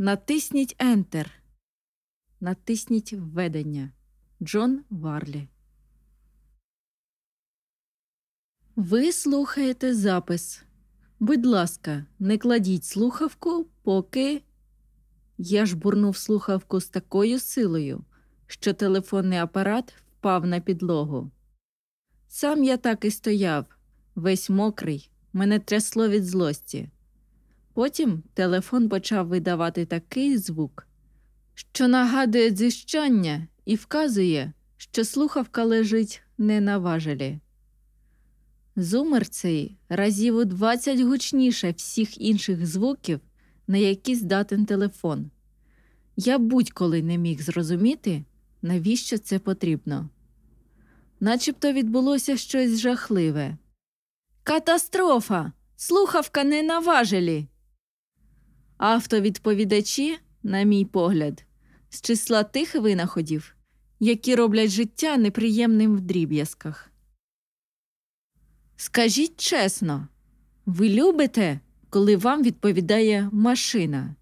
Натисніть Enter. Натисніть Введення. Джон Варлі. Ви слухаєте запис. Будь ласка, не кладіть слухавку, поки. Я ж бурнув слухавку з такою силою, що телефонний апарат впав на підлогу. Сам я так і стояв, весь мокрий, мене трясло від злості. Потім телефон почав видавати такий звук, що нагадує дзищання і вказує, що слухавка лежить не на важелі. Зумер цей разів у 20 гучніше всіх інших звуків, на які здатен телефон. Я будь-коли не міг зрозуміти, навіщо це потрібно. Начебто відбулося щось жахливе. Катастрофа! Слухавка не на важелі. Автовідповідачі, на мій погляд, з числа тих винаходів, які роблять життя неприємним в дріб'язках. Скажіть чесно, ви любите, коли вам відповідає машина.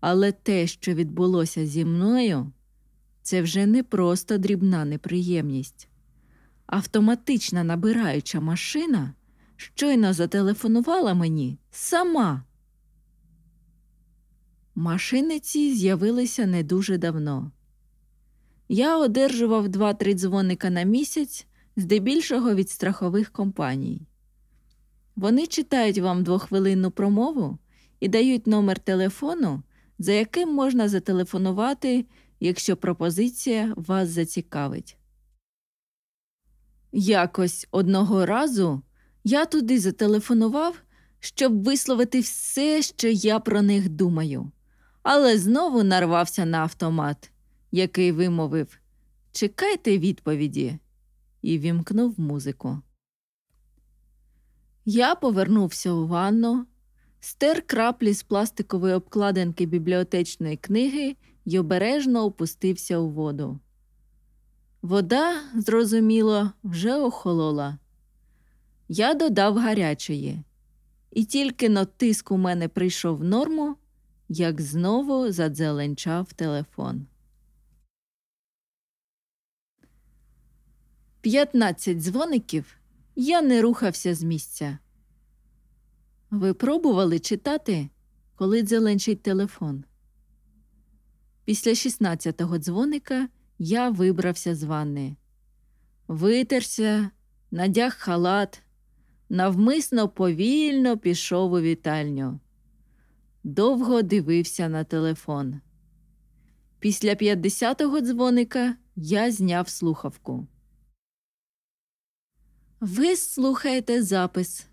Але те, що відбулося зі мною, це вже не просто дрібна неприємність. Автоматична набираюча машина щойно зателефонувала мені сама. Машини ці з'явилися не дуже давно. Я одержував 2-3 дзвоника на місяць, здебільшого від страхових компаній. Вони читають вам двохвилинну промову і дають номер телефону, за яким можна зателефонувати, якщо пропозиція вас зацікавить. Якось одного разу я туди зателефонував, щоб висловити все, що я про них думаю але знову нарвався на автомат, який вимовив Чекайте відповіді, і вімкнув музику. Я повернувся у ванну, стер краплі з пластикової обкладинки бібліотечної книги й обережно опустився у воду. Вода, зрозуміло, вже охолола. Я додав гарячої, і тільки но тиск у мене прийшов в норму, як знову задзеленчав телефон. 15 дзвоників я не рухався з місця. Ви пробували читати, коли дзеленчить телефон. Після 16-го дзвоника я вибрався з ванни. Витерся, надяг халат, навмисно повільно пішов у вітальню довго дивився на телефон. Після 50-го дзвоника я зняв слухавку. Ви слухаєте запис.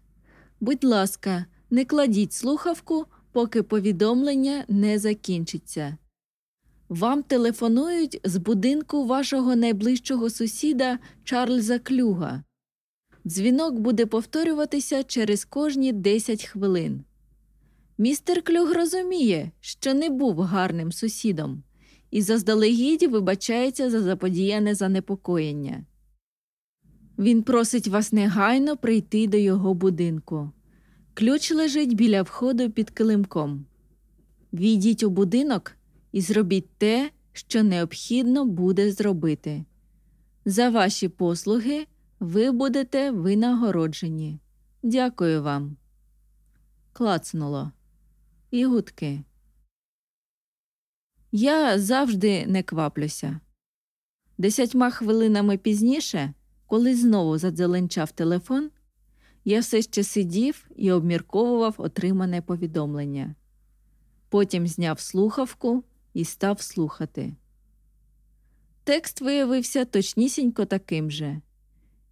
Будь ласка, не кладіть слухавку, поки повідомлення не закінчиться. Вам телефонують з будинку вашого найближчого сусіда Чарльза Клюга. Дзвінок буде повторюватися через кожні 10 хвилин. Містер Клюг розуміє, що не був гарним сусідом, і заздалегідь вибачається за заподіяне занепокоєння. Він просить вас негайно прийти до його будинку. Ключ лежить біля входу під килимком. Війдіть у будинок і зробіть те, що необхідно буде зробити. За ваші послуги ви будете винагороджені. Дякую вам. Клацнуло і гудки. Я завжди не кваплюся. Десятьма хвилинами пізніше, коли знову задзеленчав телефон, я все ще сидів і обмірковував отримане повідомлення. Потім зняв слухавку і став слухати. Текст виявився точнісінько таким же.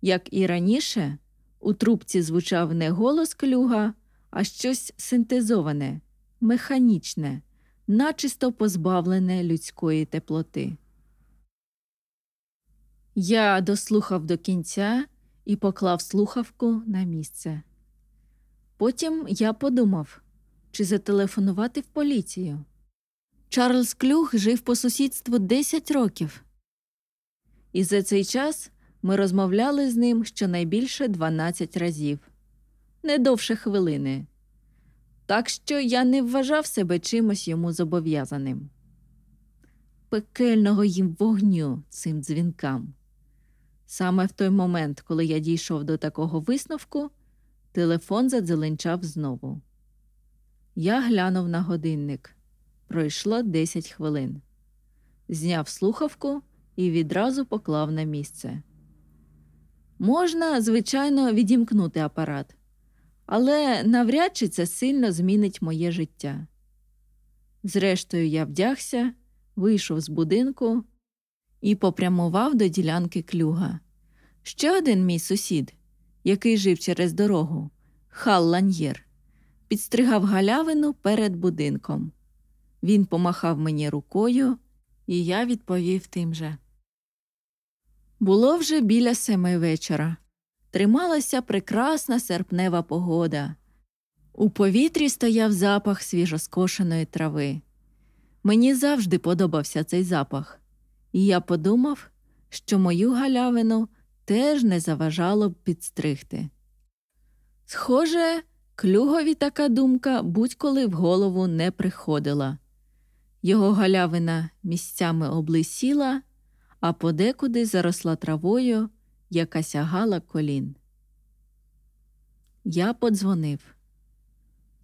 Як і раніше, у трубці звучав не голос клюга, а щось синтезоване, механічне, начисто позбавлене людської теплоти. Я дослухав до кінця і поклав слухавку на місце. Потім я подумав, чи зателефонувати в поліцію. Чарльз Клюг жив по сусідству 10 років, і за цей час ми розмовляли з ним щонайбільше 12 разів, не довше хвилини так що я не вважав себе чимось йому зобов'язаним. Пекельного їм вогню цим дзвінкам. Саме в той момент, коли я дійшов до такого висновку, телефон задзеленчав знову. Я глянув на годинник. Пройшло 10 хвилин. Зняв слухавку і відразу поклав на місце. Можна, звичайно, відімкнути апарат але навряд чи це сильно змінить моє життя. Зрештою, я вдягся, вийшов з будинку і попрямував до ділянки клюга. Ще один мій сусід, який жив через дорогу, Халланьєр, підстригав галявину перед будинком. Він помахав мені рукою, і я відповів тим же. Було вже біля семи вечора трималася прекрасна серпнева погода. У повітрі стояв запах свіжоскошеної трави. Мені завжди подобався цей запах, і я подумав, що мою галявину теж не заважало б підстригти. Схоже, клюгові така думка будь-коли в голову не приходила. Його галявина місцями облисіла, а подекуди заросла травою яка сягала колін. Я подзвонив.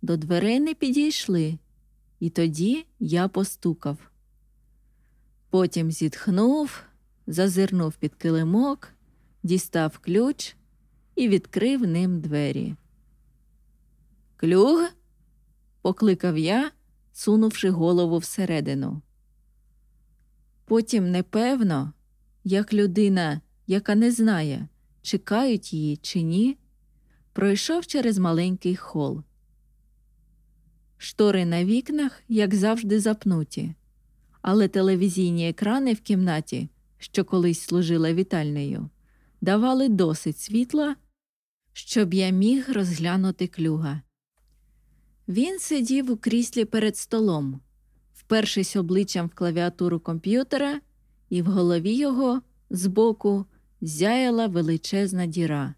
До дверей не підійшли, і тоді я постукав. Потім зітхнув, зазирнув під килимок, дістав ключ і відкрив ним двері. Клюг? покликав я, сунувши голову всередину. Потім непевно, як людина яка не знає, чекають її чи ні, пройшов через маленький хол. Штори на вікнах, як завжди, запнуті, але телевізійні екрани в кімнаті, що колись служила вітальнею, давали досить світла, щоб я міг розглянути клюга. Він сидів у кріслі перед столом, впершись обличчям в клавіатуру комп'ютера, і в голові його збоку зяяла величезна діра.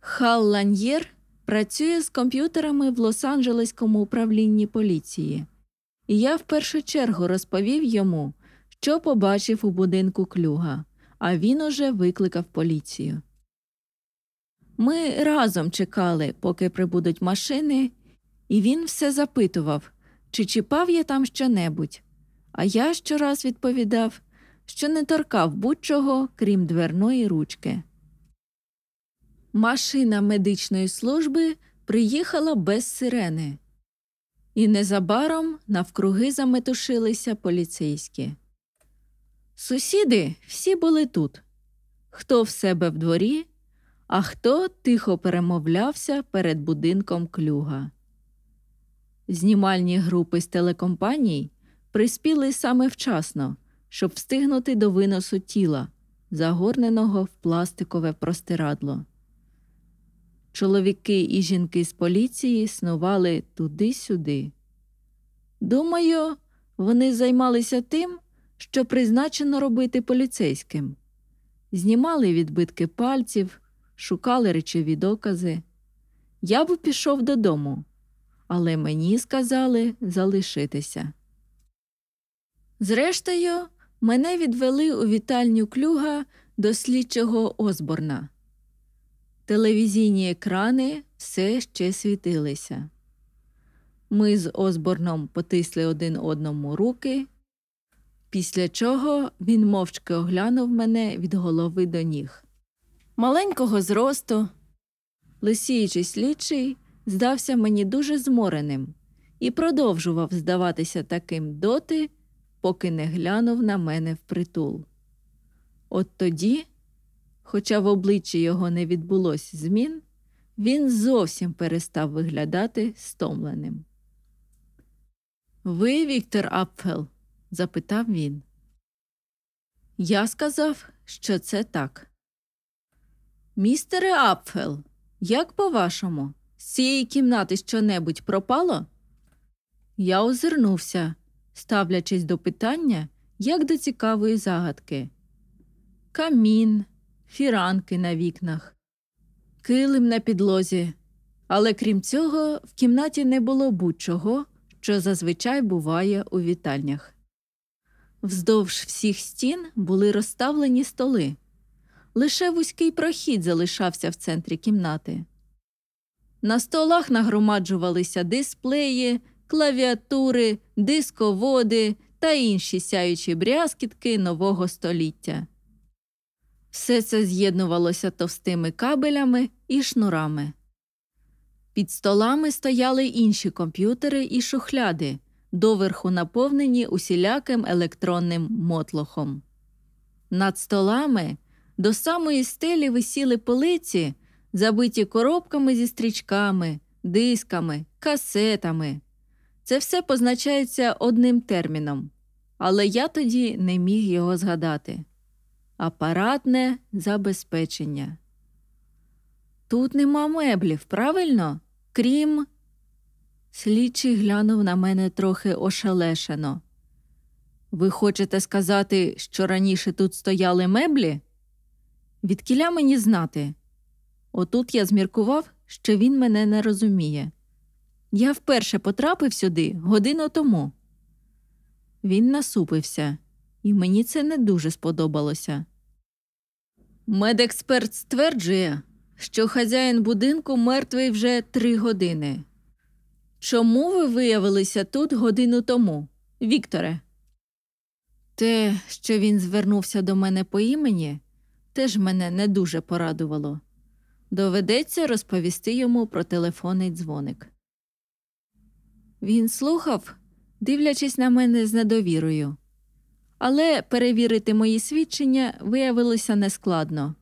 Хал Ланьєр працює з комп'ютерами в Лос-Анджелеському управлінні поліції, і я в першу чергу розповів йому, що побачив у будинку клюга, а він уже викликав поліцію. Ми разом чекали, поки прибудуть машини, і він все запитував, чи чіпав я там щонебудь. А я щораз відповідав що не торкав будь-чого, крім дверної ручки. Машина медичної служби приїхала без сирени, і незабаром навкруги заметушилися поліцейські. Сусіди всі були тут хто в себе в дворі, а хто тихо перемовлявся перед будинком клюга. Знімальні групи з телекомпаній приспіли саме вчасно, щоб встигнути до виносу тіла, загорненого в пластикове простирадло. Чоловіки і жінки з поліції снували туди-сюди. Думаю, вони займалися тим, що призначено робити поліцейським. Знімали відбитки пальців, шукали речові докази. Я б пішов додому, але мені сказали залишитися. Зрештою, Мене відвели у вітальню клюга до слідчого Озборна. Телевізійні екрани все ще світилися. Ми з Озборном потисли один одному руки, після чого він мовчки оглянув мене від голови до ніг. Маленького зросту, лисіючий слідчий, здався мені дуже змореним і продовжував здаватися таким доти поки не глянув на мене впритул. От тоді, хоча в обличчі його не відбулось змін, він зовсім перестав виглядати стомленим. Ви, Віктор Апфел? запитав він. Я сказав, що це так. Містере Апфел, як по-вашому, з цієї кімнати щонебудь пропало? Я озирнувся ставлячись до питання як до цікавої загадки камін, фіранки на вікнах, килим на підлозі. Але крім цього, в кімнаті не було будь-чого, що зазвичай буває у вітальнях. Вздовж всіх стін були розставлені столи. Лише вузький прохід залишався в центрі кімнати. На столах нагромаджувалися дисплеї, клавіатури, дисководи та інші сяючі брязкітки нового століття. Все це з'єднувалося товстими кабелями і шнурами. Під столами стояли інші комп'ютери і шухляди, доверху наповнені усіляким електронним мотлохом. Над столами до самої стелі висіли полиці, забиті коробками зі стрічками, дисками, касетами, це все позначається одним терміном, але я тоді не міг його згадати апаратне забезпечення. Тут нема меблів, правильно? Крім. Слідчий глянув на мене трохи ошелешено. Ви хочете сказати, що раніше тут стояли меблі? Відкіля мені знати. Отут я зміркував, що він мене не розуміє. Я вперше потрапив сюди годину тому. Він насупився, і мені це не дуже сподобалося. Медексперт стверджує, що хазяїн будинку мертвий вже три години. Чому ви виявилися тут годину тому, Вікторе? Те, що він звернувся до мене по імені, теж мене не дуже порадувало. Доведеться розповісти йому про телефонний дзвоник. Він слухав, дивлячись на мене з недовірою. Але перевірити мої свідчення виявилося нескладно.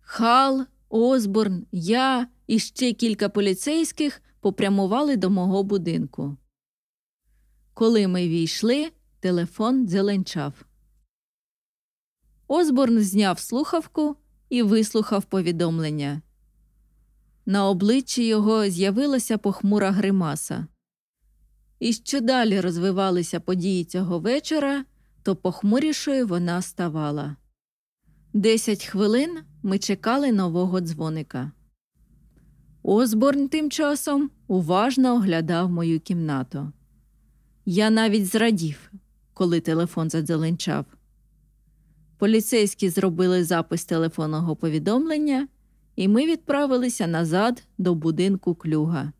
Хал, Озборн, я і ще кілька поліцейських попрямували до мого будинку. Коли ми війшли, телефон дзеленчав. Озборн зняв слухавку і вислухав повідомлення. На обличчі його з'явилася похмура гримаса. І що далі розвивалися події цього вечора, то похмурішою вона ставала. Десять хвилин ми чекали нового дзвоника. Озборн тим часом уважно оглядав мою кімнату. Я навіть зрадів, коли телефон задзеленчав. Поліцейські зробили запис телефонного повідомлення, і ми відправилися назад до будинку клюга.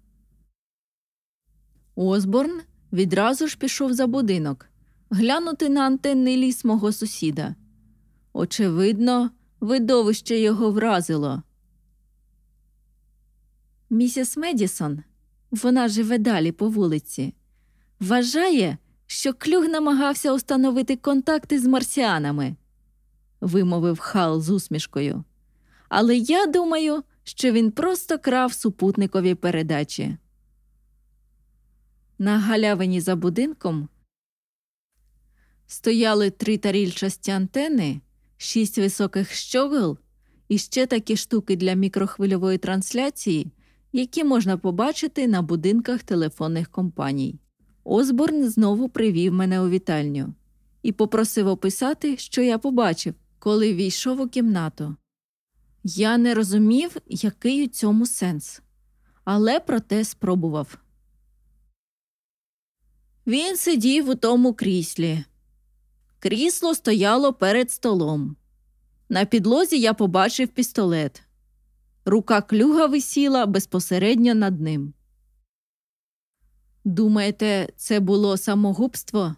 Осборн відразу ж пішов за будинок глянути на антенний ліс мого сусіда. Очевидно, видовище його вразило. Місіс Медісон, вона живе далі по вулиці, вважає, що клюг намагався установити контакти з марсіанами, вимовив Хал з усмішкою. Але я думаю, що він просто крав супутникові передачі. На галявині за будинком стояли три тарільчасті антени, шість високих щогел і ще такі штуки для мікрохвильової трансляції, які можна побачити на будинках телефонних компаній. Осборн знову привів мене у вітальню і попросив описати, що я побачив, коли війшов у кімнату. Я не розумів, який у цьому сенс, але проте спробував. Він сидів у тому кріслі. Крісло стояло перед столом. На підлозі я побачив пістолет. Рука клюга висіла безпосередньо над ним. Думаєте, це було самогубство?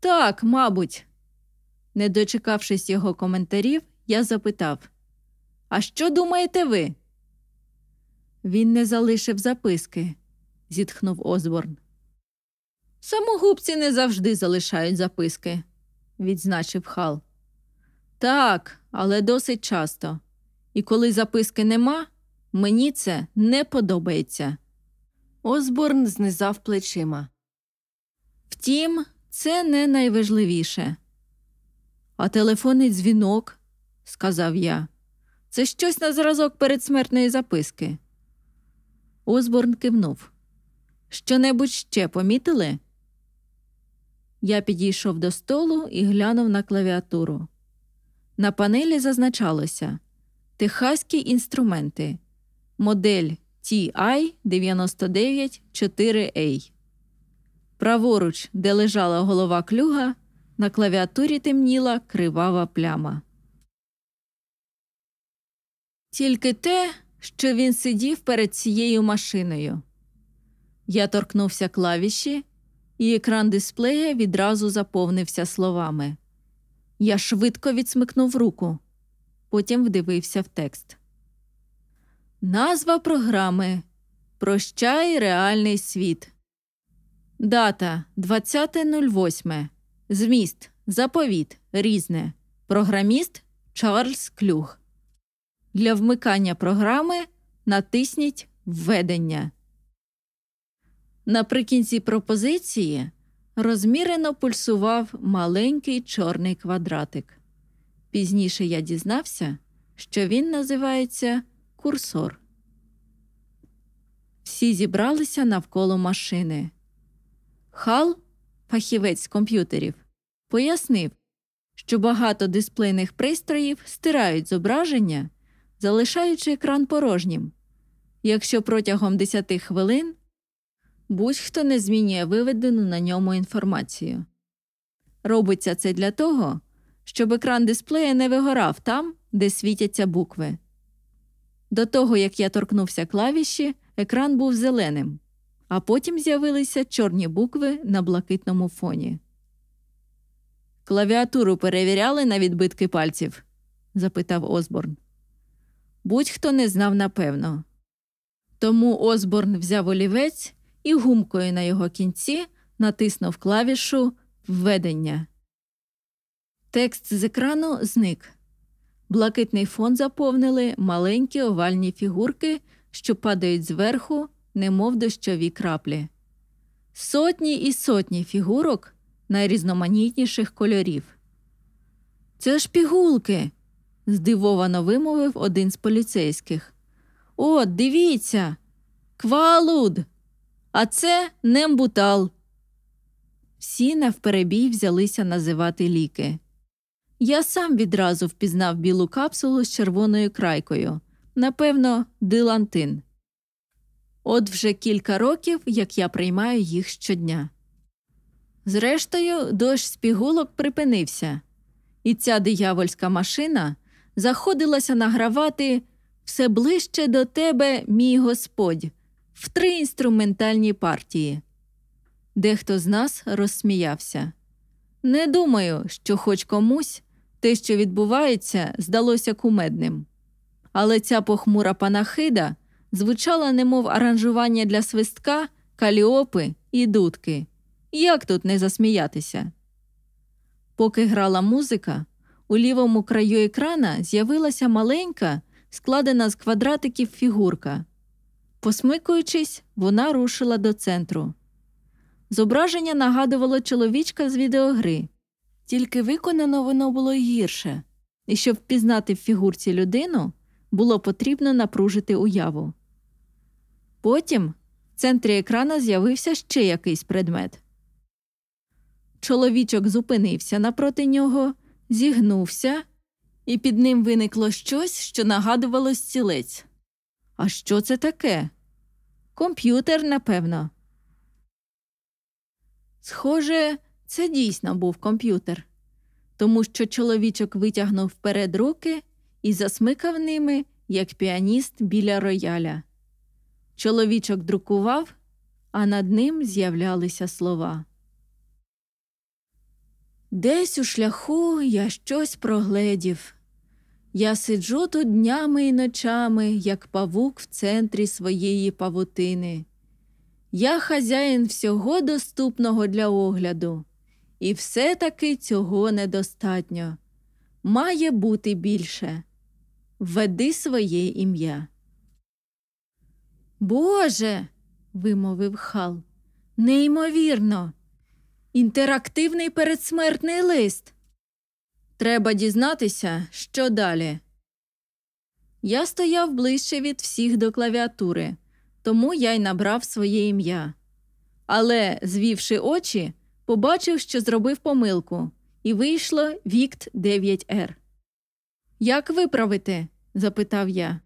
Так, мабуть. Не дочекавшись його коментарів, я запитав А що думаєте ви? Він не залишив записки, зітхнув Озборн. Самогубці не завжди залишають записки, відзначив Хал. Так, але досить часто. І коли записки нема, мені це не подобається. Озборн знизав плечима. Втім, це не найважливіше. А телефонний дзвінок, сказав я, це щось на зразок передсмертної записки. Осборн кивнув. Щонебудь ще помітили? Я підійшов до столу і глянув на клавіатуру. На панелі зазначалося Техаські інструменти, модель ti 99 4 a Праворуч, де лежала голова клюга, на клавіатурі темніла кривава пляма. Тільки те, що він сидів перед цією машиною. Я торкнувся клавіші і екран дисплея відразу заповнився словами. Я швидко відсмикнув руку, потім вдивився в текст. Назва програми Прощай реальний світ. Дата 20.08. Зміст. Заповіт. Різне. Програміст Чарльз Клюг. Для вмикання програми натисніть Введення. Наприкінці пропозиції розмірено пульсував маленький чорний квадратик. Пізніше я дізнався, що він називається курсор. Всі зібралися навколо машини. Хал, фахівець комп'ютерів, пояснив, що багато дисплейних пристроїв стирають зображення, залишаючи екран порожнім. Якщо протягом 10 хвилин будь-хто не змінює виведену на ньому інформацію. Робиться це для того, щоб екран дисплея не вигорав там, де світяться букви. До того як я торкнувся клавіші, екран був зеленим, а потім з'явилися чорні букви на блакитному фоні. Клавіатуру перевіряли на відбитки пальців? запитав Озборн. Будь-хто не знав напевно. Тому Озборн взяв олівець і гумкою на його кінці натиснув клавішу Введення. Текст з екрану зник. Блакитний фон заповнили маленькі овальні фігурки, що падають зверху, немов дощові краплі. Сотні і сотні фігурок найрізноманітніших кольорів. Це ж пігулки. здивовано вимовив один з поліцейських. О, дивіться! Квалуд! А це нембутал. Всі навперебій взялися називати ліки. Я сам відразу впізнав білу капсулу з червоною крайкою напевно, дилантин. От вже кілька років, як я приймаю їх щодня. Зрештою, дощ з пігулок припинився, і ця диявольська машина заходилася награвати все ближче до тебе, мій господь в три інструментальні партії. Дехто з нас розсміявся. Не думаю, що хоч комусь те, що відбувається, здалося кумедним. Але ця похмура панахида звучала немов аранжування для свистка, каліопи і дудки. Як тут не засміятися? Поки грала музика, у лівому краю екрана з'явилася маленька, складена з квадратиків фігурка. Посмикуючись, вона рушила до центру. Зображення нагадувало чоловічка з відеогри, тільки виконано воно було гірше, і щоб впізнати в фігурці людину, було потрібно напружити уяву. Потім в центрі екрана з'явився ще якийсь предмет. Чоловічок зупинився напроти нього, зігнувся, і під ним виникло щось, що нагадувало стілець. А що це таке? Комп'ютер, напевно. Схоже, це дійсно був комп'ютер, тому що чоловічок витягнув вперед руки і засмикав ними, як піаніст біля рояля. Чоловічок друкував, а над ним з'являлися слова. Десь у шляху я щось прогледів. Я сиджу тут днями і ночами, як павук в центрі своєї павутини. Я хазяїн всього доступного для огляду, і все-таки цього недостатньо. Має бути більше. Веди своє ім'я. Боже. вимовив хал. Неймовірно. Інтерактивний передсмертний лист. Треба дізнатися, що далі. Я стояв ближче від всіх до клавіатури, тому я й набрав своє ім'я. Але, звівши очі, побачив, що зробив помилку, і вийшло Вікт 9Р. Як виправити? запитав я.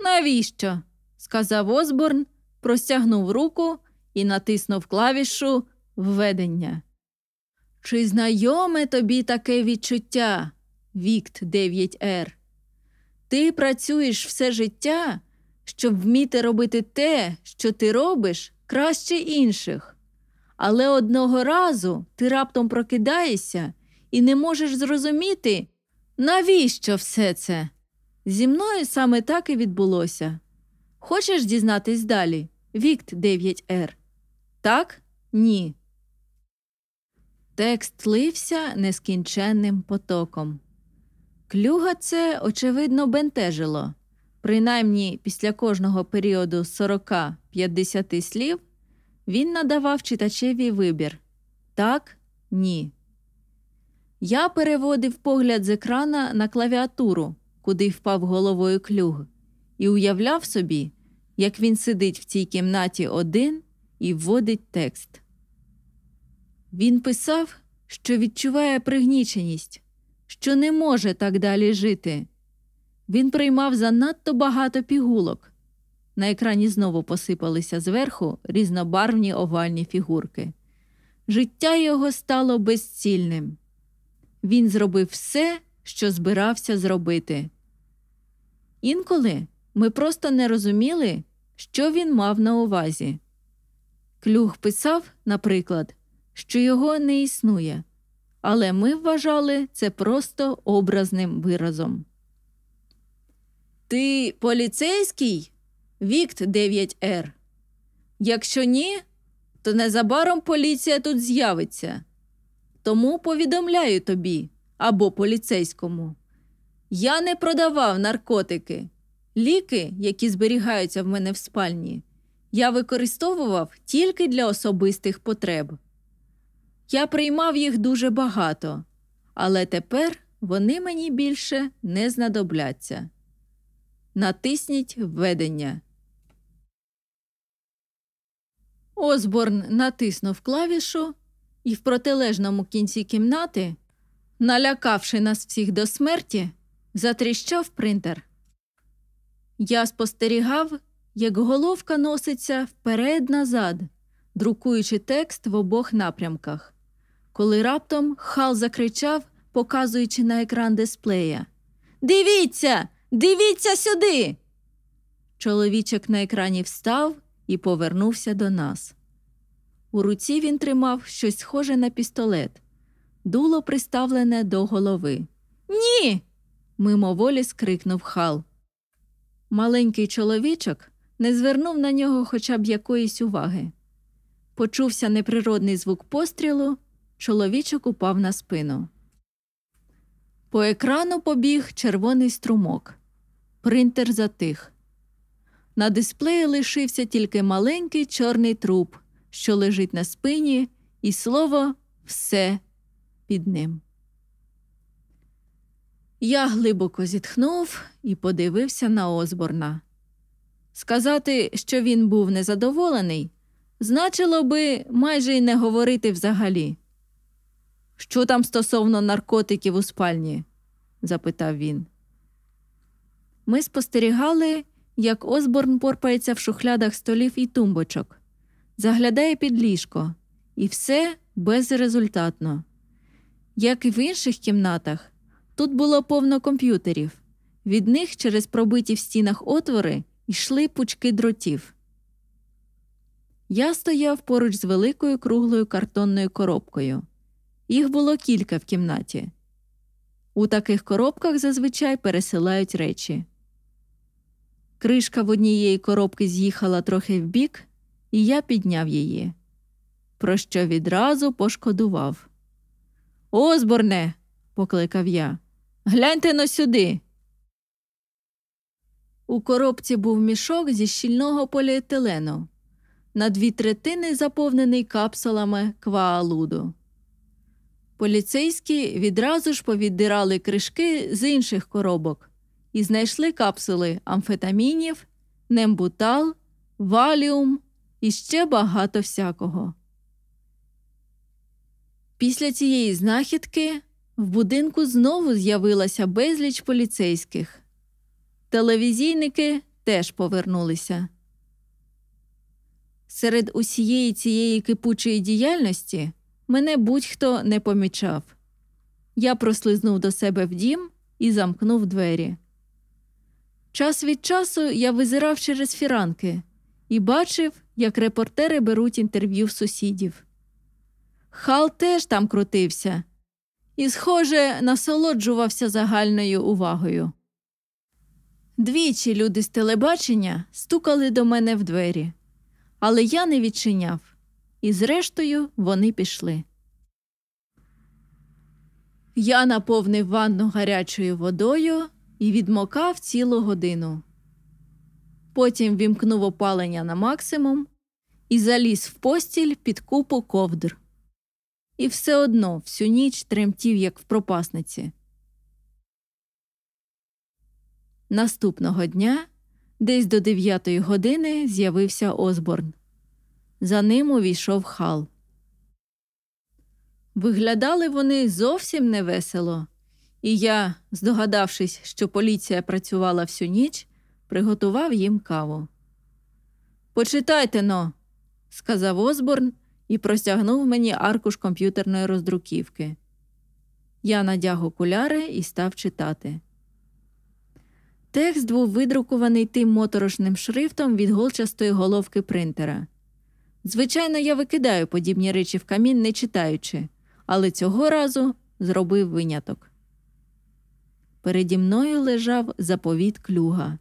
Навіщо? сказав Озборн, простягнув руку і натиснув клавішу введення. Чи знайоме тобі таке відчуття, Вікт 9 р Ти працюєш все життя, щоб вміти робити те, що ти робиш, краще інших. Але одного разу ти раптом прокидаєшся і не можеш зрозуміти, навіщо все це? Зі мною саме так і відбулося. Хочеш дізнатись далі? Вікт 9 р Так? Ні. Текст лився нескінченним потоком. Клюга це, очевидно, бентежило. Принаймні, після кожного періоду 40-50 слів він надавав читачеві вибір так, ні. Я переводив погляд з екрана на клавіатуру, куди впав головою клюг, і уявляв собі, як він сидить в цій кімнаті один і вводить текст. Він писав, що відчуває пригніченість, що не може так далі жити. Він приймав занадто багато пігулок. На екрані знову посипалися зверху різнобарвні овальні фігурки. Життя його стало безцільним. Він зробив все, що збирався зробити. Інколи ми просто не розуміли, що він мав на увазі. Клюг писав, наприклад що його не існує, але ми вважали це просто образним виразом. Ти поліцейський? Вікт 9 Р. Якщо ні, то незабаром поліція тут з'явиться. Тому повідомляю тобі або поліцейському. Я не продавав наркотики, ліки, які зберігаються в мене в спальні, я використовував тільки для особистих потреб. Я приймав їх дуже багато, але тепер вони мені більше не знадобляться. Натисніть введення. Озборн натиснув клавішу і в протилежному кінці кімнати, налякавши нас всіх до смерті, затріщав принтер. Я спостерігав, як головка носиться вперед назад, друкуючи текст в обох напрямках коли раптом Хал закричав, показуючи на екран дисплея: Дивіться, дивіться сюди! Чоловічок на екрані встав і повернувся до нас. У руці він тримав щось схоже на пістолет, дуло приставлене до голови. Ні! мимоволі скрикнув Хал. Маленький чоловічок не звернув на нього хоча б якоїсь уваги. Почувся неприродний звук пострілу, Чоловічок упав на спину. По екрану побіг червоний струмок. Принтер затих. На дисплеї лишився тільки маленький чорний труп, що лежить на спині, і слово все під ним. Я глибоко зітхнув і подивився на Озборна. Сказати, що він був незадоволений, значило би майже й не говорити взагалі. Що там стосовно наркотиків у спальні? запитав він. Ми спостерігали, як Озборн порпається в шухлядах столів і тумбочок, заглядає під ліжко, і все безрезультатно. Як і в інших кімнатах, тут було повно комп'ютерів. Від них через пробиті в стінах отвори йшли пучки дротів. Я стояв поруч з великою круглою картонною коробкою. Їх було кілька в кімнаті. У таких коробках зазвичай пересилають речі. Кришка в однієї коробки з'їхала трохи вбік, і я підняв її, про що відразу пошкодував. Озборне, покликав я, гляньте но сюди. У коробці був мішок зі щільного поліетилену, на дві третини заповнений капсулами кваалуду. Поліцейські відразу ж повіддирали кришки з інших коробок і знайшли капсули амфетамінів, нембутал, валіум і ще багато всякого. Після цієї знахідки в будинку знову з'явилася безліч поліцейських. Телевізійники теж повернулися. Серед усієї цієї кипучої діяльності. Мене будь-хто не помічав. Я прослизнув до себе в дім і замкнув двері. Час від часу я визирав через фіранки і бачив, як репортери беруть інтерв'ю в сусідів. Хал теж там крутився і, схоже, насолоджувався загальною увагою. Двічі люди з телебачення стукали до мене в двері, але я не відчиняв і зрештою вони пішли. Я наповнив ванну гарячою водою і відмокав цілу годину. Потім вімкнув опалення на максимум і заліз в постіль під купу ковдр. І все одно всю ніч тремтів, як в пропасниці. Наступного дня, десь до дев'ятої години, з'явився Озборн. За ним увійшов хал. Виглядали вони зовсім невесело, і я, здогадавшись, що поліція працювала всю ніч, приготував їм каву. Почитайте но, сказав Осборн і простягнув мені аркуш комп'ютерної роздруківки. Я надяг окуляри і став читати. Текст був видрукуваний тим моторошним шрифтом від голчастої головки принтера. Звичайно, я викидаю подібні речі в камін, не читаючи, але цього разу зробив виняток. Переді мною лежав заповіт клюга.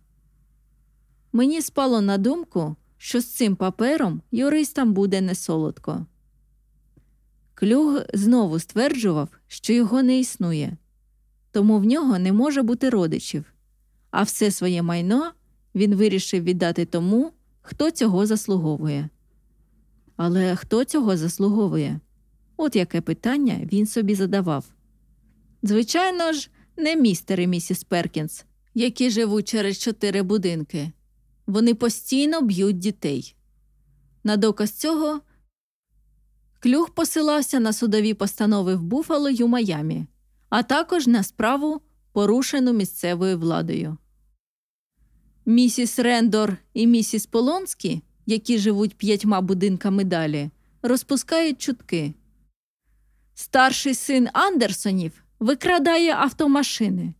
Мені спало на думку, що з цим папером юристам буде не солодко. Клюг знову стверджував, що його не існує, тому в нього не може бути родичів, а все своє майно він вирішив віддати тому, хто цього заслуговує. Але хто цього заслуговує? От яке питання він собі задавав. Звичайно ж, не містер і місіс Перкінс, які живуть через чотири будинки. Вони постійно б'ють дітей. На доказ цього клюх посилався на судові постанови в Буфало й у Майамі, а також на справу, порушену місцевою владою. Місіс Рендор і місіс Полонські які живуть п'ятьма будинками далі, розпускають чутки. Старший син Андерсонів викрадає автомашини.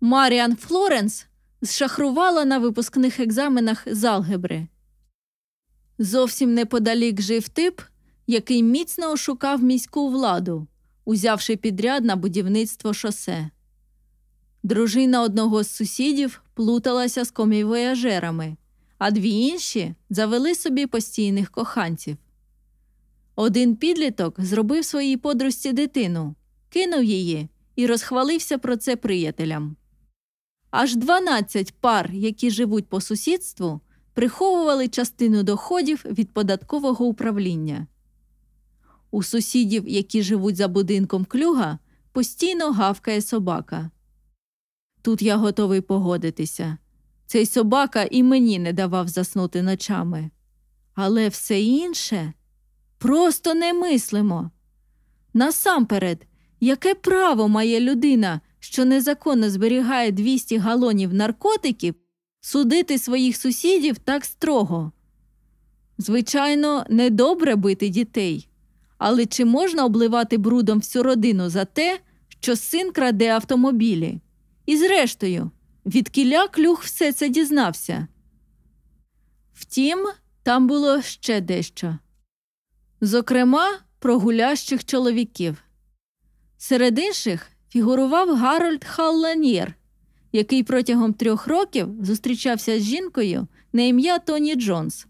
Маріан Флоренс зшахрувала на випускних екзаменах з алгебри. Зовсім неподалік жив тип, який міцно ошукав міську владу, узявши підряд на будівництво шосе. Дружина одного з сусідів плуталася з комівояжерами, а дві інші завели собі постійних коханців. Один підліток зробив своїй подружці дитину, кинув її і розхвалився про це приятелям. Аж 12 пар, які живуть по сусідству, приховували частину доходів від податкового управління. У сусідів, які живуть за будинком клюга, постійно гавкає собака. Тут я готовий погодитися. Цей собака і мені не давав заснути ночами. Але все інше просто не мислимо. Насамперед, яке право має людина, що незаконно зберігає 200 галонів наркотиків, судити своїх сусідів так строго? Звичайно, недобре бити дітей. Але чи можна обливати брудом всю родину за те, що син краде автомобілі? І зрештою. Відкіля клюх все це дізнався. Втім, там було ще дещо. Зокрема, про гулящих чоловіків. Серед інших фігурував Гарольд Халланєр, який протягом трьох років зустрічався з жінкою на ім'я Тоні Джонс.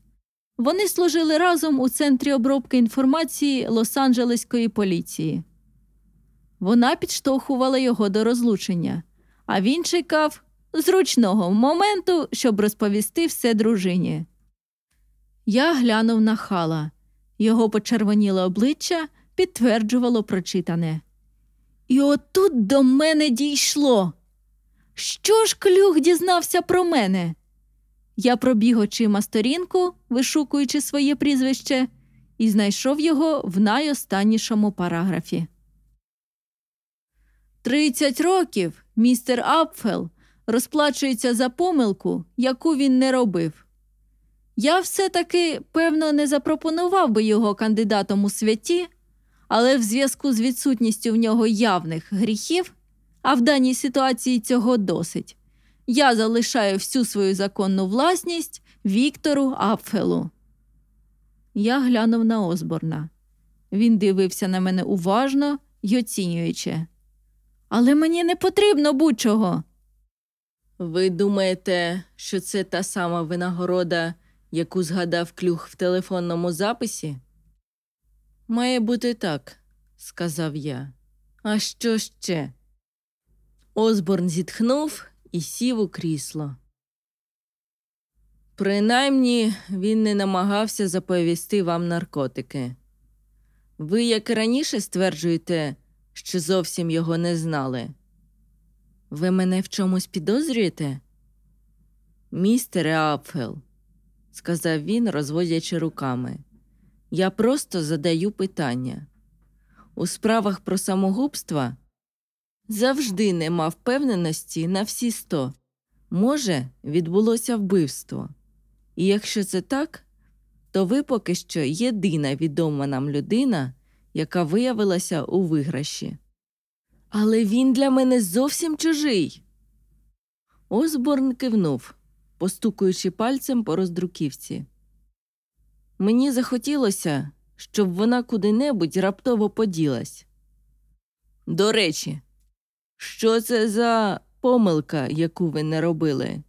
Вони служили разом у центрі обробки інформації Лос-Анджелеської поліції. Вона підштовхувала його до розлучення, а він чекав, зручного моменту, щоб розповісти все дружині. Я глянув на хала. Його почервоніле обличчя підтверджувало прочитане. І отут до мене дійшло. Що ж клюх дізнався про мене? Я пробіг очима сторінку, вишукуючи своє прізвище, і знайшов його в найостаннішому параграфі. Тридцять років містер Апфел розплачується за помилку, яку він не робив. Я все таки, певно, не запропонував би його кандидатом у святі, але в зв'язку з відсутністю в нього явних гріхів, а в даній ситуації цього досить, я залишаю всю свою законну власність Віктору Апфелу. Я глянув на Озборна. Він дивився на мене уважно й оцінюючи. Але мені не потрібно будь-чого. Ви думаєте, що це та сама винагорода, яку згадав клюх в телефонному записі? Має бути так, сказав я. А що ще? Озборн зітхнув і сів у крісло. Принаймні, він не намагався заповісти вам наркотики. Ви, як і раніше, стверджуєте, що зовсім його не знали. Ви мене в чомусь підозрюєте? Містере Апфел, сказав він, розводячи руками, я просто задаю питання. У справах про самогубства завжди нема впевненості на всі сто. Може, відбулося вбивство. І якщо це так, то ви поки що єдина відома нам людина, яка виявилася у виграші. Але він для мене зовсім чужий. Осборн кивнув, постукуючи пальцем по роздруківці. Мені захотілося, щоб вона куди-небудь раптово поділась. До речі, що це за помилка, яку ви не робили?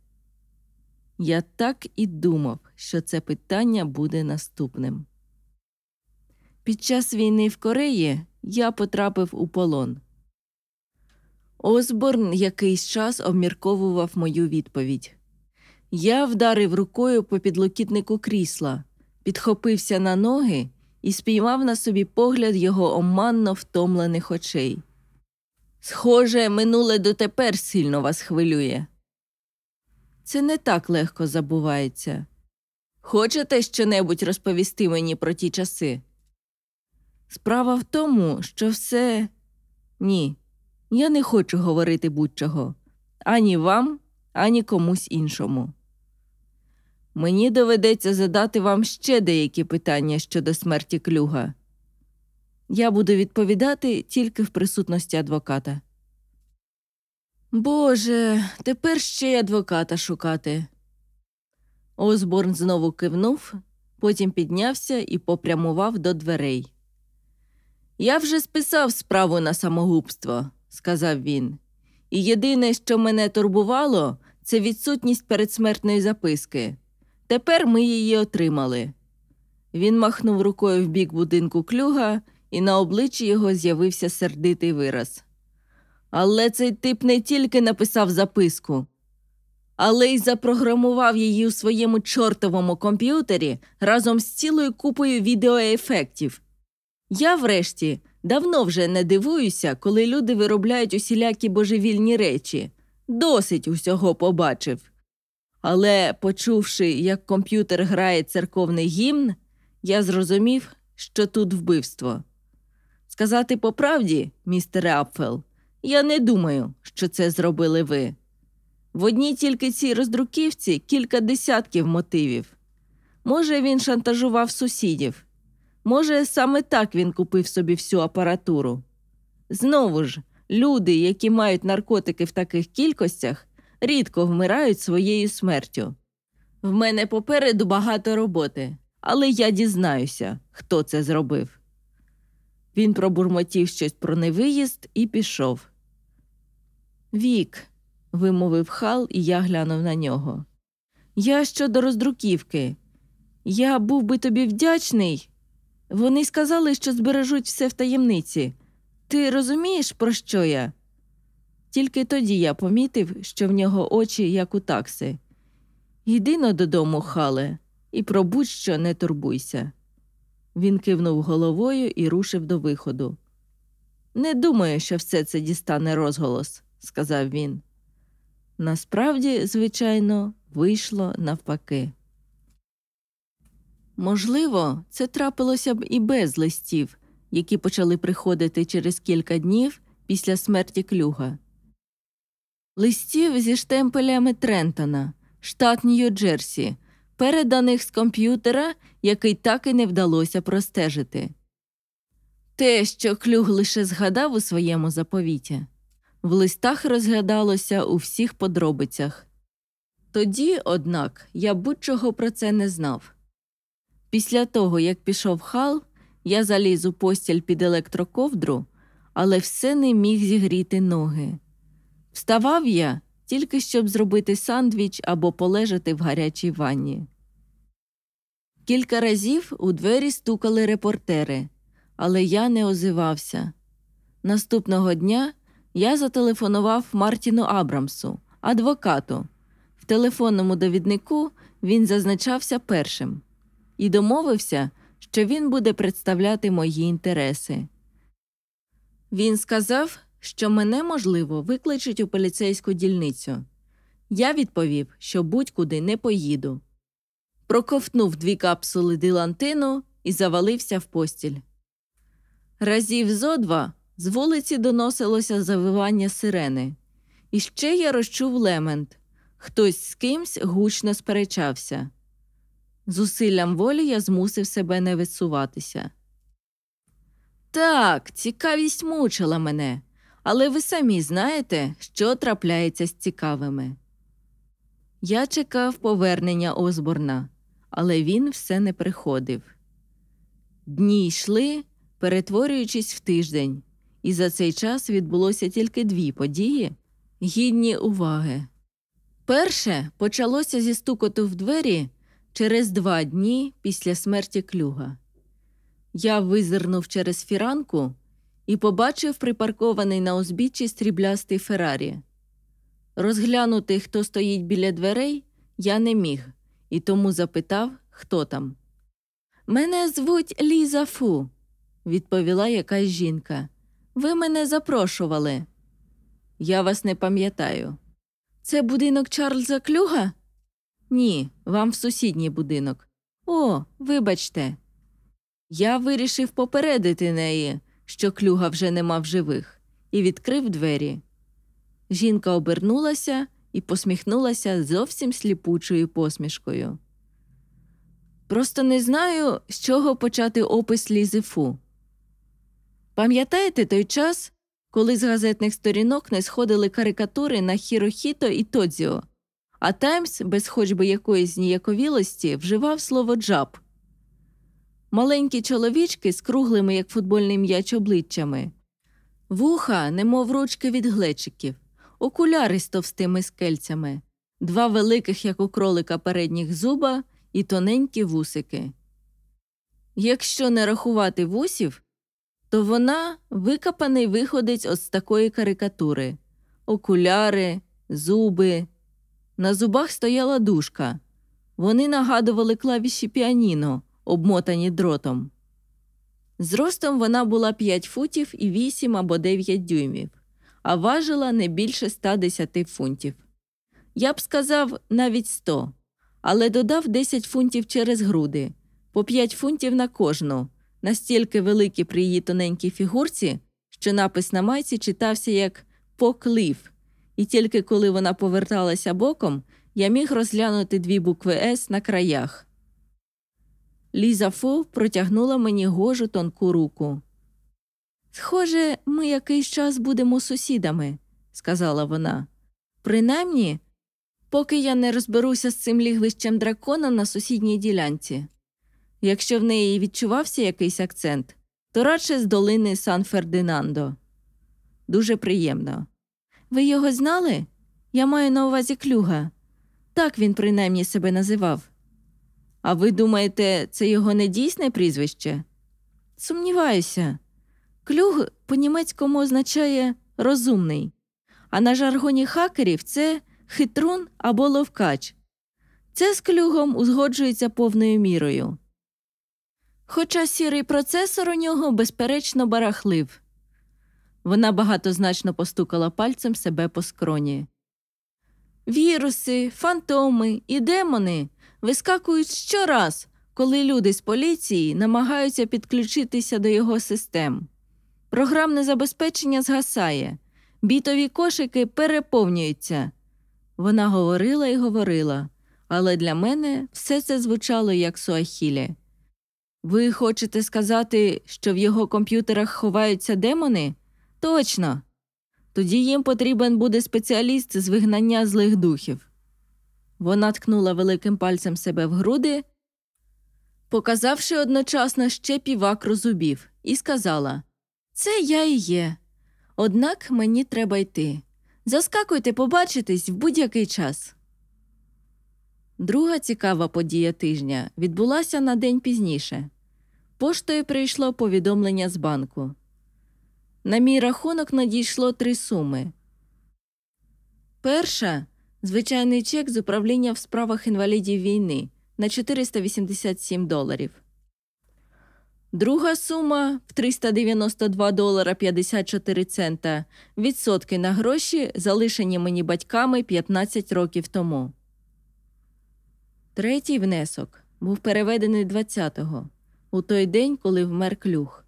Я так і думав, що це питання буде наступним. Під час війни в Кореї я потрапив у полон. Осборн якийсь час обмірковував мою відповідь. Я вдарив рукою по підлокітнику крісла, підхопився на ноги і спіймав на собі погляд його оманно втомлених очей. Схоже, минуле дотепер сильно вас хвилює. Це не так легко забувається. Хочете щонебудь розповісти мені про ті часи? Справа в тому, що все ні. Я не хочу говорити будь-чого. ані вам, ані комусь іншому. Мені доведеться задати вам ще деякі питання щодо смерті клюга. Я буду відповідати тільки в присутності адвоката. Боже, тепер ще й адвоката шукати. Озборн знову кивнув, потім піднявся і попрямував до дверей. Я вже списав справу на самогубство сказав він. І єдине, що мене турбувало, це відсутність передсмертної записки. Тепер ми її отримали. Він махнув рукою в бік будинку клюга, і на обличчі його з'явився сердитий вираз. Але цей тип не тільки написав записку, але й запрограмував її у своєму чортовому комп'ютері разом з цілою купою відеоефектів. Я, врешті, Давно вже не дивуюся, коли люди виробляють усілякі божевільні речі. Досить усього побачив. Але, почувши, як комп'ютер грає церковний гімн, я зрозумів, що тут вбивство. Сказати по правді, містере Апфел, я не думаю, що це зробили ви. В одній тільки цій роздруківці кілька десятків мотивів. Може, він шантажував сусідів. Може, саме так він купив собі всю апаратуру. Знову ж, люди, які мають наркотики в таких кількостях, рідко вмирають своєю смертю. В мене попереду багато роботи, але я дізнаюся, хто це зробив. Він пробурмотів щось про невиїзд і пішов. Вік, вимовив хал, і я глянув на нього. Я щодо роздруківки. Я був би тобі вдячний, вони сказали, що збережуть все в таємниці. Ти розумієш, про що я? Тільки тоді я помітив, що в нього очі, як у такси. Йди на додому, хале, і про будь-що не турбуйся. Він кивнув головою і рушив до виходу. Не думаю, що все це дістане розголос, сказав він. Насправді, звичайно, вийшло навпаки. Можливо, це трапилося б і без листів, які почали приходити через кілька днів після смерті клюга. Листів зі штемпелями Трентона, штат Нью-Джерсі, переданих з комп'ютера, який так і не вдалося простежити. Те, що клюг лише згадав у своєму заповіті, в листах розглядалося у всіх подробицях. Тоді, однак, я будь-чого про це не знав. Після того, як пішов хал, я заліз у постіль під електроковдру, але все не міг зігріти ноги. Вставав я тільки щоб зробити сандвіч або полежати в гарячій ванні. Кілька разів у двері стукали репортери, але я не озивався. Наступного дня я зателефонував Мартіну Абрамсу, адвокату. В телефонному довіднику він зазначався першим і домовився, що він буде представляти мої інтереси. Він сказав, що мене, можливо, викличуть у поліцейську дільницю. Я відповів, що будь-куди не поїду. Проковтнув дві капсули дилантину і завалився в постіль. Разів зо два з вулиці доносилося завивання сирени. І ще я розчув лемент хтось з кимсь гучно сперечався. Зусиллям волі я змусив себе не висуватися. Так, цікавість мучила мене, але ви самі знаєте, що трапляється з цікавими. Я чекав повернення Озборна, але він все не приходив. Дні йшли, перетворюючись в тиждень, і за цей час відбулося тільки дві події, гідні уваги. Перше почалося зі стукоту в двері. Через два дні після смерті клюга я визирнув через фіранку і побачив припаркований на узбіччі стріблястий Феррарі. Розглянути, хто стоїть біля дверей, я не міг і тому запитав, хто там. Мене звуть Ліза Фу, відповіла якась жінка. Ви мене запрошували. Я вас не пам'ятаю. Це будинок Чарльза Клюга? Ні, вам в сусідній будинок. О, вибачте. Я вирішив попередити неї, що клюга вже нема в живих, і відкрив двері. Жінка обернулася і посміхнулася зовсім сліпучою посмішкою. Просто не знаю, з чого почати опис Лізифу. Пам'ятаєте той час, коли з газетних сторінок не сходили карикатури на Хірохіто і Тодзіо, а Таймс, без хоч би якоїсь ніяковілості, вживав слово джаб. Маленькі чоловічки з круглими, як футбольний м'яч, обличчями, вуха, немов ручки від глечиків, окуляри з товстими скельцями, два великих, як у кролика передніх зуба, і тоненькі вусики. Якщо не рахувати вусів, то вона викопаний виходець от з такої карикатури окуляри, зуби, на зубах стояла дужка. Вони нагадували клавіші піаніно, обмотані дротом. Зростом вона була 5 футів і 8 або 9 дюймів, а важила не більше 110 фунтів. Я б сказав навіть 100, але додав 10 фунтів через груди, по 5 фунтів на кожну, настільки великі при її тоненькій фігурці, що напис на майці читався як Поклив і тільки коли вона поверталася боком, я міг розглянути дві букви С на краях. Ліза Фо протягнула мені гожу тонку руку. Схоже, ми якийсь час будемо сусідами, сказала вона. Принаймні, поки я не розберуся з цим лігвищем дракона на сусідній ділянці. Якщо в неї відчувався якийсь акцент, то радше з долини Сан Фердинандо. Дуже приємно. Ви його знали? Я маю на увазі клюга. Так він принаймні себе називав. А ви думаєте, це його не дійсне прізвище? Сумніваюся. Клюг по німецькому означає розумний, а на жаргоні хакерів це хитрун або ловкач. Це з клюгом узгоджується повною мірою. Хоча сірий процесор у нього безперечно барахлив. Вона багатозначно постукала пальцем себе по скроні. Віруси, фантоми і демони вискакують щораз, коли люди з поліції намагаються підключитися до його систем. Програмне забезпечення згасає, бітові кошики переповнюються. Вона говорила і говорила, але для мене все це звучало як суахілі. Ви хочете сказати, що в його комп'ютерах ховаються демони? Точно. Тоді їм потрібен буде спеціаліст з вигнання злих духів. Вона ткнула великим пальцем себе в груди, показавши одночасно ще півакру зубів, і сказала Це я і є. Однак мені треба йти. Заскакуйте, побачитись в будь-який час. Друга цікава подія тижня відбулася на день пізніше. Поштою прийшло повідомлення з банку. На мій рахунок надійшло три суми. Перша звичайний чек з управління в справах інвалідів війни на 487 доларів. Друга сума в 392 долара 54 цента відсотки на гроші, залишені мені батьками 15 років тому. Третій внесок був переведений 20-го, у той день, коли вмер клюх.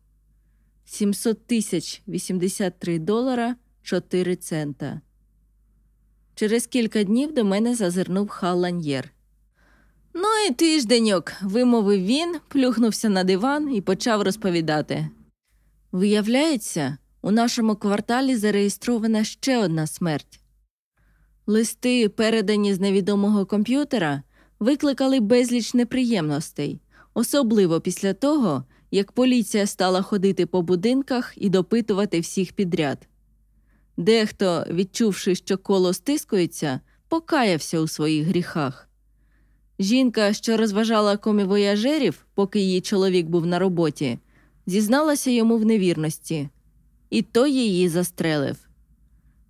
700 тисяч 83 долара 4 цента. Через кілька днів до мене зазирнув халаньєр. Ну і тижденьок, вимовив він, плюхнувся на диван і почав розповідати. Виявляється, у нашому кварталі зареєстрована ще одна смерть. Листи, передані з невідомого комп'ютера, викликали безліч неприємностей, особливо після того, як поліція стала ходити по будинках і допитувати всіх підряд. Дехто, відчувши, що коло стискується, покаявся у своїх гріхах. Жінка, що розважала комівояжерів, поки її чоловік був на роботі, зізналася йому в невірності, і той її застрелив.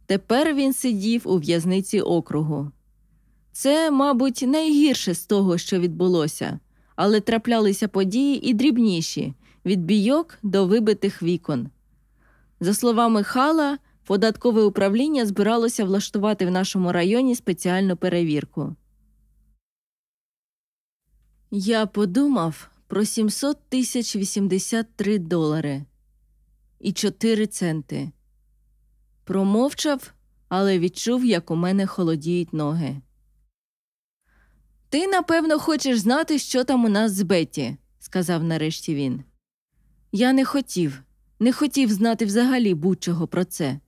Тепер він сидів у в'язниці округу. Це, мабуть, найгірше з того, що відбулося але траплялися події і дрібніші від бійок до вибитих вікон. За словами Хала, податкове управління збиралося влаштувати в нашому районі спеціальну перевірку. Я подумав про 700 тисяч 83 долари і 4 центи. Промовчав, але відчув, як у мене холодіють ноги. Ти, напевно, хочеш знати, що там у нас з Бетті, сказав нарешті він. Я не хотів, не хотів знати взагалі будь-чого про це,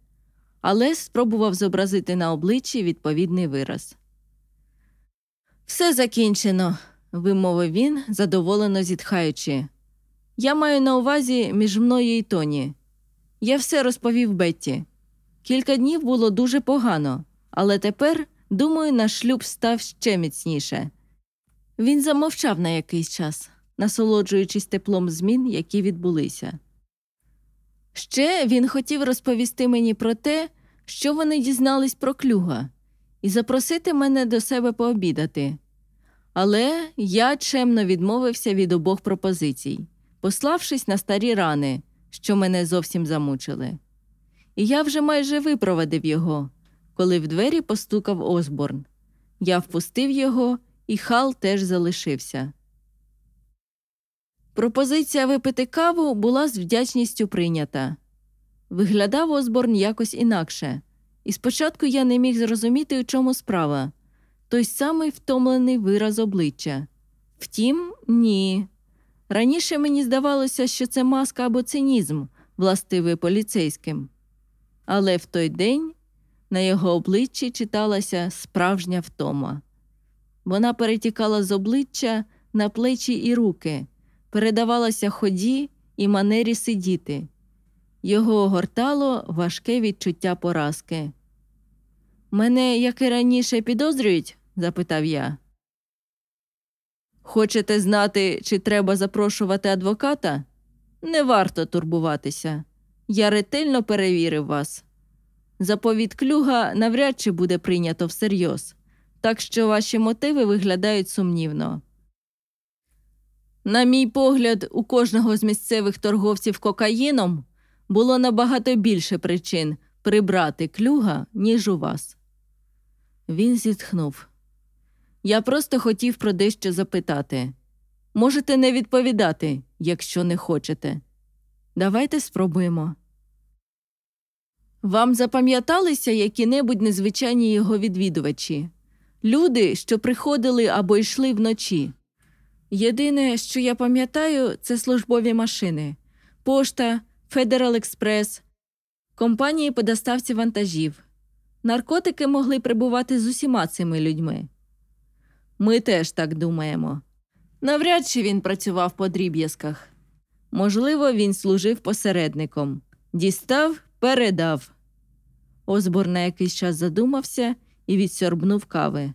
але спробував зобразити на обличчі відповідний вираз. Все закінчено, вимовив він, задоволено зітхаючи. Я маю на увазі між мною і Тоні. Я все розповів Бетті. Кілька днів було дуже погано, але тепер, думаю, наш шлюб став ще міцніше. Він замовчав на якийсь час, насолоджуючись теплом змін, які відбулися. Ще він хотів розповісти мені про те, що вони дізнались про клюга, і запросити мене до себе пообідати. Але я чемно відмовився від обох пропозицій, пославшись на старі рани, що мене зовсім замучили. І я вже майже випровадив його, коли в двері постукав Озборн. Я впустив його і хал теж залишився. Пропозиція випити каву була з вдячністю прийнята. Виглядав Озборн якось інакше, і спочатку я не міг зрозуміти, у чому справа той самий втомлений вираз обличчя. Втім, ні. Раніше мені здавалося, що це маска або цинізм, властивий поліцейським. Але в той день на його обличчі читалася справжня втома. Вона перетікала з обличчя на плечі і руки, передавалася ході і манері сидіти. Його огортало важке відчуття поразки. Мене, як і раніше, підозрюють? запитав я. Хочете знати, чи треба запрошувати адвоката? Не варто турбуватися. Я ретельно перевірив вас. Заповідь клюга навряд чи буде прийнято всерйоз так що ваші мотиви виглядають сумнівно. На мій погляд, у кожного з місцевих торговців кокаїном було набагато більше причин прибрати клюга, ніж у вас. Він зітхнув. Я просто хотів про дещо запитати. Можете не відповідати, якщо не хочете. Давайте спробуємо. Вам запам'яталися які небудь незвичайні його відвідувачі? люди, що приходили або йшли вночі. Єдине, що я пам'ятаю, це службові машини, пошта, Федерал Експрес, компанії по доставці вантажів. Наркотики могли прибувати з усіма цими людьми. Ми теж так думаємо. Навряд чи він працював по дріб'язках. Можливо, він служив посередником, дістав, передав. Озбор на якийсь час задумався і відсьорбнув кави.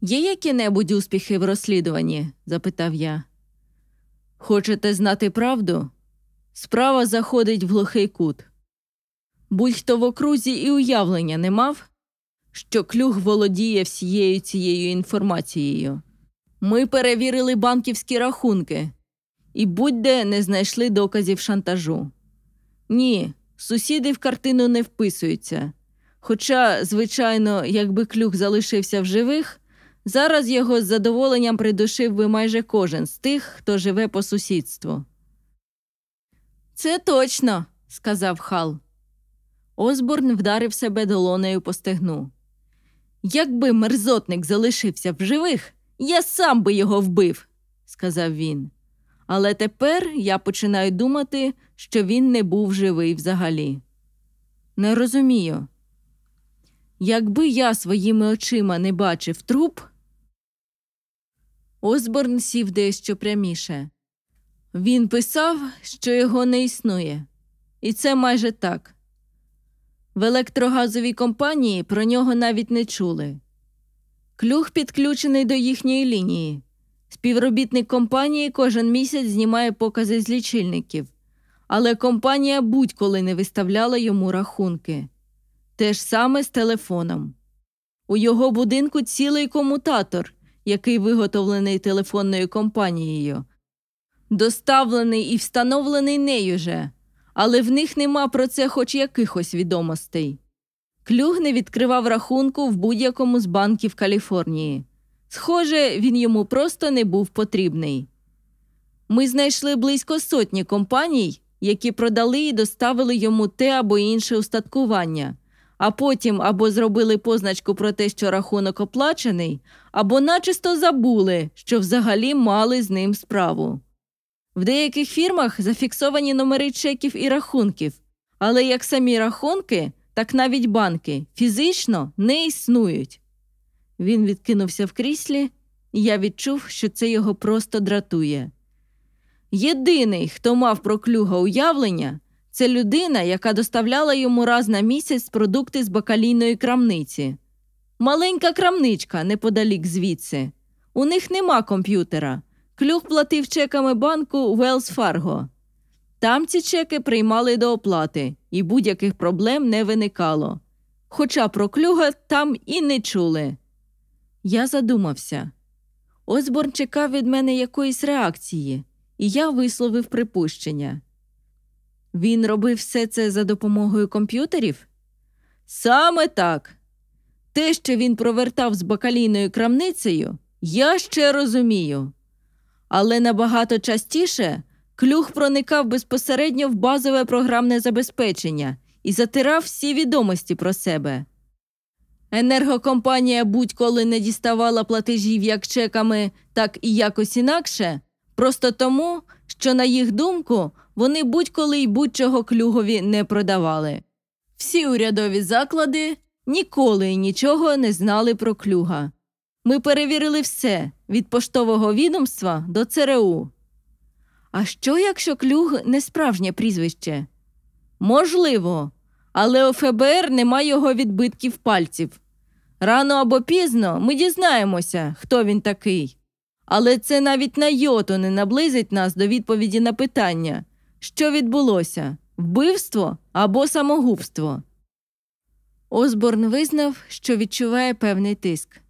Є які-небудь успіхи в розслідуванні? запитав я. Хочете знати правду? Справа заходить в глухий кут. Будь-хто в окрузі і уявлення не мав, що клюг володіє всією цією інформацією. Ми перевірили банківські рахунки і будь-де не знайшли доказів шантажу. Ні, сусіди в картину не вписуються. Хоча, звичайно, якби клюк залишився в живих, зараз його з задоволенням придушив би майже кожен з тих, хто живе по сусідству. Це точно, сказав Хал. Озборн вдарив себе долонею по стегну. Якби мерзотник залишився в живих, я сам би його вбив, сказав він. Але тепер я починаю думати, що він не був живий взагалі. Не розумію. Якби я своїми очима не бачив труп. Осборн сів дещо пряміше. Він писав, що його не існує, і це майже так. В електрогазовій компанії про нього навіть не чули. Клюх підключений до їхньої лінії. Співробітник компанії кожен місяць знімає покази з лічильників, але компанія будь-коли не виставляла йому рахунки. Те ж саме з телефоном. У його будинку цілий комутатор, який виготовлений телефонною компанією, доставлений і встановлений нею же, але в них нема про це хоч якихось відомостей. Клюг не відкривав рахунку в будь-якому з банків Каліфорнії. Схоже, він йому просто не був потрібний. Ми знайшли близько сотні компаній, які продали і доставили йому те або інше устаткування а потім або зробили позначку про те, що рахунок оплачений, або начисто забули, що взагалі мали з ним справу. В деяких фірмах зафіксовані номери чеків і рахунків, але як самі рахунки, так навіть банки фізично не існують. Він відкинувся в кріслі, і я відчув, що це його просто дратує. Єдиний, хто мав про клюга уявлення, це людина, яка доставляла йому раз на місяць продукти з бакалійної крамниці. Маленька крамничка неподалік звідси. У них нема комп'ютера. Клюх платив чеками банку Wells Fargo. Там ці чеки приймали до оплати, і будь-яких проблем не виникало. Хоча про клюга там і не чули. Я задумався. Осборн чекав від мене якоїсь реакції, і я висловив припущення. Він робив все це за допомогою комп'ютерів? Саме так. Те, що він провертав з бакалійною крамницею, я ще розумію. Але набагато частіше клюх проникав безпосередньо в базове програмне забезпечення і затирав всі відомості про себе. Енергокомпанія будь-коли не діставала платежів як чеками, так і якось інакше, просто тому, що, на їх думку, вони будь-коли й будь-чого клюгові не продавали. Всі урядові заклади ніколи і нічого не знали про клюга. Ми перевірили все від поштового відомства до ЦРУ. А що, якщо клюг не справжнє прізвище? Можливо, але у ФБР нема його відбитків пальців. Рано або пізно ми дізнаємося, хто він такий. Але це навіть на йоту не наблизить нас до відповіді на питання, що відбулося вбивство або самогубство. Осборн визнав, що відчуває певний тиск.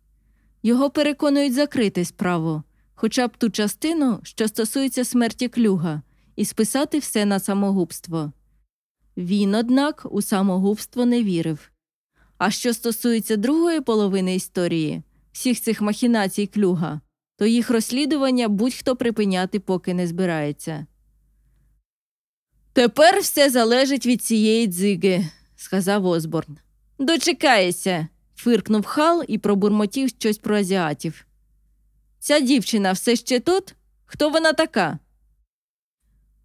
Його переконують закрити справу, хоча б ту частину, що стосується смерті клюга, і списати все на самогубство. Він, однак, у самогубство не вірив. А що стосується другої половини історії, всіх цих махінацій клюга, то їх розслідування будь-хто припиняти поки не збирається. Тепер все залежить від цієї дзиги, сказав Озборн. Дочекайся, фиркнув Хал і пробурмотів щось про азіатів. Ця дівчина все ще тут? Хто вона така?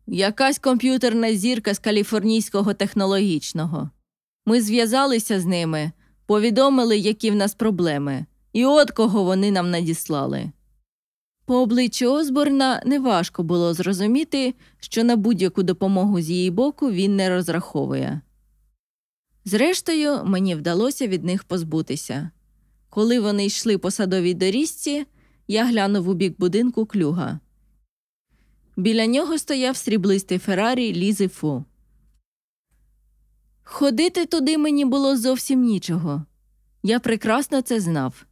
Якась комп'ютерна зірка з каліфорнійського технологічного. Ми зв'язалися з ними, повідомили, які в нас проблеми, і от кого вони нам надіслали. По обличчю Озборна неважко було зрозуміти, що на будь-яку допомогу з її боку він не розраховує. Зрештою, мені вдалося від них позбутися. Коли вони йшли по садовій доріжці, я глянув у бік будинку клюга. Біля нього стояв сріблистий Феррарі Лізи Фу. Ходити туди мені було зовсім нічого. Я прекрасно це знав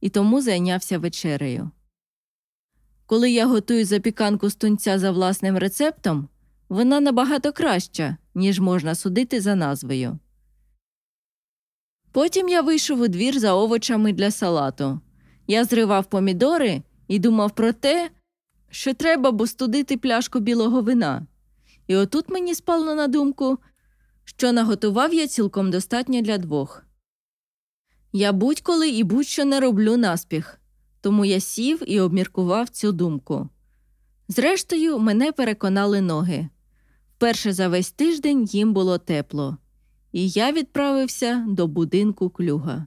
і тому зайнявся вечерею. Коли я готую запіканку з тунця за власним рецептом, вона набагато краща, ніж можна судити за назвою. Потім я вийшов у двір за овочами для салату. Я зривав помідори і думав про те, що треба б остудити пляшку білого вина. І отут мені спало на думку, що наготував я цілком достатньо для двох. Я будь-коли і будь-що не роблю наспіх тому я сів і обміркував цю думку. Зрештою, мене переконали ноги. Перше за весь тиждень їм було тепло, і я відправився до будинку клюга.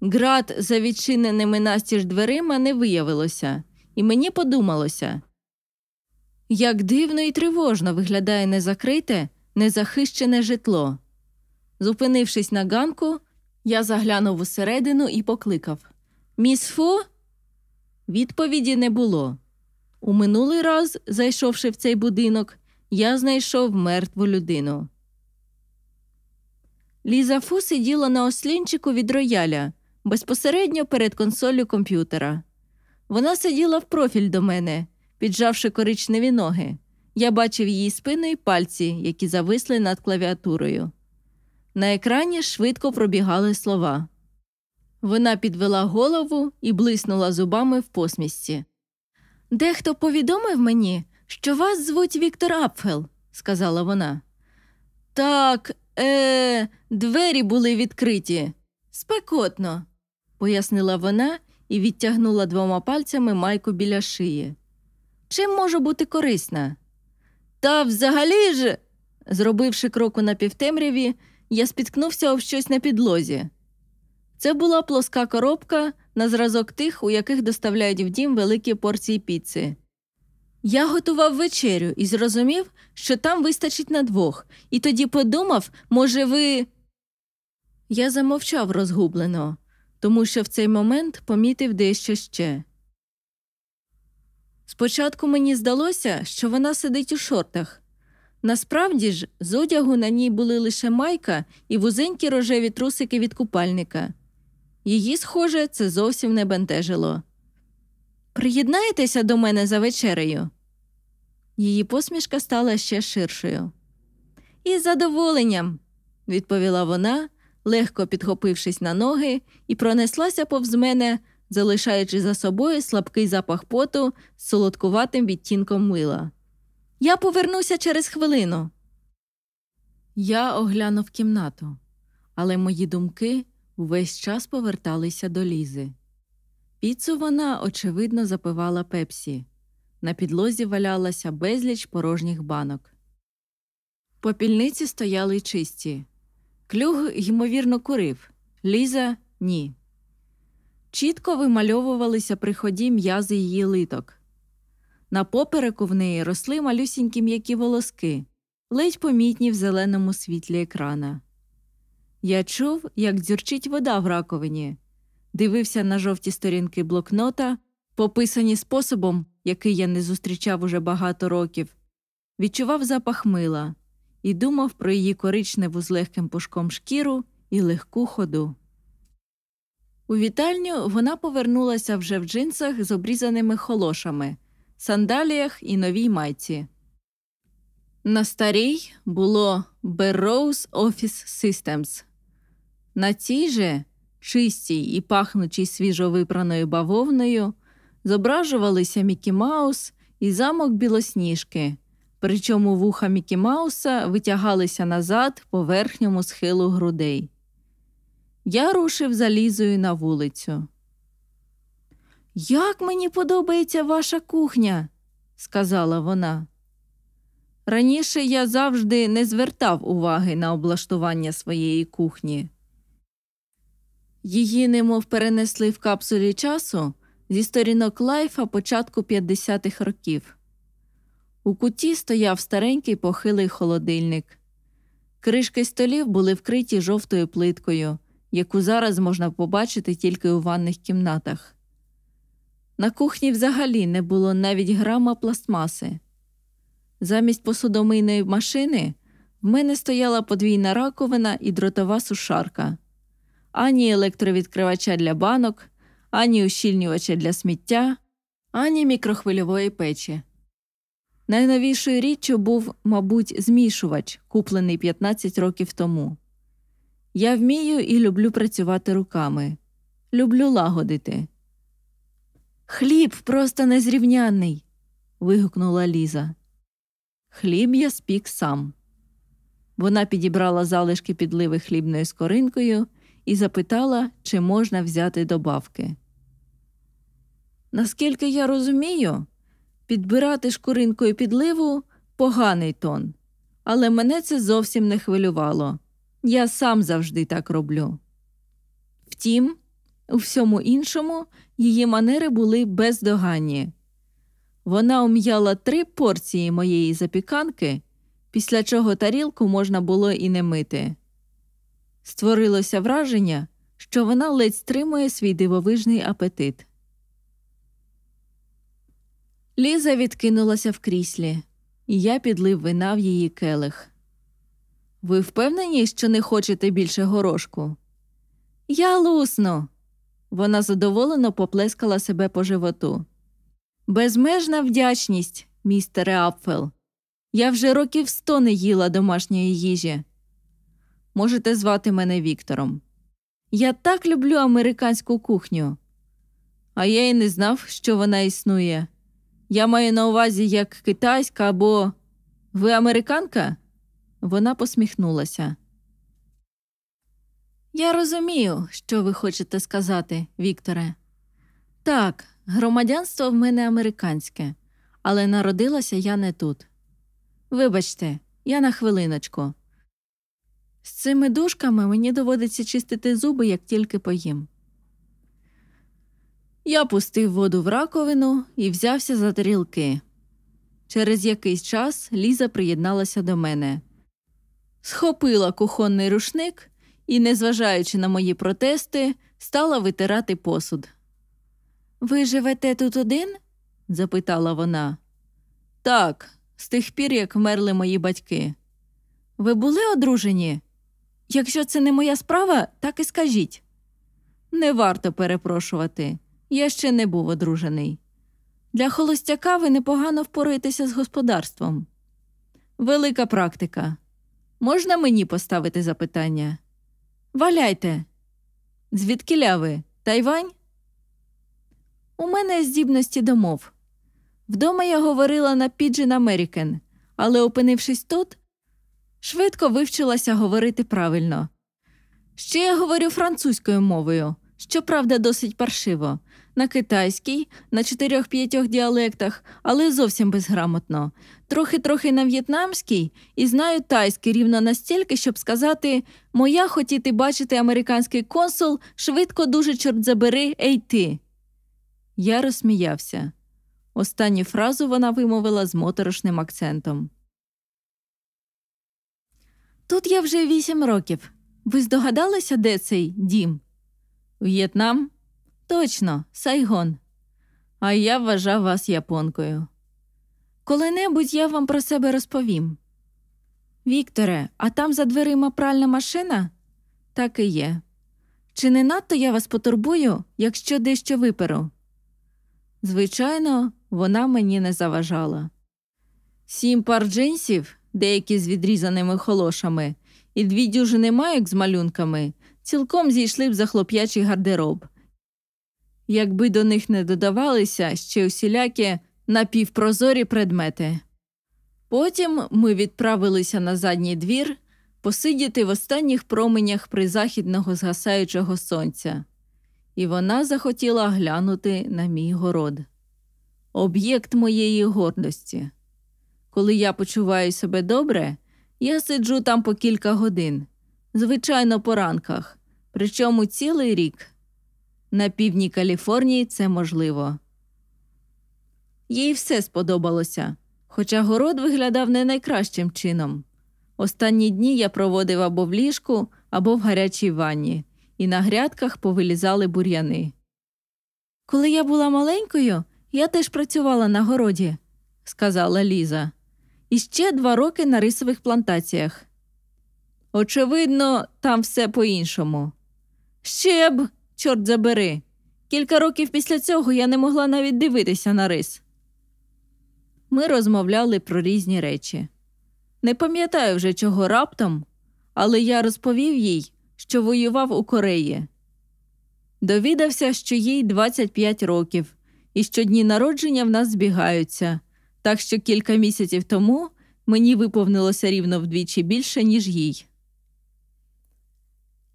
Град за відчиненими настіж дверима не виявилося, і мені подумалося як дивно і тривожно виглядає незакрите, незахищене житло. Зупинившись на ганку, я заглянув усередину і покликав Місфу? Відповіді не було. У минулий раз, зайшовши в цей будинок, я знайшов мертву людину. Ліза Фу сиділа на ослінчику від рояля безпосередньо перед консолю комп'ютера. Вона сиділа в профіль до мене, піджавши коричневі ноги. Я бачив її спину і пальці, які зависли над клавіатурою. На екрані швидко пробігали слова. Вона підвела голову і блиснула зубами в посмішці. Дехто повідомив мені, що вас звуть Віктор Апфел, сказала вона. Так, е, двері були відкриті. Спекотно, пояснила вона і відтягнула двома пальцями майку біля шиї. Чим можу бути корисна? Та взагалі ж. Зробивши кроку на півтемряві, я спіткнувся об щось на підлозі. Це була плоска коробка на зразок тих, у яких доставляють в дім великі порції піци. Я готував вечерю і зрозумів, що там вистачить на двох, і тоді подумав, може, ви. Я замовчав розгублено, тому що в цей момент помітив дещо ще. Спочатку мені здалося, що вона сидить у шортах. Насправді ж, з одягу на ній були лише майка і вузенькі рожеві трусики від купальника. Її, схоже, це зовсім не бентежило. Приєднаєтеся до мене за вечерею. Її посмішка стала ще ширшою. Із задоволенням, відповіла вона, легко підхопившись на ноги, і пронеслася повз мене, залишаючи за собою слабкий запах поту з солодкуватим відтінком мила. Я повернуся через хвилину. Я оглянув кімнату, але мої думки весь час поверталися до лізи. Піцу вона, очевидно, запивала пепсі. На підлозі валялася безліч порожніх банок. Попільниці стояли чисті. Клюг, ймовірно, курив, ліза ні. Чітко вимальовувалися при ході м'язи її литок. На попереку в неї росли малюсінькі м'які волоски, ледь помітні в зеленому світлі екрана. Я чув, як дзюрчить вода в раковині, дивився на жовті сторінки блокнота, пописані способом, який я не зустрічав уже багато років, відчував запах мила і думав про її коричневу з легким пушком шкіру і легку ходу. У вітальню вона повернулася вже в джинсах з обрізаними холошами, сандаліях і новій майці. На старій було Берроуз Office Systems. На цій же, чистій і пахнучій свіжовипраною бавовною, зображувалися Мікі Маус і замок білосніжки, причому вуха Мікі Мауса витягалися назад по верхньому схилу грудей. Я рушив залізою на вулицю. Як мені подобається ваша кухня, сказала вона. Раніше я завжди не звертав уваги на облаштування своєї кухні. Її немов перенесли в капсулі часу зі сторінок лайфа початку 50-х років. У куті стояв старенький похилий холодильник. Кришки столів були вкриті жовтою плиткою, яку зараз можна побачити тільки у ванних кімнатах. На кухні взагалі не було навіть грама пластмаси. Замість посудомийної машини в мене стояла подвійна раковина і дротова сушарка ані електровідкривача для банок, ані ущільнювача для сміття, ані мікрохвильової печі. Найновішою річчю був, мабуть, змішувач, куплений 15 років тому. Я вмію і люблю працювати руками, люблю лагодити. Хліб просто незрівнянний. вигукнула Ліза. Хліб я спік сам. Вона підібрала залишки підливи хлібною скоринкою і запитала, чи можна взяти добавки. Наскільки я розумію, підбирати шкуринкою підливу поганий тон, але мене це зовсім не хвилювало. Я сам завжди так роблю. Втім, у всьому іншому її манери були бездоганні. Вона ум'яла три порції моєї запіканки, після чого тарілку можна було і не мити. Створилося враження, що вона ледь стримує свій дивовижний апетит. Ліза відкинулася в кріслі, і я підлив вина в її келих. Ви впевнені, що не хочете більше горошку? Я лусно. Вона задоволено поплескала себе по животу. Безмежна вдячність, містере Апфел. Я вже років сто не їла домашньої їжі. Можете звати мене Віктором. Я так люблю американську кухню. А я й не знав, що вона існує. Я маю на увазі як китайська або. Ви американка? Вона посміхнулася. Я розумію, що ви хочете сказати, Вікторе. Так, громадянство в мене американське, але народилася я не тут. Вибачте, я на хвилиночку. З цими дужками мені доводиться чистити зуби, як тільки поїм. Я пустив воду в раковину і взявся за тарілки. Через якийсь час Ліза приєдналася до мене. Схопила кухонний рушник і, незважаючи на мої протести, стала витирати посуд. Ви живете тут один? запитала вона. Так, з тих пір, як вмерли мої батьки. Ви були одружені? Якщо це не моя справа, так і скажіть. Не варто перепрошувати. Я ще не був одружений. Для холостяка ви непогано впораєтеся з господарством. Велика практика. Можна мені поставити запитання? Валяйте. Звідкіля ви? Тайвань? У мене здібності домов. Вдома я говорила на Піджин Америкен, але, опинившись тут, Швидко вивчилася говорити правильно. Ще я говорю французькою мовою, щоправда, досить паршиво. На китайській, на чотирьох-п'ятьох діалектах, але зовсім безграмотно. Трохи-трохи на в'єтнамській і знаю тайський рівно настільки, щоб сказати Моя хотіти бачити американський консул швидко дуже чорт забери, ей ти. Я розсміявся. Останню фразу вона вимовила з моторошним акцентом. Тут я вже вісім років. Ви здогадалися, де цей дім? В'єтнам? Точно, Сайгон. А я вважав вас японкою. Коли-небудь я вам про себе розповім. Вікторе, а там за дверима пральна машина? Так і є. Чи не надто я вас потурбую, якщо дещо виперу? Звичайно, вона мені не заважала. Сім пар джинсів деякі з відрізаними холошами, і дві дюжини майок з малюнками цілком зійшли б за хлоп'ячий гардероб. Якби до них не додавалися ще усілякі напівпрозорі предмети. Потім ми відправилися на задній двір посидіти в останніх променях призахідного згасаючого сонця, і вона захотіла глянути на мій город об'єкт моєї гордості. Коли я почуваю себе добре, я сиджу там по кілька годин, звичайно, по ранках, причому цілий рік. На півдні Каліфорнії це можливо. Їй все сподобалося, хоча город виглядав не найкращим чином. Останні дні я проводив або в ліжку, або в гарячій ванні, і на грядках повилізали бур'яни. Коли я була маленькою, я теж працювала на городі, сказала Ліза і ще два роки на рисових плантаціях. Очевидно, там все по-іншому. Ще б, чорт забери. Кілька років після цього я не могла навіть дивитися на рис. Ми розмовляли про різні речі. Не пам'ятаю вже чого раптом, але я розповів їй, що воював у Кореї. Довідався, що їй 25 років і що дні народження в нас збігаються, так що кілька місяців тому мені виповнилося рівно вдвічі більше, ніж їй.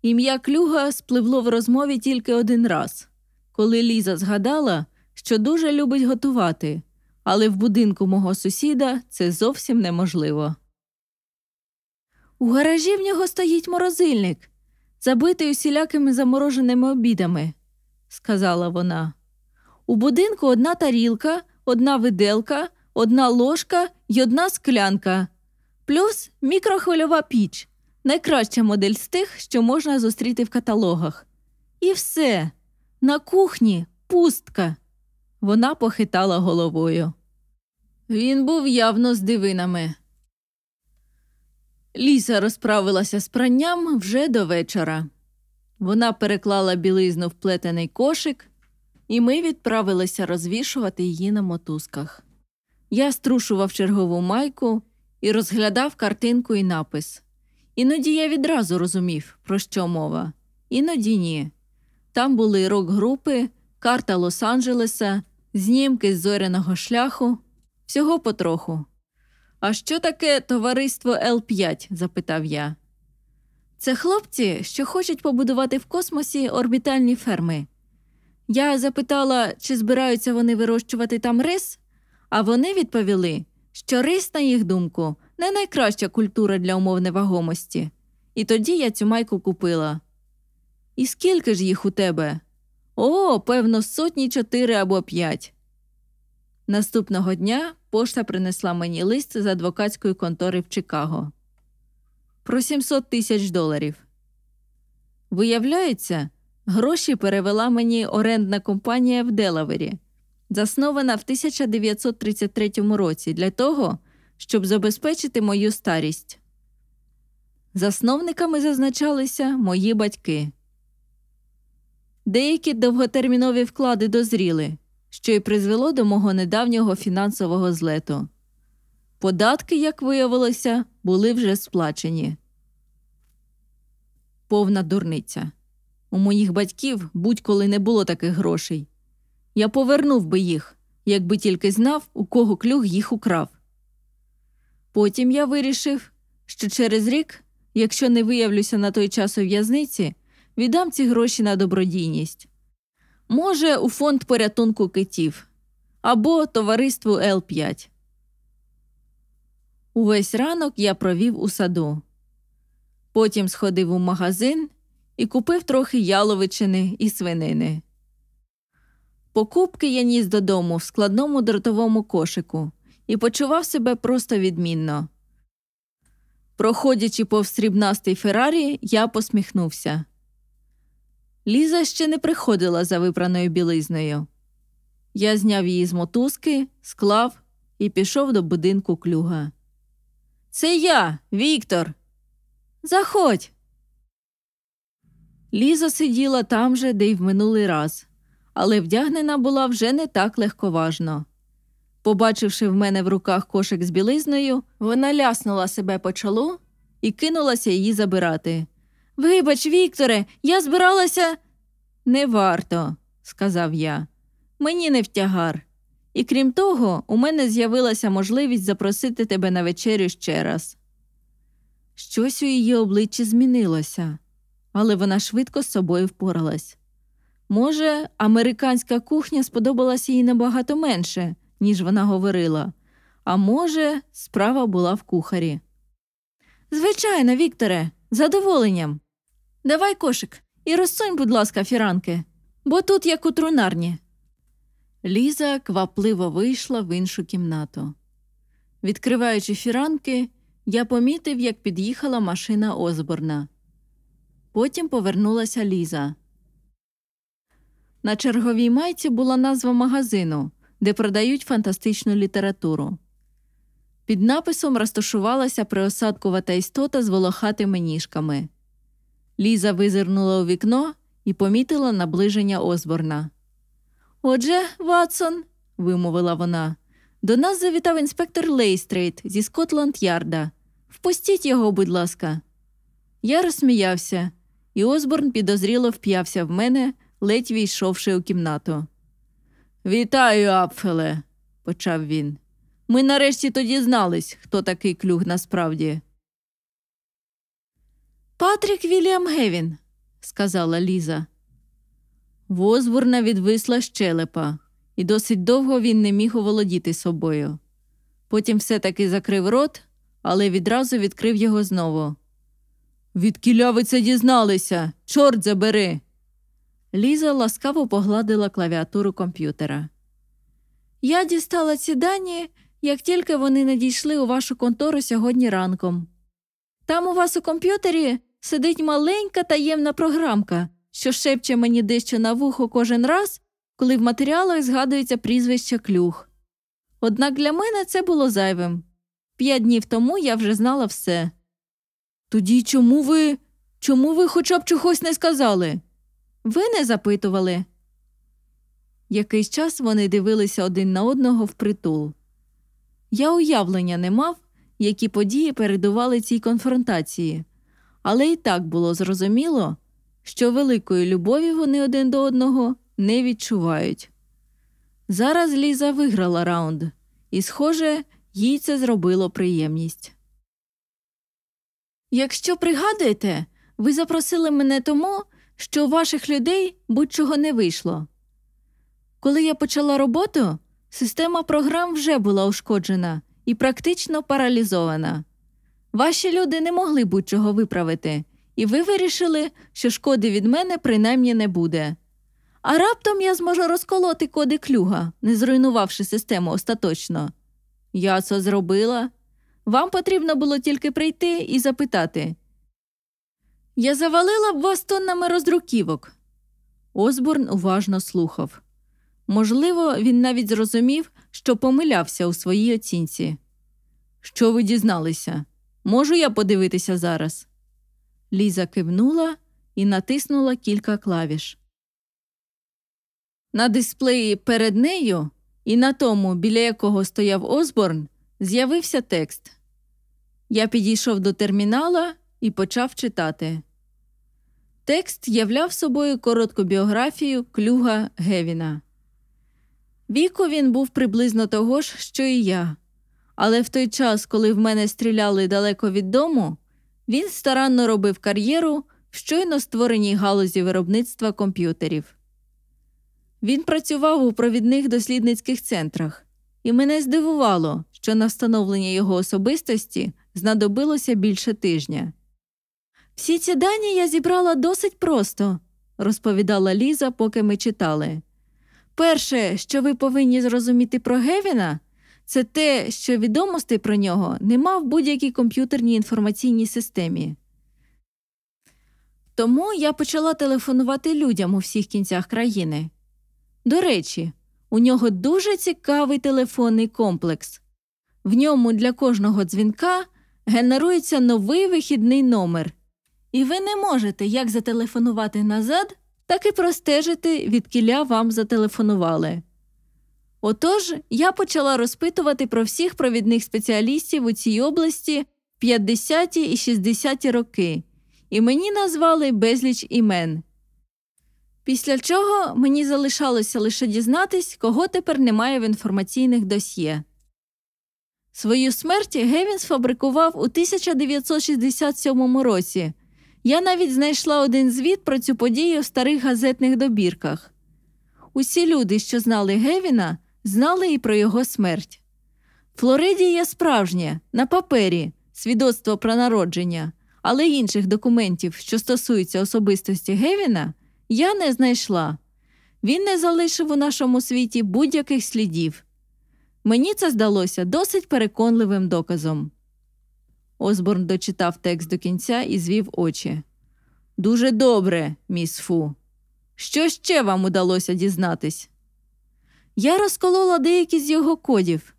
Ім'я клюга спливло в розмові тільки один раз, коли Ліза згадала, що дуже любить готувати, але в будинку мого сусіда це зовсім неможливо. У гаражі в нього стоїть морозильник, забитий усілякими замороженими обідами, сказала вона. У будинку одна тарілка, одна виделка одна ложка й одна склянка, плюс мікрохвильова піч найкраща модель з тих, що можна зустріти в каталогах. І все, на кухні пустка. Вона похитала головою. Він був явно з дивинами. Ліса розправилася з пранням вже до вечора. Вона переклала білизну в плетений кошик, і ми відправилися розвішувати її на мотузках. Я струшував чергову майку і розглядав картинку і напис. Іноді я відразу розумів, про що мова, іноді ні. Там були рок-групи, карта Лос-Анджелеса, знімки з зоряного шляху, всього потроху. А що таке товариство Л5? запитав я. Це хлопці, що хочуть побудувати в космосі орбітальні ферми. Я запитала, чи збираються вони вирощувати там рис, а вони відповіли, що рис, на їх думку, не найкраща культура для умов невагомості. І тоді я цю майку купила. І скільки ж їх у тебе? О, певно, сотні чотири або п'ять. Наступного дня пошта принесла мені лист з адвокатської контори в Чикаго про 700 тисяч доларів. Виявляється, гроші перевела мені орендна компанія в Делавері заснована в 1933 році для того, щоб забезпечити мою старість. Засновниками зазначалися мої батьки. Деякі довготермінові вклади дозріли, що й призвело до мого недавнього фінансового злету. Податки, як виявилося, були вже сплачені. Повна дурниця. У моїх батьків будь-коли не було таких грошей. Я повернув би їх, якби тільки знав, у кого клюг їх украв. Потім я вирішив, що через рік, якщо не виявлюся на той час у в'язниці, віддам ці гроші на добродійність. Може, у фонд порятунку китів або товариству Л5. Увесь ранок я провів у саду. Потім сходив у магазин і купив трохи яловичини і свинини. Покупки я ніс додому в складному дротовому кошику і почував себе просто відмінно. Проходячи повз срібнастий Феррарі, я посміхнувся. Ліза ще не приходила за випраною білизною. Я зняв її з мотузки, склав і пішов до будинку клюга. Це я, Віктор. Заходь. Ліза сиділа там же, де й в минулий раз але вдягнена була вже не так легковажно. Побачивши в мене в руках кошик з білизною, вона ляснула себе по чолу і кинулася її забирати. Вибач, Вікторе, я збиралася. Не варто, сказав я, мені не втягар. І крім того, у мене з'явилася можливість запросити тебе на вечерю ще раз. Щось у її обличчі змінилося, але вона швидко з собою впоралась. Може, американська кухня сподобалася їй набагато менше, ніж вона говорила, а може, справа була в кухарі. Звичайно, Вікторе, задоволенням. Давай кошик і розсунь, будь ласка, фіранки, бо тут як у трунарні. Ліза квапливо вийшла в іншу кімнату. Відкриваючи фіранки, я помітив, як під'їхала машина Озборна. Потім повернулася Ліза. На черговій майці була назва магазину, де продають фантастичну літературу. Під написом розташувалася приосадкувата істота з волохатими ніжками. Ліза визирнула у вікно і помітила наближення Озборна. Отже, Ватсон, вимовила вона, до нас завітав інспектор Лейстрейт зі Скотланд Ярда. Впустіть його, будь ласка. Я розсміявся, і Озборн підозріло вп'явся в мене, ледь війшовши у кімнату. Вітаю, Апфеле, почав він. Ми нарешті тоді знались, хто такий клюг насправді. Патрік Вільям Гевін, сказала Ліза. Возбурна відвисла щелепа, і досить довго він не міг оволодіти собою. Потім все-таки закрив рот, але відразу відкрив його знову. Від кіля ви це дізналися, чорт забери. Ліза ласкаво погладила клавіатуру комп'ютера. Я дістала ці дані, як тільки вони надійшли у вашу контору сьогодні ранком. Там у вас у комп'ютері сидить маленька таємна програмка, що шепче мені дещо на вухо кожен раз, коли в матеріалах згадується прізвище клюх. Однак для мене це було зайвим. П'ять днів тому я вже знала все. Тоді чому ви, чому ви хоча б чогось не сказали? Ви не запитували. Якийсь час вони дивилися один на одного впритул. Я уявлення не мав, які події передували цій конфронтації, але і так було зрозуміло, що великої любові вони один до одного не відчувають. Зараз Ліза виграла раунд, і, схоже, їй це зробило приємність. Якщо пригадуєте, ви запросили мене тому, що у ваших людей будь-чого не вийшло. Коли я почала роботу, система програм вже була ушкоджена і практично паралізована. Ваші люди не могли будь-чого виправити, і ви вирішили, що шкоди від мене принаймні не буде. А раптом я зможу розколоти коди клюга, не зруйнувавши систему остаточно. Я це зробила. Вам потрібно було тільки прийти і запитати, я завалила б вас тоннами роздруківок. Озборн уважно слухав. Можливо, він навіть зрозумів, що помилявся у своїй оцінці. Що ви дізналися? Можу я подивитися зараз? Ліза кивнула і натиснула кілька клавіш. На дисплеї перед нею і на тому, біля якого стояв Осборн, з'явився текст. Я підійшов до термінала і почав читати. Текст являв собою коротку біографію клюга Гевіна. Віку він був приблизно того ж, що і я. Але в той час, коли в мене стріляли далеко від дому, він старанно робив кар'єру в щойно створеній галузі виробництва комп'ютерів. Він працював у провідних дослідницьких центрах, і мене здивувало, що на встановлення його особистості знадобилося більше тижня. Всі ці дані я зібрала досить просто, розповідала Ліза, поки ми читали. Перше, що ви повинні зрозуміти про Гевіна, це те, що відомостей про нього нема в будь-якій комп'ютерній інформаційній системі. Тому я почала телефонувати людям у всіх кінцях країни. До речі, у нього дуже цікавий телефонний комплекс. В ньому для кожного дзвінка генерується новий вихідний номер. І ви не можете як зателефонувати назад, так і простежити, відкіля вам зателефонували. Отож, я почала розпитувати про всіх провідних спеціалістів у цій області в 50-ті і 60-ті роки, і мені назвали безліч імен. Після чого мені залишалося лише дізнатись, кого тепер немає в інформаційних досьє. Свою смерть Гевін сфабрикував у 1967 році. Я навіть знайшла один звіт про цю подію в старих газетних добірках. Усі люди, що знали Гевіна, знали і про його смерть. Флориді є справжнє, на папері, свідоцтво про народження, але інших документів, що стосуються особистості Гевіна, я не знайшла. Він не залишив у нашому світі будь-яких слідів. Мені це здалося досить переконливим доказом. Осборн дочитав текст до кінця і звів очі. Дуже добре, міс Фу. Що ще вам удалося дізнатись? Я розколола деякі з його кодів.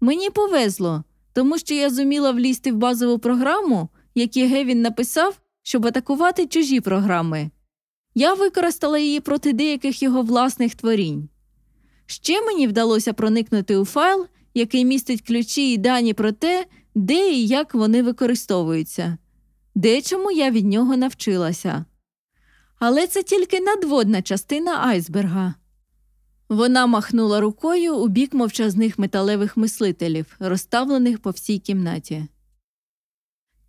Мені повезло, тому що я зуміла влізти в базову програму, яку Гевін написав, щоб атакувати чужі програми. Я використала її проти деяких його власних творінь. Ще мені вдалося проникнути у файл, який містить ключі і дані про те, де і як вони використовуються, дечому я від нього навчилася. Але це тільки надводна частина айсберга. Вона махнула рукою у бік мовчазних металевих мислителів, розставлених по всій кімнаті.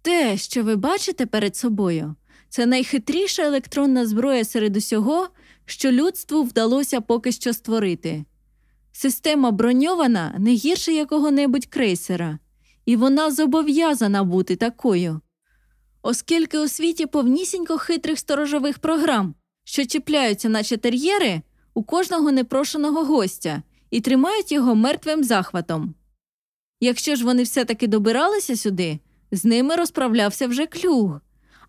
Те, що ви бачите перед собою, це найхитріша електронна зброя серед усього, що людству вдалося поки що створити. Система броньована не гірше якого небудь крейсера, і вона зобов'язана бути такою. Оскільки у світі повнісінько хитрих сторожових програм, що чіпляються, наче тер'єри, у кожного непрошеного гостя і тримають його мертвим захватом. Якщо ж вони все таки добиралися сюди, з ними розправлявся вже клюг.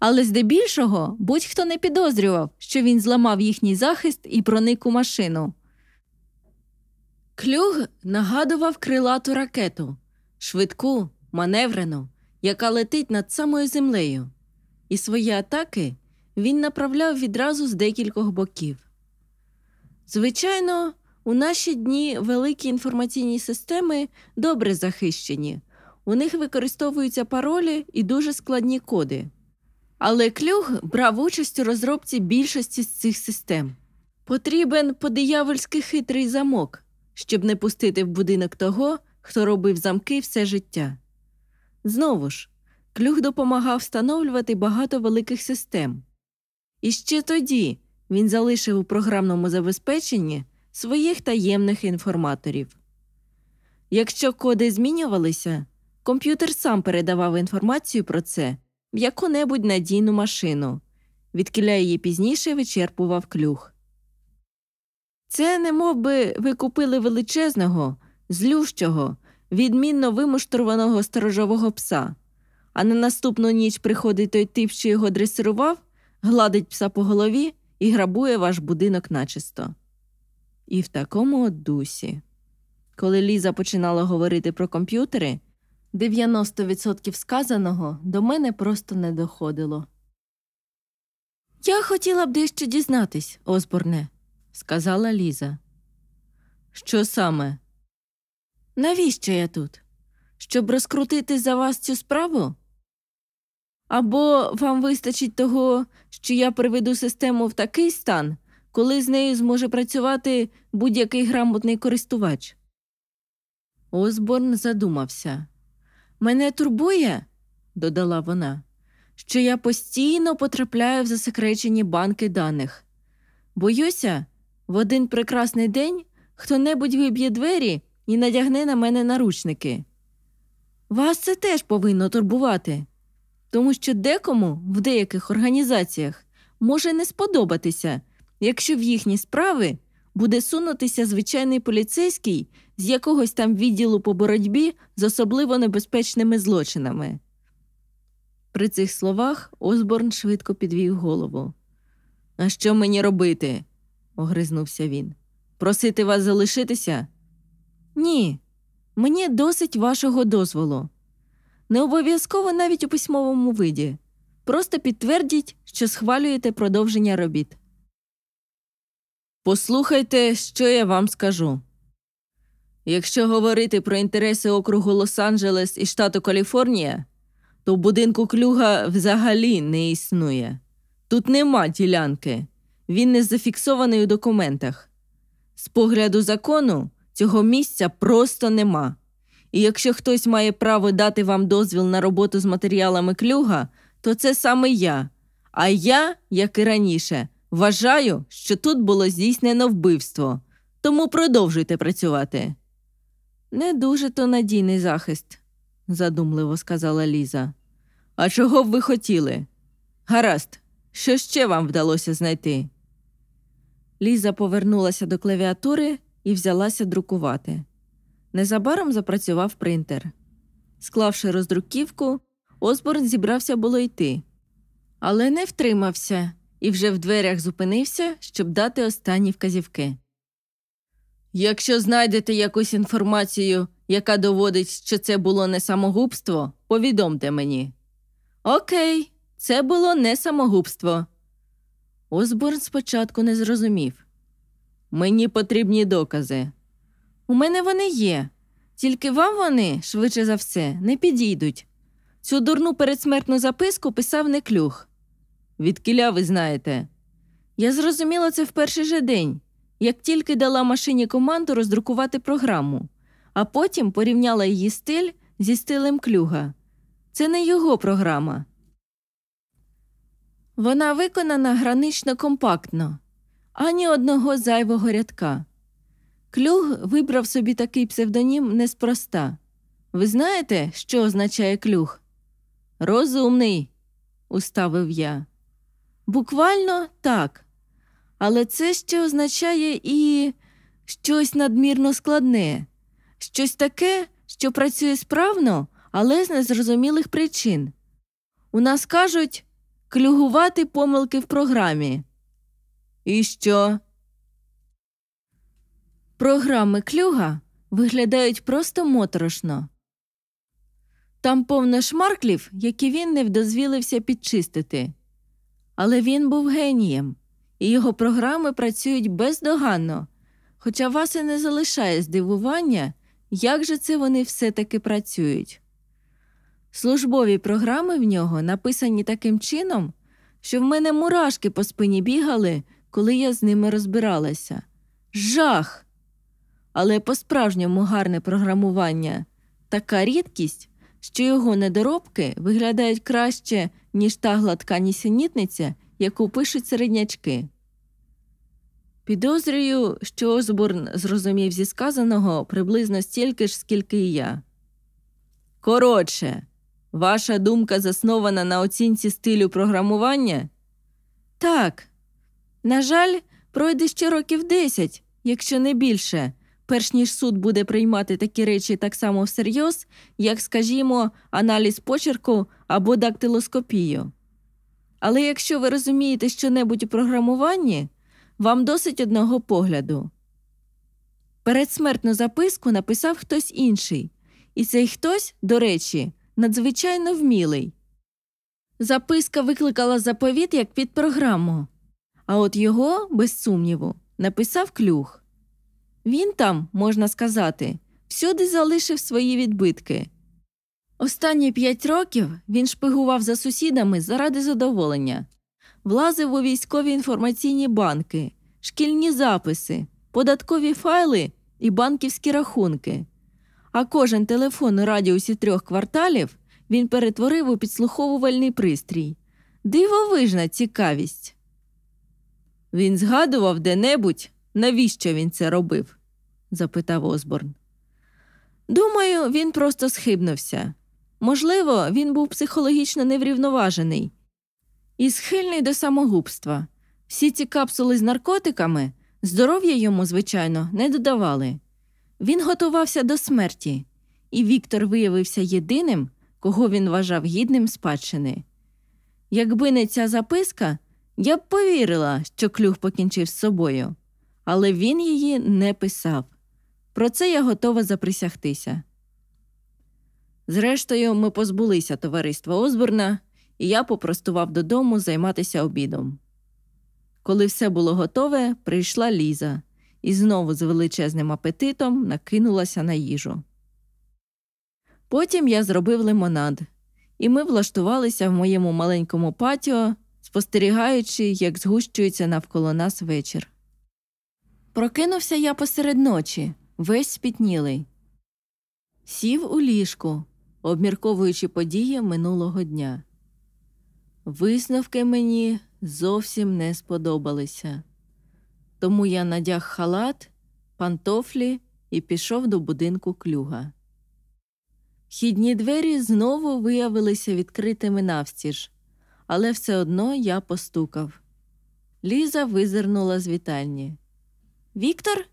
Але здебільшого будь-хто не підозрював, що він зламав їхній захист і проник у машину. Клюг нагадував крилату ракету, швидку, маневрену, яка летить над самою землею. І свої атаки він направляв відразу з декількох боків. Звичайно, у наші дні великі інформаційні системи добре захищені, у них використовуються паролі і дуже складні коди. Але клюг брав участь у розробці більшості з цих систем. Потрібен подиявольський хитрий замок, щоб не пустити в будинок того, хто робив замки все життя. Знову ж, клюх допомагав встановлювати багато великих систем. І ще тоді він залишив у програмному забезпеченні своїх таємних інформаторів. Якщо коди змінювалися, комп'ютер сам передавав інформацію про це в яку небудь надійну машину, відкіля її пізніше вичерпував клюх. Це не би ви купили величезного, злющого, відмінно вимуштрованого сторожового пса. А на наступну ніч приходить той тип, що його дресирував, гладить пса по голові і грабує ваш будинок начисто. І в такому от дусі. Коли Ліза починала говорити про комп'ютери, 90% сказаного до мене просто не доходило. Я хотіла б дещо дізнатись, Озборне, сказала Ліза. Що саме? Навіщо я тут? Щоб розкрутити за вас цю справу? Або вам вистачить того, що я приведу систему в такий стан, коли з нею зможе працювати будь-який грамотний користувач? Осборн задумався. Мене турбує, додала вона, що я постійно потрапляю в засекречені банки даних. Боюся, в один прекрасний день хто небудь виб'є двері і надягне на мене наручники. Вас це теж повинно турбувати, тому що декому в деяких організаціях може не сподобатися, якщо в їхні справи буде сунутися звичайний поліцейський з якогось там відділу по боротьбі з особливо небезпечними злочинами. При цих словах Озборн швидко підвів голову. А що мені робити? огризнувся він. Просити вас залишитися? Ні, мені досить вашого дозволу. Не обов'язково навіть у письмовому виді. Просто підтвердіть, що схвалюєте продовження робіт. Послухайте, що я вам скажу. Якщо говорити про інтереси округу Лос-Анджелес і штату Каліфорнія, то будинку клюга взагалі не існує. Тут нема ділянки, він не зафіксований у документах. З погляду закону, Цього місця просто нема. І якщо хтось має право дати вам дозвіл на роботу з матеріалами клюга, то це саме я. А я, як і раніше, вважаю, що тут було здійснено вбивство, тому продовжуйте працювати. Не дуже то надійний захист, задумливо сказала Ліза. А чого б ви хотіли? Гаразд, що ще вам вдалося знайти? Ліза повернулася до клавіатури і взялася друкувати. Незабаром запрацював принтер. Склавши роздруківку, Осборн зібрався було йти, але не втримався і вже в дверях зупинився, щоб дати останні вказівки. Якщо знайдете якусь інформацію, яка доводить, що це було не самогубство, повідомте мені. Окей, це було не самогубство. Осборн спочатку не зрозумів. Мені потрібні докази. У мене вони є, тільки вам вони, швидше за все, не підійдуть. Цю дурну передсмертну записку писав не клюх. Відкіля ви знаєте. Я зрозуміла це в перший же день, як тільки дала машині команду роздрукувати програму, а потім порівняла її стиль зі стилем клюга. Це не його програма. Вона виконана гранично компактно ані одного зайвого рядка. Клюг вибрав собі такий псевдонім неспроста. Ви знаєте, що означає клюг? Розумний, уставив я. Буквально так. Але це ще означає і щось надмірно складне, щось таке, що працює справно, але з незрозумілих причин. У нас кажуть клюгувати помилки в програмі. І що? Програми клюга виглядають просто моторошно. Там повно шмарклів, які він не вдозвілився підчистити. Але він був генієм, і його програми працюють бездоганно. Хоча вас і не залишає здивування, як же це вони все таки працюють. Службові програми в нього написані таким чином, що в мене мурашки по спині бігали, коли я з ними розбиралася. Жах! Але по-справжньому гарне програмування така рідкість, що його недоробки виглядають краще, ніж та гладка нісенітниця, яку пишуть середнячки. Підозрюю, що Озборн зрозумів зі сказаного приблизно стільки ж, скільки і я. Коротше, ваша думка заснована на оцінці стилю програмування? Так, на жаль, пройде ще років 10, якщо не більше, перш ніж суд буде приймати такі речі так само всерйоз, як, скажімо, аналіз почерку або дактилоскопію. Але якщо ви розумієте щонебудь у програмуванні, вам досить одного погляду. Передсмертну записку написав хтось інший, і цей хтось, до речі, надзвичайно вмілий. Записка викликала заповіт як під програму. А от його, без сумніву, написав клюх. Він там, можна сказати, всюди залишив свої відбитки. Останні п'ять років він шпигував за сусідами заради задоволення, влазив у військові інформаційні банки, шкільні записи, податкові файли і банківські рахунки. А кожен телефон у радіусі трьох кварталів він перетворив у підслуховувальний пристрій. Дивовижна цікавість. Він згадував де-небудь, навіщо він це робив? запитав Осборн. Думаю, він просто схибнувся. Можливо, він був психологічно неврівноважений і схильний до самогубства. Всі ці капсули з наркотиками здоров'я йому, звичайно, не додавали. Він готувався до смерті, і Віктор виявився єдиним, кого він вважав гідним спадщини. Якби не ця записка, я б повірила, що клюх покінчив з собою, але він її не писав. Про це я готова заприсягтися. Зрештою, ми позбулися товариства Озбурна, і я попростував додому займатися обідом. Коли все було готове, прийшла Ліза і знову з величезним апетитом накинулася на їжу. Потім я зробив лимонад, і ми влаштувалися в моєму маленькому патіо спостерігаючи, як згущується навколо нас вечір. Прокинувся я посеред ночі, весь спітнілий. Сів у ліжку, обмірковуючи події минулого дня. Висновки мені зовсім не сподобалися. Тому я надяг халат, пантофлі і пішов до будинку клюга. Хідні двері знову виявилися відкритими навстіж, але все одно я постукав. Ліза визирнула з вітальні. Віктор,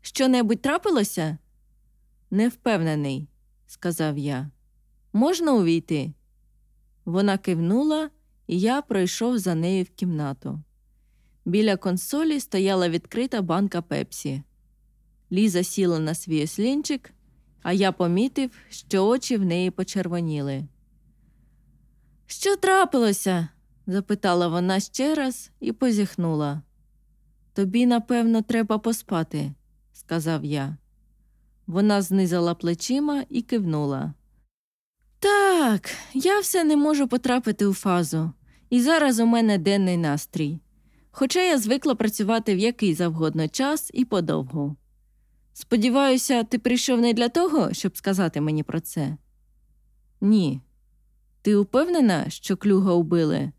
що-небудь трапилося? Не впевнений, сказав я. Можна увійти? Вона кивнула, і я пройшов за нею в кімнату. Біля консолі стояла відкрита банка пепсі. Ліза сіла на свій ослінчик, а я помітив, що очі в неї почервоніли. Що трапилося? запитала вона ще раз і позіхнула. Тобі, напевно, треба поспати, сказав я. Вона знизала плечима і кивнула. Так, я все не можу потрапити у фазу, і зараз у мене денний настрій. Хоча я звикла працювати в який завгодно час і подовгу. Сподіваюся, ти прийшов не для того, щоб сказати мені про це? Ні, ти упевнена, що клюга убили?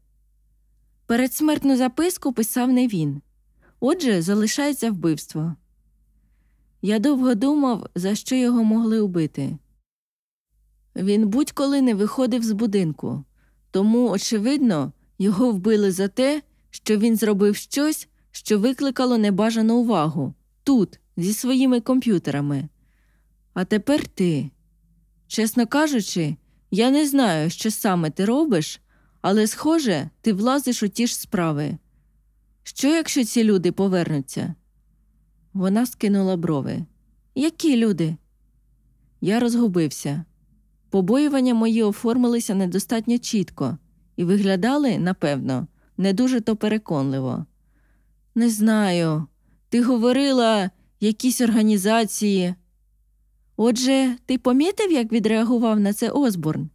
Передсмертну записку писав не він. Отже, залишається вбивство. Я довго думав, за що його могли убити. Він будь-коли не виходив з будинку, тому, очевидно, його вбили за те, що він зробив щось, що викликало небажану увагу тут, зі своїми комп'ютерами. А тепер ти. Чесно кажучи, я не знаю, що саме ти робиш, але, схоже, ти влазиш у ті ж справи. Що, якщо ці люди повернуться? Вона скинула брови. Які люди? Я розгубився. Побоювання мої оформилися недостатньо чітко і виглядали, напевно, не дуже то переконливо. Не знаю, ти говорила якісь організації. Отже, ти помітив, як відреагував на це Озборн.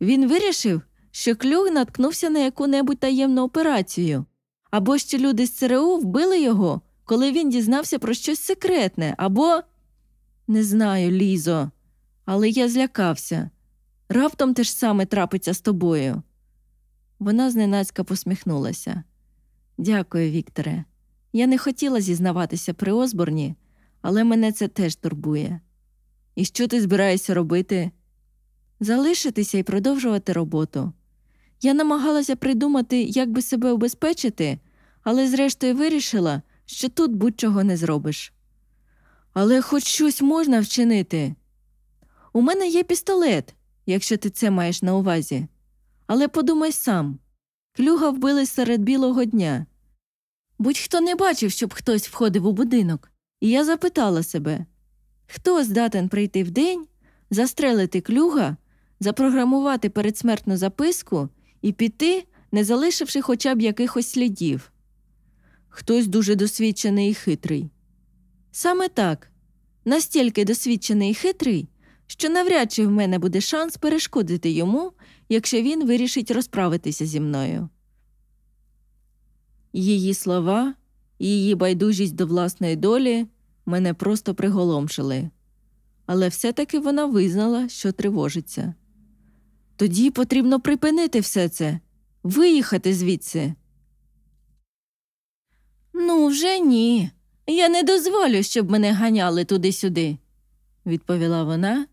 Він вирішив, що клюг наткнувся на яку-небудь таємну операцію, або що люди з ЦРУ вбили його, коли він дізнався про щось секретне, або не знаю, Лізо, але я злякався. Раптом те ж саме трапиться з тобою. Вона зненацька посміхнулася. Дякую, Вікторе. Я не хотіла зізнаватися при Озборні, але мене це теж турбує. І що ти збираєшся робити? Залишитися і продовжувати роботу. Я намагалася придумати, як би себе обезпечити, але зрештою вирішила, що тут будь-чого не зробиш. Але хоч щось можна вчинити. У мене є пістолет, якщо ти це маєш на увазі. Але подумай сам клюга вбили серед білого дня. Будь-хто не бачив, щоб хтось входив у будинок, і я запитала себе Хто здатен прийти в день, застрелити клюга, запрограмувати передсмертну записку і піти, не залишивши хоча б якихось слідів? Хтось дуже досвідчений і хитрий. Саме так, настільки досвідчений і хитрий, що навряд чи в мене буде шанс перешкодити йому, якщо він вирішить розправитися зі мною. Її слова, її байдужість до власної долі мене просто приголомшили. Але все-таки вона визнала, що тривожиться. Тоді потрібно припинити все це, виїхати звідси. Ну, вже ні. Я не дозволю, щоб мене ганяли туди-сюди, відповіла вона,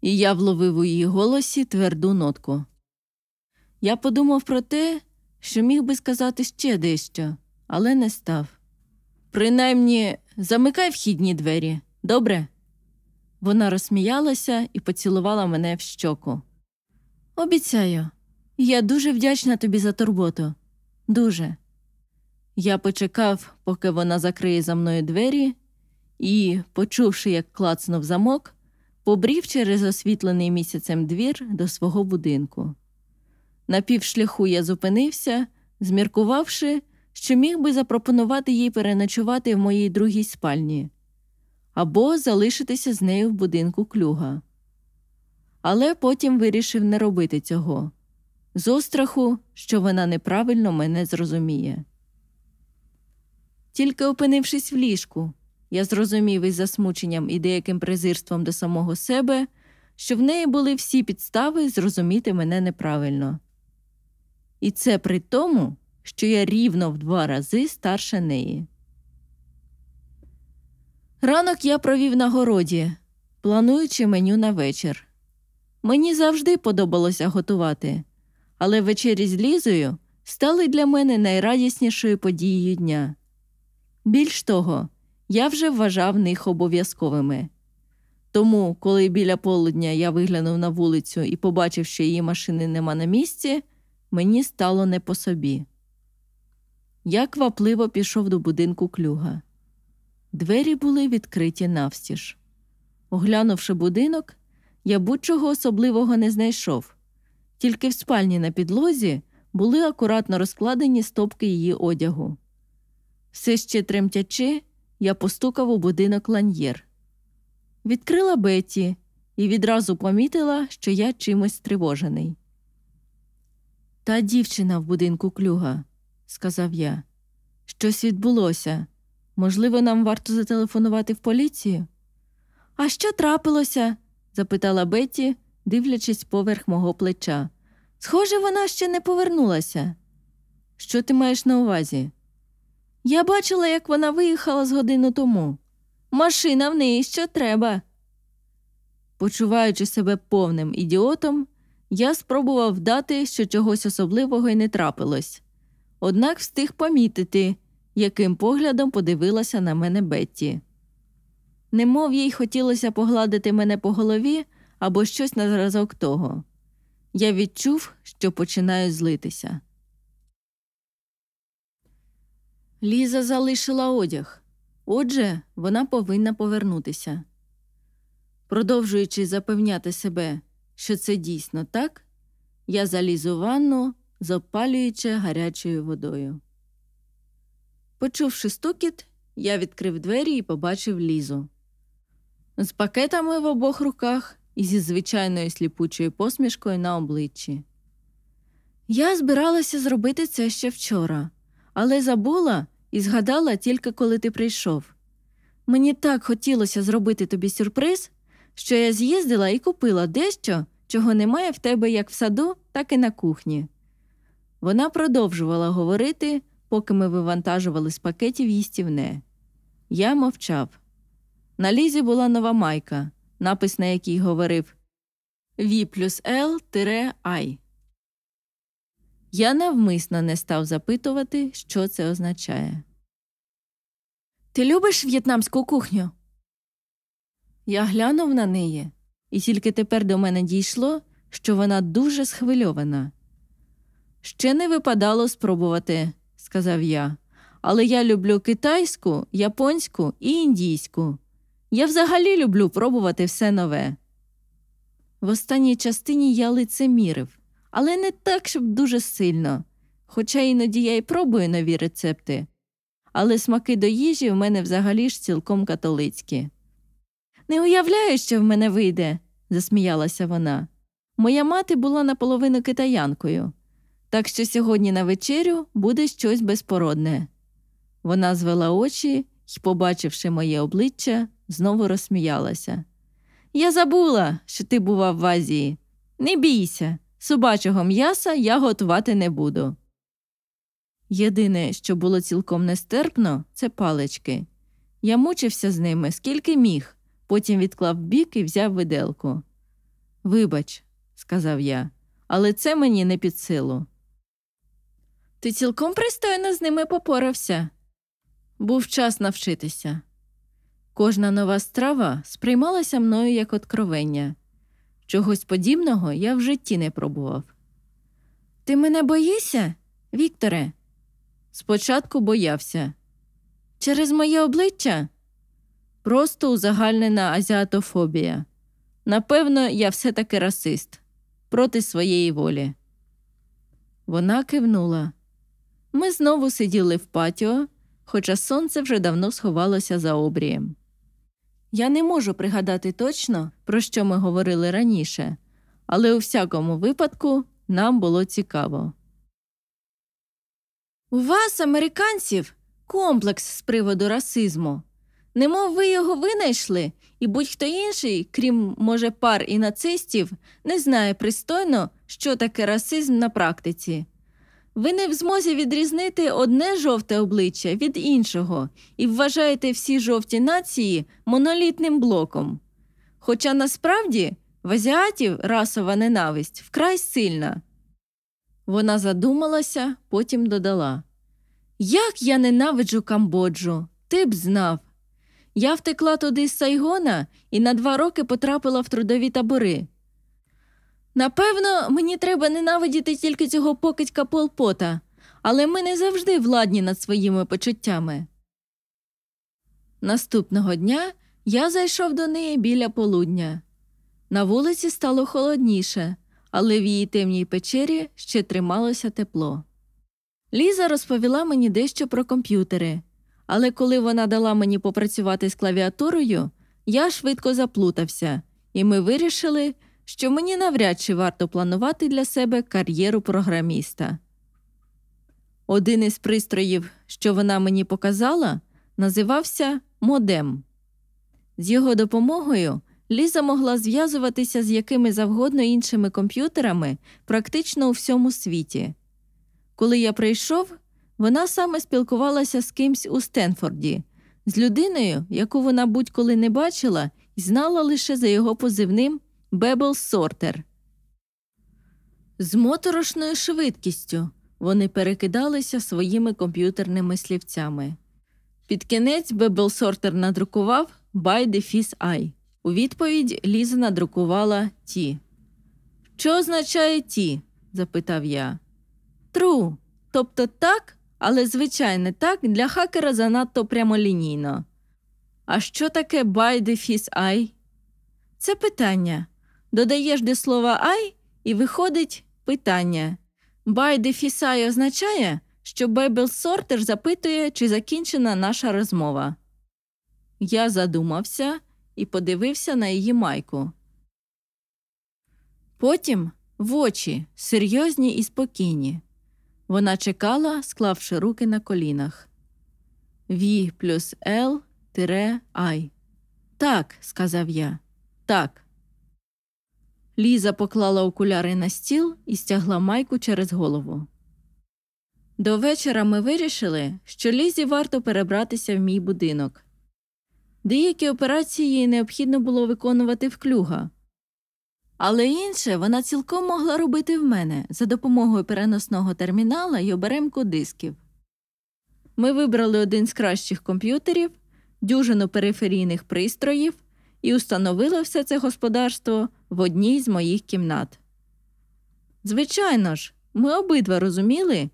і я вловив у її голосі тверду нотку. Я подумав про те, що міг би сказати ще дещо, але не став. Принаймні, замикай вхідні двері, добре? Вона розсміялася і поцілувала мене в щоку. Обіцяю, я дуже вдячна тобі за турботу. Дуже. Я почекав, поки вона закриє за мною двері, і, почувши, як клацнув замок, побрів через освітлений місяцем двір до свого будинку. На півшляху я зупинився, зміркувавши, що міг би запропонувати їй переночувати в моїй другій спальні або залишитися з нею в будинку клюга. Але потім вирішив не робити цього з остраху, що вона неправильно мене зрозуміє. Тільки опинившись в ліжку, я зрозумів із засмученням і деяким презирством до самого себе, що в неї були всі підстави зрозуміти мене неправильно. І це при тому, що я рівно в два рази старше неї. Ранок я провів на городі, плануючи меню на вечір. Мені завжди подобалося готувати, але вечері з Лізою стали для мене найрадіснішою подією дня. Більш того, я вже вважав них обов'язковими. Тому, коли біля полудня я виглянув на вулицю і побачив, що її машини нема на місці, мені стало не по собі. Я квапливо пішов до будинку клюга. Двері були відкриті навстіж. Оглянувши будинок, я будь-чого особливого не знайшов, тільки в спальні на підлозі були акуратно розкладені стопки її одягу. Все ще тремтячи, я постукав у будинок ланьєр. Відкрила Беті і відразу помітила, що я чимось стривожений. Та дівчина в будинку клюга сказав я. Щось відбулося. Можливо, нам варто зателефонувати в поліцію? А що трапилося? запитала Бетті, дивлячись поверх мого плеча. Схоже, вона ще не повернулася. Що ти маєш на увазі? Я бачила, як вона виїхала з годину тому. Машина в неї що треба. Почуваючи себе повним ідіотом, я спробував вдати, що чогось особливого й не трапилось однак встиг помітити, яким поглядом подивилася на мене Бетті. Немов їй хотілося погладити мене по голові або щось на зразок того. Я відчув, що починаю злитися. Ліза залишила одяг. Отже, вона повинна повернутися. Продовжуючи запевняти себе, що це дійсно так, я заліз у ванну запалюючи гарячою водою. Почувши стукіт, я відкрив двері і побачив лізу. З пакетами в обох руках і зі звичайною сліпучою посмішкою на обличчі. Я збиралася зробити це ще вчора, але забула і згадала тільки коли ти прийшов. Мені так хотілося зробити тобі сюрприз, що я з'їздила і купила дещо, чого немає в тебе як в саду, так і на кухні. Вона продовжувала говорити, поки ми вивантажували з пакетів їстівне. Я мовчав. На лізі була нова майка, напис на якій говорив V плюс L I. Я навмисно не став запитувати, що це означає. Ти любиш в'єтнамську кухню? Я глянув на неї, і тільки тепер до мене дійшло, що вона дуже схвильована. Ще не випадало спробувати, сказав я. Але я люблю китайську, японську і індійську. Я взагалі люблю пробувати все нове. В останній частині я лицемірив, але не так, щоб дуже сильно. Хоча іноді я й пробую нові рецепти. Але смаки до їжі в мене взагалі ж цілком католицькі. Не уявляю, що в мене вийде, засміялася вона. Моя мати була наполовину китаянкою. Так що сьогодні на вечерю буде щось безпородне. Вона звела очі і, побачивши моє обличчя, знову розсміялася. Я забула, що ти бував в Азії. Не бійся, собачого м'яса я готувати не буду. Єдине, що було цілком нестерпно, це палички. Я мучився з ними скільки міг, потім відклав бік і взяв виделку. Вибач, сказав я, але це мені не під силу. Ти цілком пристойно з ними попорався. Був час навчитися. Кожна нова страва сприймалася мною як откровення. Чогось подібного я в житті не пробував. Ти мене боїшся, Вікторе? Спочатку боявся. Через моє обличчя просто узагальнена азіатофобія. Напевно, я все таки расист проти своєї волі. Вона кивнула. Ми знову сиділи в патіо, хоча сонце вже давно сховалося за обрієм. Я не можу пригадати точно, про що ми говорили раніше, але у всякому випадку нам було цікаво. У вас, американців, комплекс з приводу расизму. Немов ви його винайшли, і будь-хто інший, крім, може, пар і нацистів, не знає пристойно, що таке расизм на практиці. Ви не в змозі відрізнити одне жовте обличчя від іншого і вважаєте всі жовті нації монолітним блоком. Хоча насправді в азіатів расова ненависть вкрай сильна. Вона задумалася, потім додала Як я ненавиджу Камбоджу, ти б знав. Я втекла туди з Сайгона і на два роки потрапила в трудові табори. Напевно, мені треба ненавидіти тільки цього покидька Полпота, але ми не завжди владні над своїми почуттями. Наступного дня я зайшов до неї біля полудня. На вулиці стало холодніше, але в її темній печері ще трималося тепло. Ліза розповіла мені дещо про комп'ютери, але коли вона дала мені попрацювати з клавіатурою, я швидко заплутався, і ми вирішили що мені навряд чи варто планувати для себе кар'єру програміста. Один із пристроїв, що вона мені показала, називався Модем. З його допомогою Ліза могла зв'язуватися з якими завгодно іншими комп'ютерами практично у всьому світі. Коли я прийшов, вона саме спілкувалася з кимсь у Стенфорді, з людиною, яку вона будь-коли не бачила і знала лише за його позивним Бебл-сортер. З моторошною швидкістю вони перекидалися своїми комп'ютерними слівцями. Під кінець Бебл-сортер надрукував «By Defis I». У відповідь Ліза надрукувала ті. Що означає ті? запитав я. Тру. Тобто так, але звичайно так для хакера занадто прямолінійно. А що таке «By Defis I»? Це питання додаєш до слова ай і виходить питання. By defisai означає, що Babel Sorter запитує, чи закінчена наша розмова. Я задумався і подивився на її майку. Потім в очі серйозні і спокійні. Вона чекала, склавши руки на колінах. V плюс L тире I. Так, сказав я. Так. Ліза поклала окуляри на стіл і стягла майку через голову. До вечора ми вирішили, що Лізі варто перебратися в мій будинок. Деякі операції їй необхідно було виконувати в клюга, але інше вона цілком могла робити в мене за допомогою переносного термінала й оберемку дисків. Ми вибрали один з кращих комп'ютерів, дюжину периферійних пристроїв і установила все це господарство в одній з моїх кімнат. Звичайно ж, ми обидва розуміли,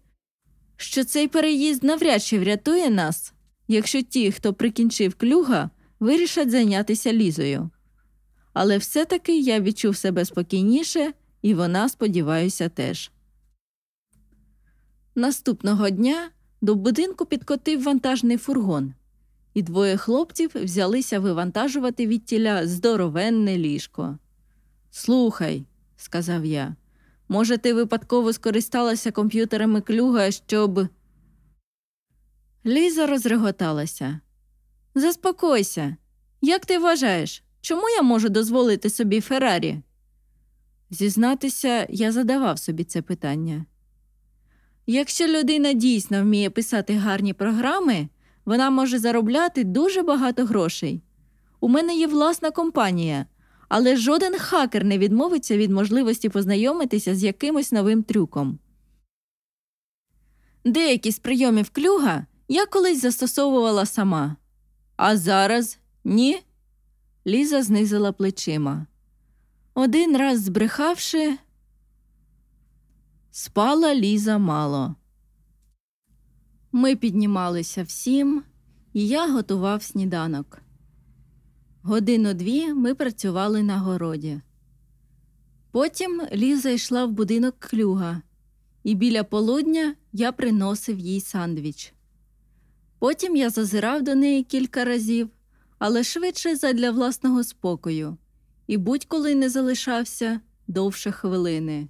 що цей переїзд навряд чи врятує нас, якщо ті, хто прикінчив клюга, вирішать зайнятися лізою. Але все таки я відчув себе спокійніше, і вона, сподіваюся, теж. Наступного дня до будинку підкотив вантажний фургон і двоє хлопців взялися вивантажувати від тіля здоровенне ліжко. Слухай, сказав я, може, ти випадково скористалася комп'ютерами клюга, щоб. Ліза розреготалася. Заспокойся. Як ти вважаєш, чому я можу дозволити собі Феррарі? Зізнатися, я задавав собі це питання. Якщо людина дійсно вміє писати гарні програми, вона може заробляти дуже багато грошей. У мене є власна компанія, але жоден хакер не відмовиться від можливості познайомитися з якимось новим трюком. Деякі з прийомів клюга я колись застосовувала сама. А зараз ні. Ліза знизила плечима. Один раз збрехавши, спала Ліза мало. Ми піднімалися всім, і я готував сніданок. Годину дві ми працювали на городі. Потім Ліза йшла в будинок клюга, і біля полудня я приносив їй сандвіч. Потім я зазирав до неї кілька разів, але швидше задля власного спокою, і будь-коли не залишався довше хвилини.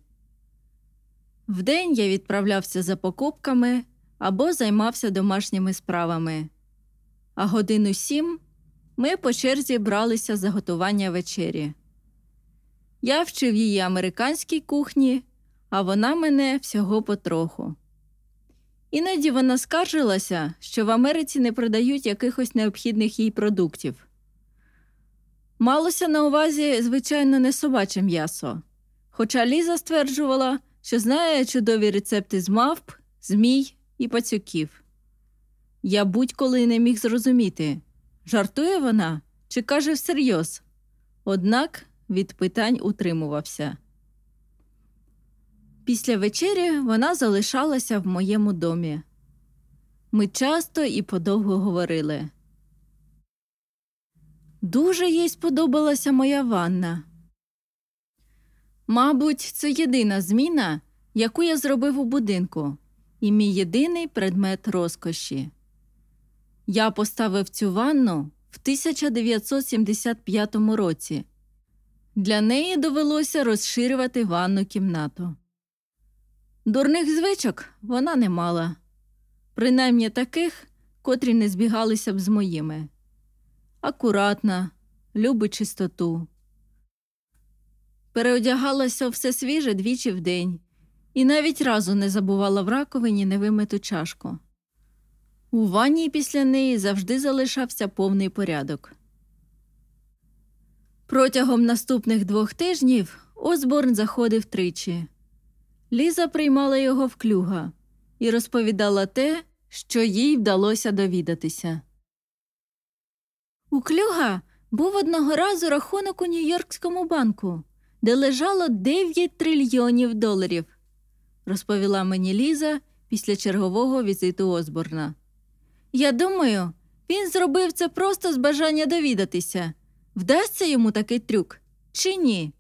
Вдень я відправлявся за покупками або займався домашніми справами. А годину сім ми по черзі бралися за готування вечері. Я вчив її американській кухні, а вона мене всього потроху. Іноді вона скаржилася, що в Америці не продають якихось необхідних їй продуктів. Малося на увазі, звичайно, не собаче м'ясо. Хоча Ліза стверджувала, що знає чудові рецепти з мавп, змій і пацюків. Я будь-коли не міг зрозуміти, жартує вона чи каже всерйоз. Однак від питань утримувався. Після вечері вона залишалася в моєму домі. Ми часто і подовго говорили. Дуже їй сподобалася моя ванна. Мабуть, це єдина зміна, яку я зробив у будинку і мій єдиний предмет розкоші. Я поставив цю ванну в 1975 році. Для неї довелося розширювати ванну кімнату. Дурних звичок вона не мала, принаймні таких, котрі не збігалися б з моїми. Акуратна, любить чистоту. Переодягалася все свіже двічі в день, і навіть разу не забувала в раковині невимиту чашку. У ванні після неї завжди залишався повний порядок. Протягом наступних двох тижнів Озборн заходив тричі. Ліза приймала його в клюга і розповідала те, що їй вдалося довідатися. У клюга був одного разу рахунок у Нью-Йоркському банку, де лежало 9 трильйонів доларів розповіла мені Ліза після чергового візиту Озборна. Я думаю, він зробив це просто з бажання довідатися, вдасться йому такий трюк чи ні.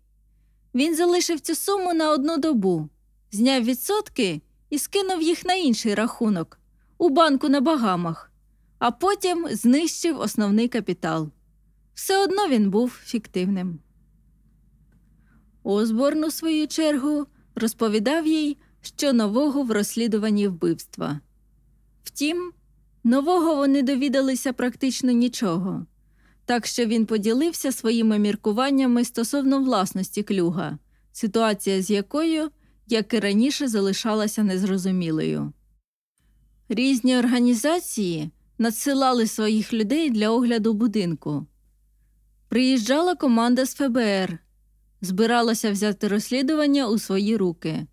Він залишив цю суму на одну добу, зняв відсотки і скинув їх на інший рахунок у банку на багамах, а потім знищив основний капітал. Все одно він був фіктивним. Озборн, у свою чергу, розповідав їй що нового в розслідуванні вбивства. Втім, нового вони довідалися практично нічого, так що він поділився своїми міркуваннями стосовно власності клюга, ситуація з якою, як і раніше, залишалася незрозумілою. Різні організації надсилали своїх людей для огляду будинку. Приїжджала команда з ФБР, збиралася взяти розслідування у свої руки.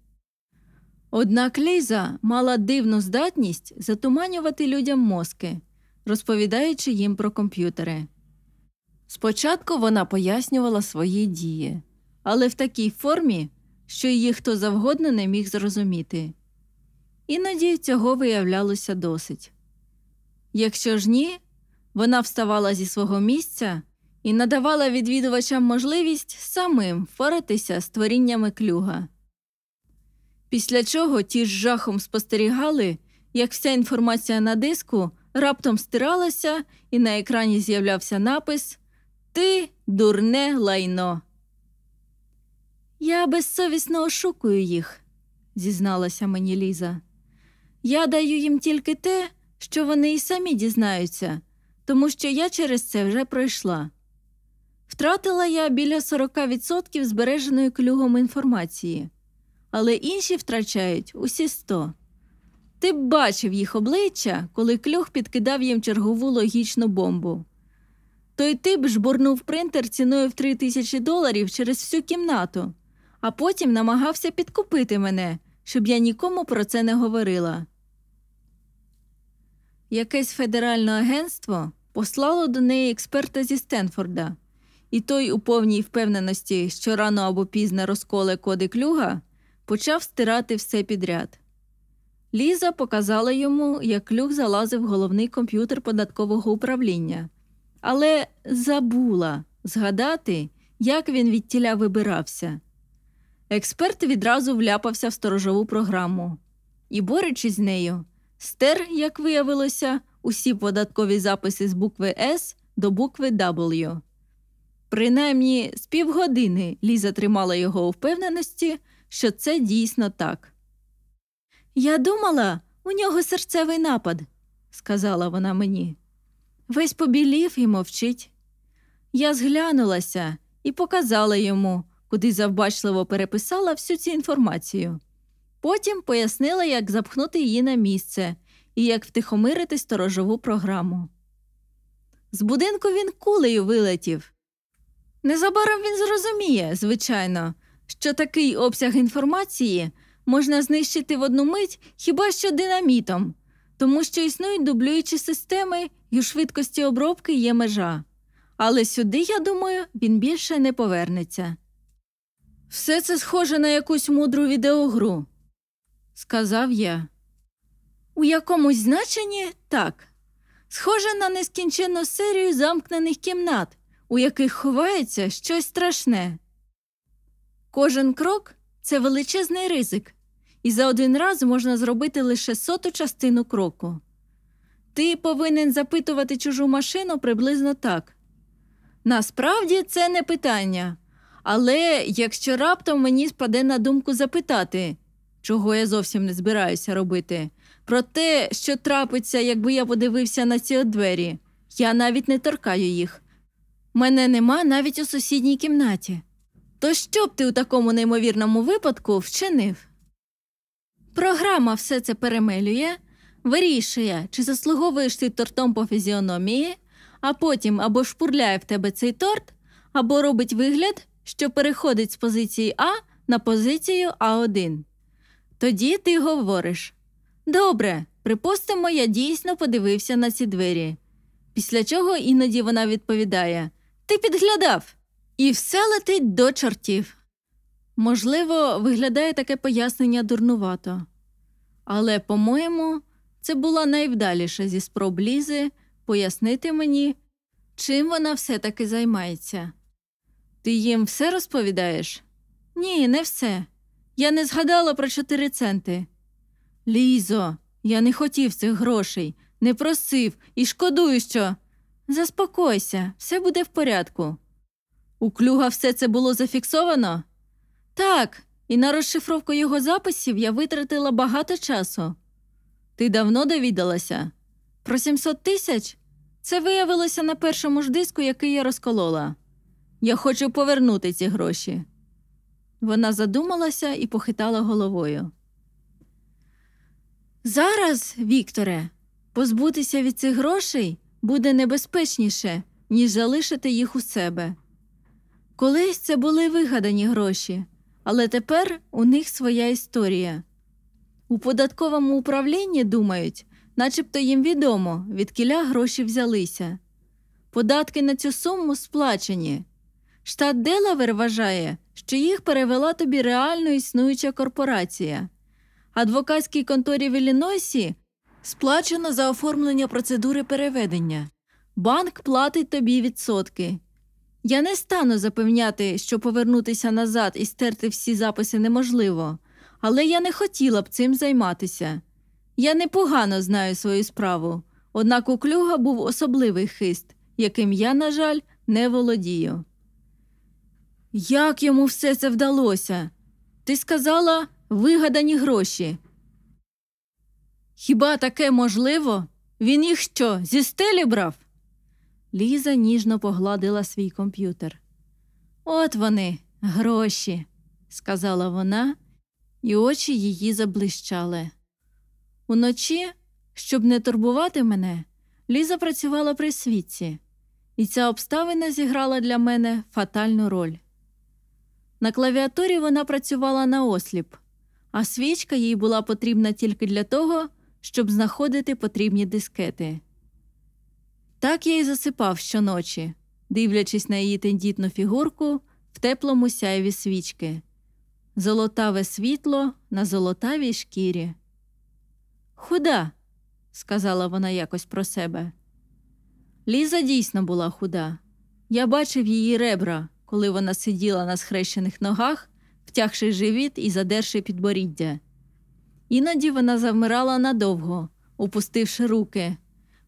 Однак Ліза мала дивну здатність затуманювати людям мозки, розповідаючи їм про комп'ютери. Спочатку вона пояснювала свої дії, але в такій формі, що її хто завгодно не міг зрозуміти. Іноді цього виявлялося досить. Якщо ж ні, вона вставала зі свого місця і надавала відвідувачам можливість самим впоратися з творіннями клюга. Після чого ті з жахом спостерігали, як вся інформація на диску раптом стиралася, і на екрані з'являвся напис Ти дурне лайно. Я безсовісно ошукую їх, зізналася мені Ліза. Я даю їм тільки те, що вони і самі дізнаються, тому що я через це вже пройшла. Втратила я біля 40% збереженої клюгом інформації але інші втрачають усі сто. Ти б бачив їх обличчя, коли кльох підкидав їм чергову логічну бомбу. Той тип жбурнув принтер ціною в три тисячі доларів через всю кімнату, а потім намагався підкупити мене, щоб я нікому про це не говорила. Якесь федеральне агентство послало до неї експерта зі Стенфорда, і той, у повній впевненості, що рано або пізно розколе коди клюга, почав стирати все підряд. Ліза показала йому, як люк залазив головний комп'ютер податкового управління, але забула згадати, як він від тіля вибирався. Експерт відразу вляпався в сторожову програму і, борючись з нею, стер, як виявилося, усі податкові записи з букви С до букви W. Принаймні з півгодини Ліза тримала його у впевненості, що це дійсно так. Я думала, у нього серцевий напад, сказала вона мені. Весь побілів і мовчить. Я зглянулася і показала йому, куди завбачливо переписала всю цю інформацію. Потім пояснила, як запхнути її на місце і як втихомирити сторожову програму. З будинку він кулею вилетів. Незабаром він зрозуміє, звичайно, що такий обсяг інформації можна знищити в одну мить хіба що динамітом, тому що існують дублюючі системи і у швидкості обробки є межа. Але сюди, я думаю, він більше не повернеться. Все це схоже на якусь мудру відеогру, сказав я. У якомусь значенні так. Схоже на нескінченну серію замкнених кімнат, у яких ховається щось страшне. Кожен крок це величезний ризик, і за один раз можна зробити лише соту частину кроку. Ти повинен запитувати чужу машину приблизно так. Насправді це не питання. Але якщо раптом мені спаде на думку запитати, чого я зовсім не збираюся робити, про те, що трапиться, якби я подивився на ці двері, я навіть не торкаю їх. Мене нема навіть у сусідній кімнаті. То що б ти у такому неймовірному випадку вчинив? Програма все це перемелює, вирішує, чи заслуговуєш ти тортом по фізіономії, а потім або шпурляє в тебе цей торт, або робить вигляд, що переходить з позиції А на позицію А1. Тоді ти говориш Добре, припустимо, я дійсно подивився на ці двері. Після чого іноді вона відповідає Ти підглядав. І все летить до чортів. Можливо, виглядає таке пояснення дурнувато. Але, по-моєму, це була найвдаліша зі спроб Лізи пояснити мені, чим вона все-таки займається. Ти їм все розповідаєш? Ні, не все. Я не згадала про чотири центи. Лізо, я не хотів цих грошей, не просив і шкодую, що. Заспокойся, все буде в порядку. У клюга все це було зафіксовано? Так, і на розшифровку його записів я витратила багато часу. Ти давно довідалася? Про 700 тисяч? Це виявилося на першому ж диску, який я розколола. Я хочу повернути ці гроші. Вона задумалася і похитала головою. Зараз, Вікторе, позбутися від цих грошей буде небезпечніше, ніж залишити їх у себе. Колись це були вигадані гроші, але тепер у них своя історія. У податковому управлінні думають, начебто їм відомо, від кіля гроші взялися. Податки на цю суму сплачені. Штат Делавер вважає, що їх перевела тобі реально існуюча корпорація. Адвокатській конторі в Іллінойсі сплачено за оформлення процедури переведення. Банк платить тобі відсотки. Я не стану запевняти, що повернутися назад і стерти всі записи неможливо, але я не хотіла б цим займатися. Я непогано знаю свою справу, однак у клюга був особливий хист, яким я, на жаль, не володію. Як йому все це вдалося? Ти сказала вигадані гроші. Хіба таке можливо? Він їх що зі стелі брав? Ліза ніжно погладила свій комп'ютер. От вони, гроші, сказала вона, і очі її заблищали. Уночі, щоб не турбувати мене, Ліза працювала при світці, і ця обставина зіграла для мене фатальну роль. На клавіатурі вона працювала наосліп, а свічка їй була потрібна тільки для того, щоб знаходити потрібні дискети. Так я й засипав щоночі, дивлячись на її тендітну фігурку в теплому сяйві свічки, золотаве світло на золотавій шкірі. Худа, сказала вона якось про себе. Ліза дійсно була худа. Я бачив її ребра, коли вона сиділа на схрещених ногах, втягши живіт і задерши підборіддя. Іноді вона завмирала надовго, опустивши руки.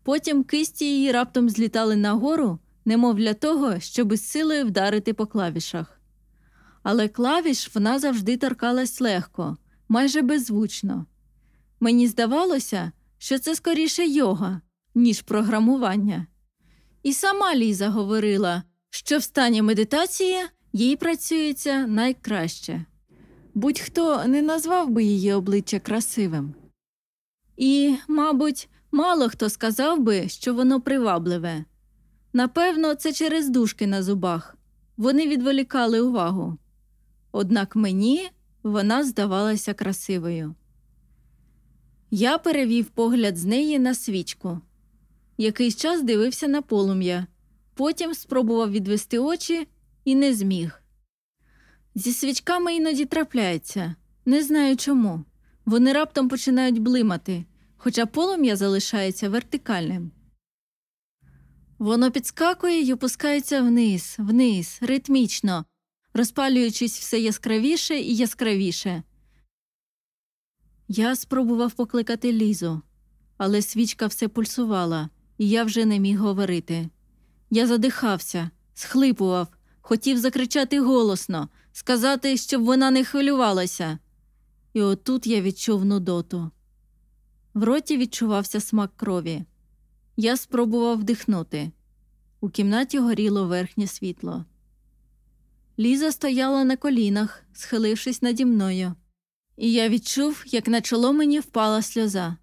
Потім кисті її раптом злітали нагору, немов для того, щоби з силою вдарити по клавішах. Але клавіш вона завжди торкалась легко, майже беззвучно. Мені здавалося, що це скоріше йога, ніж програмування. І сама Ліза говорила, що в стані медитації їй працюється найкраще. Будь-хто не назвав би її обличчя красивим. І, мабуть, Мало хто сказав би, що воно привабливе. Напевно, це через дужки на зубах. Вони відволікали увагу. Однак мені вона здавалася красивою. Я перевів погляд з неї на свічку. Якийсь час дивився на полум'я, потім спробував відвести очі і не зміг. Зі свічками іноді трапляється, не знаю чому. Вони раптом починають блимати хоча полум'я залишається вертикальним. Воно підскакує й опускається вниз, вниз, ритмічно, розпалюючись все яскравіше і яскравіше. Я спробував покликати лізу, але свічка все пульсувала, і я вже не міг говорити. Я задихався, схлипував, хотів закричати голосно, сказати, щоб вона не хвилювалася. І отут я відчув нудоту. В роті відчувався смак крові. Я спробував вдихнути. У кімнаті горіло верхнє світло. Ліза стояла на колінах, схилившись наді мною, і я відчув, як на чоло мені впала сльоза.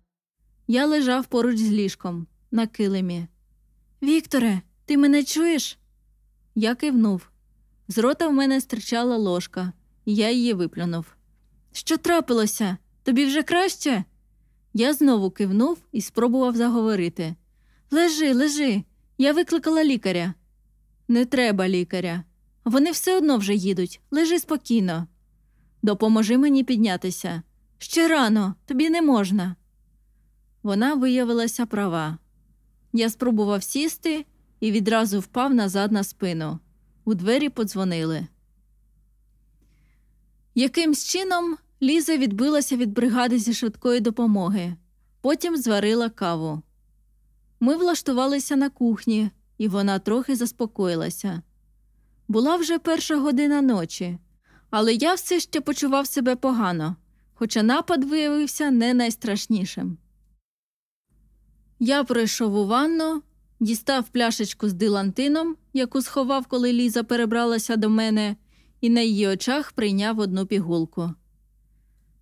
Я лежав поруч з ліжком, на килимі. Вікторе, ти мене чуєш? Я кивнув. З рота в мене стирчала ложка, і я її виплюнув. Що трапилося? Тобі вже краще? Я знову кивнув і спробував заговорити. Лежи, лежи, я викликала лікаря. Не треба лікаря. Вони все одно вже їдуть. Лежи спокійно. Допоможи мені піднятися. Ще рано, тобі не можна. Вона виявилася права. Я спробував сісти і відразу впав назад на спину. У двері подзвонили. Якимсь чином Ліза відбилася від бригади зі швидкої допомоги, потім зварила каву. Ми влаштувалися на кухні, і вона трохи заспокоїлася. Була вже перша година ночі, але я все ще почував себе погано, хоча напад виявився не найстрашнішим. Я пройшов у ванну, дістав пляшечку з дилантином, яку сховав, коли Ліза перебралася до мене, і на її очах прийняв одну пігулку.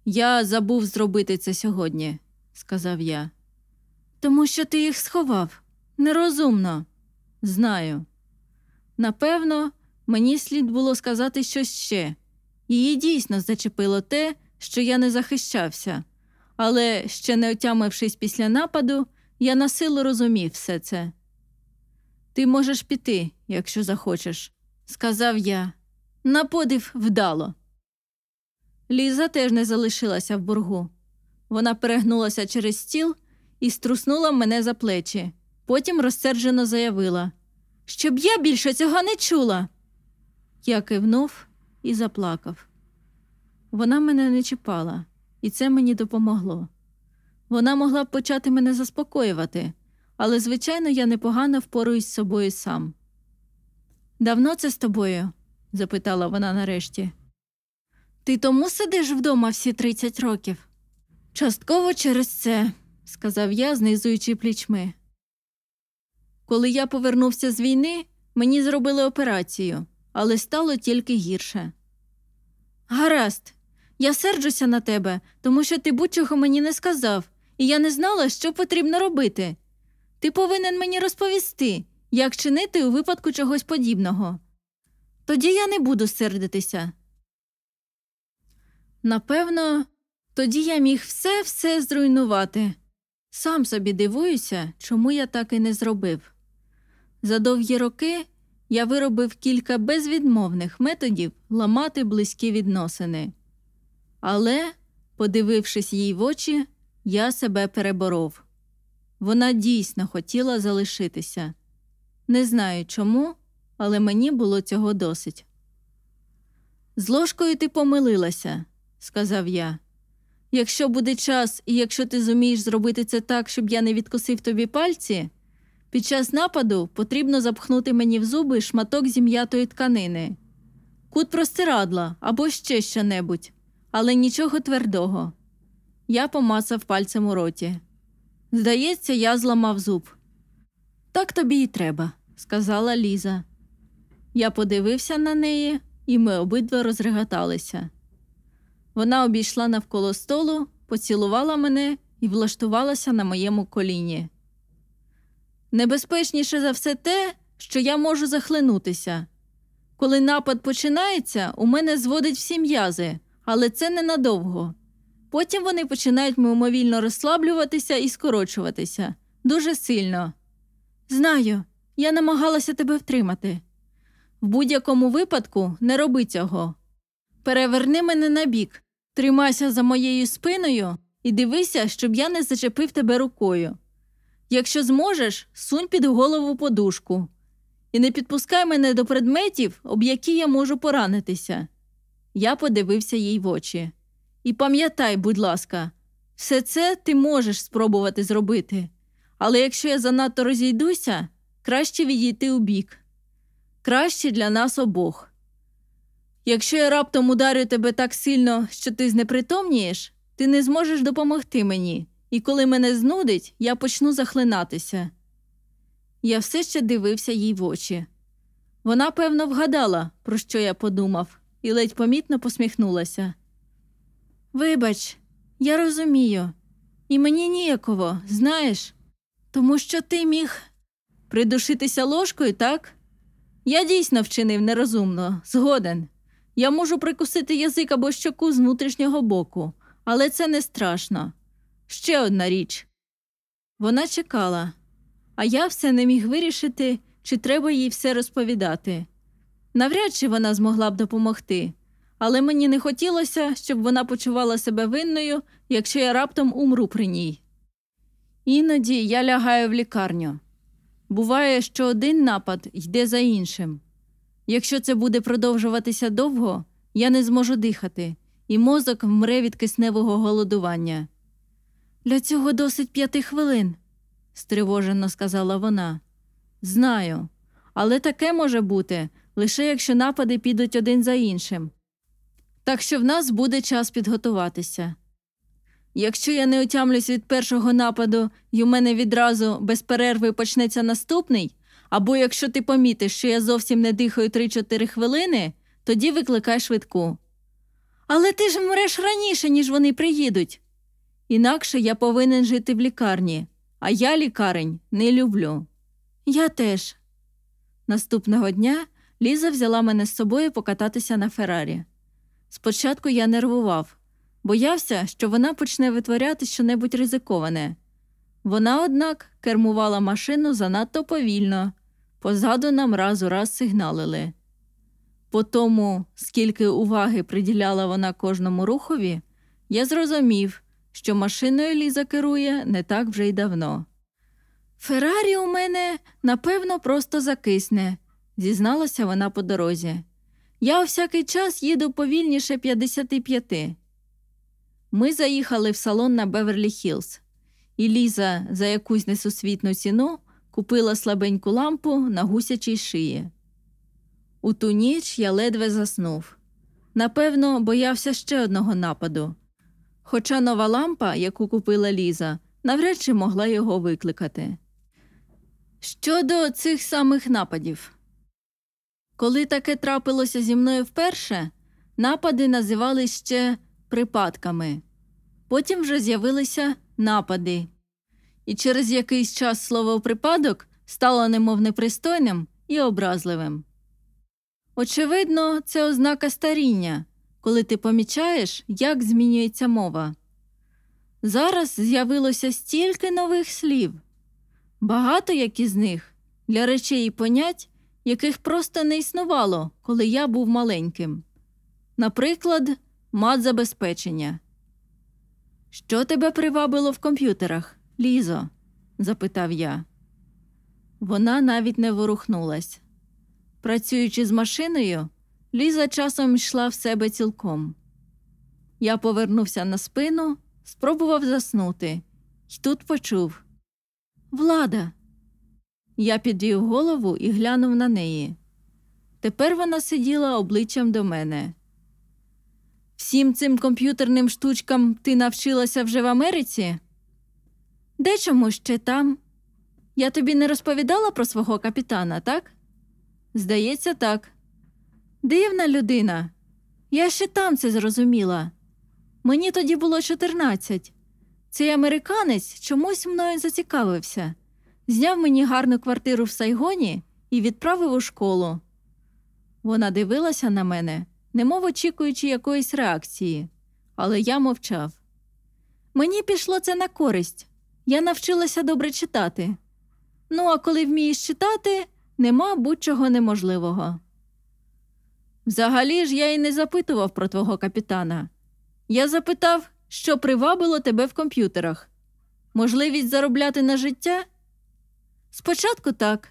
Я забув зробити це сьогодні, сказав я. Тому що ти їх сховав. Нерозумно. Знаю. Напевно, мені слід було сказати щось ще. Її дійсно зачепило те, що я не захищався, але ще не отямившись після нападу, я на силу розумів все це. Ти можеш піти, якщо захочеш, сказав я. На подив вдало. Ліза теж не залишилася в боргу. Вона перегнулася через стіл і струснула мене за плечі. Потім розсерджено заявила, щоб я більше цього не чула. Я кивнув і заплакав. Вона мене не чіпала, і це мені допомогло. Вона могла б почати мене заспокоювати, але, звичайно, я непогано впоруюсь з собою сам. Давно це з тобою? запитала вона нарешті. Ти тому сидиш вдома всі 30 років? Частково через це, сказав я, знизуючи плічми. Коли я повернувся з війни, мені зробили операцію, але стало тільки гірше. Гаразд, я серджуся на тебе, тому що ти будь-чого мені не сказав, і я не знала, що потрібно робити. Ти повинен мені розповісти, як чинити у випадку чогось подібного. Тоді я не буду сердитися. Напевно, тоді я міг все все зруйнувати. Сам собі дивуюся, чому я так і не зробив. За довгі роки я виробив кілька безвідмовних методів ламати близькі відносини. Але, подивившись їй в очі, я себе переборов. Вона дійсно хотіла залишитися. Не знаю чому, але мені було цього досить. З ложкою ти помилилася сказав я. Якщо буде час, і якщо ти зумієш зробити це так, щоб я не відкусив тобі пальці, під час нападу потрібно запхнути мені в зуби шматок зім'ятої тканини, кут простирадла або ще що-небудь, але нічого твердого. Я помацав пальцем у роті. Здається, я зламав зуб. Так тобі й треба, сказала Ліза. Я подивився на неї, і ми обидва розреготалися. Вона обійшла навколо столу, поцілувала мене і влаштувалася на моєму коліні. Небезпечніше за все те, що я можу захлинутися. Коли напад починається, у мене зводить всі м'язи, але це ненадовго. Потім вони починають мимовільно розслаблюватися і скорочуватися дуже сильно. Знаю, я намагалася тебе втримати. В будь-якому випадку не роби цього. Переверни мене на бік Тримайся за моєю спиною і дивися, щоб я не зачепив тебе рукою. Якщо зможеш, сунь під голову подушку і не підпускай мене до предметів, об які я можу поранитися. Я подивився їй в очі. І пам'ятай, будь ласка, все це ти можеш спробувати зробити, але якщо я занадто розійдуся, краще відійти у бік. Краще для нас обох. Якщо я раптом ударю тебе так сильно, що ти знепритомнієш, ти не зможеш допомогти мені, і коли мене знудить, я почну захлинатися. Я все ще дивився їй в очі. Вона, певно, вгадала, про що я подумав, і ледь помітно посміхнулася. Вибач, я розумію, і мені ніяково, знаєш, тому що ти міг придушитися ложкою, так? Я дійсно вчинив нерозумно, згоден. Я можу прикусити язик або щоку з внутрішнього боку, але це не страшно. Ще одна річ. Вона чекала, а я все не міг вирішити, чи треба їй все розповідати. Навряд чи вона змогла б допомогти, але мені не хотілося, щоб вона почувала себе винною, якщо я раптом умру при ній. Іноді я лягаю в лікарню. Буває, що один напад йде за іншим. Якщо це буде продовжуватися довго, я не зможу дихати, і мозок вмре від кисневого голодування. Для цього досить п'яти хвилин, стривожено сказала вона. Знаю, але таке може бути лише якщо напади підуть один за іншим. Так що в нас буде час підготуватися. Якщо я не отямлюсь від першого нападу і у мене відразу без перерви почнеться наступний, або якщо ти помітиш, що я зовсім не дихаю 3-4 хвилини, тоді викликай швидку. Але ти ж мреш раніше, ніж вони приїдуть. Інакше я повинен жити в лікарні, а я лікарень не люблю. Я теж. Наступного дня Ліза взяла мене з собою покататися на Феррарі. Спочатку я нервував, боявся, що вона почне витворяти щонебудь ризиковане. Вона, однак, кермувала машину занадто повільно, позаду нам раз у раз сигналили. По тому, скільки уваги приділяла вона кожному рухові, я зрозумів, що машиною Ліза керує не так вже й давно. Феррарі у мене, напевно, просто закисне, зізналася вона по дорозі. Я у всякий час їду повільніше 55. Ми заїхали в салон на Беверлі Хілз і Ліза за якусь несусвітну ціну купила слабеньку лампу на гусячій шиї. У ту ніч я ледве заснув. Напевно, боявся ще одного нападу. Хоча нова лампа, яку купила Ліза, навряд чи могла його викликати. Щодо цих самих нападів. Коли таке трапилося зі мною вперше, напади називалися ще припадками. Потім вже з'явилися напади. І через якийсь час слово припадок стало немов непристойним і образливим. Очевидно, це ознака старіння, коли ти помічаєш, як змінюється мова. Зараз з'явилося стільки нових слів, багато які з них для речей і понять, яких просто не існувало, коли я був маленьким. Наприклад, мат забезпечення. Що тебе привабило в комп'ютерах, Лізо? запитав я. Вона навіть не ворухнулась. Працюючи з машиною, Ліза часом йшла в себе цілком. Я повернувся на спину, спробував заснути, І тут почув Влада. Я підвів голову і глянув на неї. Тепер вона сиділа обличчям до мене. Всім цим комп'ютерним штучкам ти навчилася вже в Америці? Дечому ще там. Я тобі не розповідала про свого капітана, так? Здається, так. Дивна людина. Я ще там це зрозуміла. Мені тоді було 14. Цей американець чомусь мною зацікавився, зняв мені гарну квартиру в Сайгоні і відправив у школу. Вона дивилася на мене немов очікуючи якоїсь реакції, але я мовчав. Мені пішло це на користь, я навчилася добре читати. Ну, а коли вмієш читати, нема будь-чого неможливого. Взагалі ж я і не запитував про твого капітана. Я запитав, що привабило тебе в комп'ютерах можливість заробляти на життя? Спочатку так,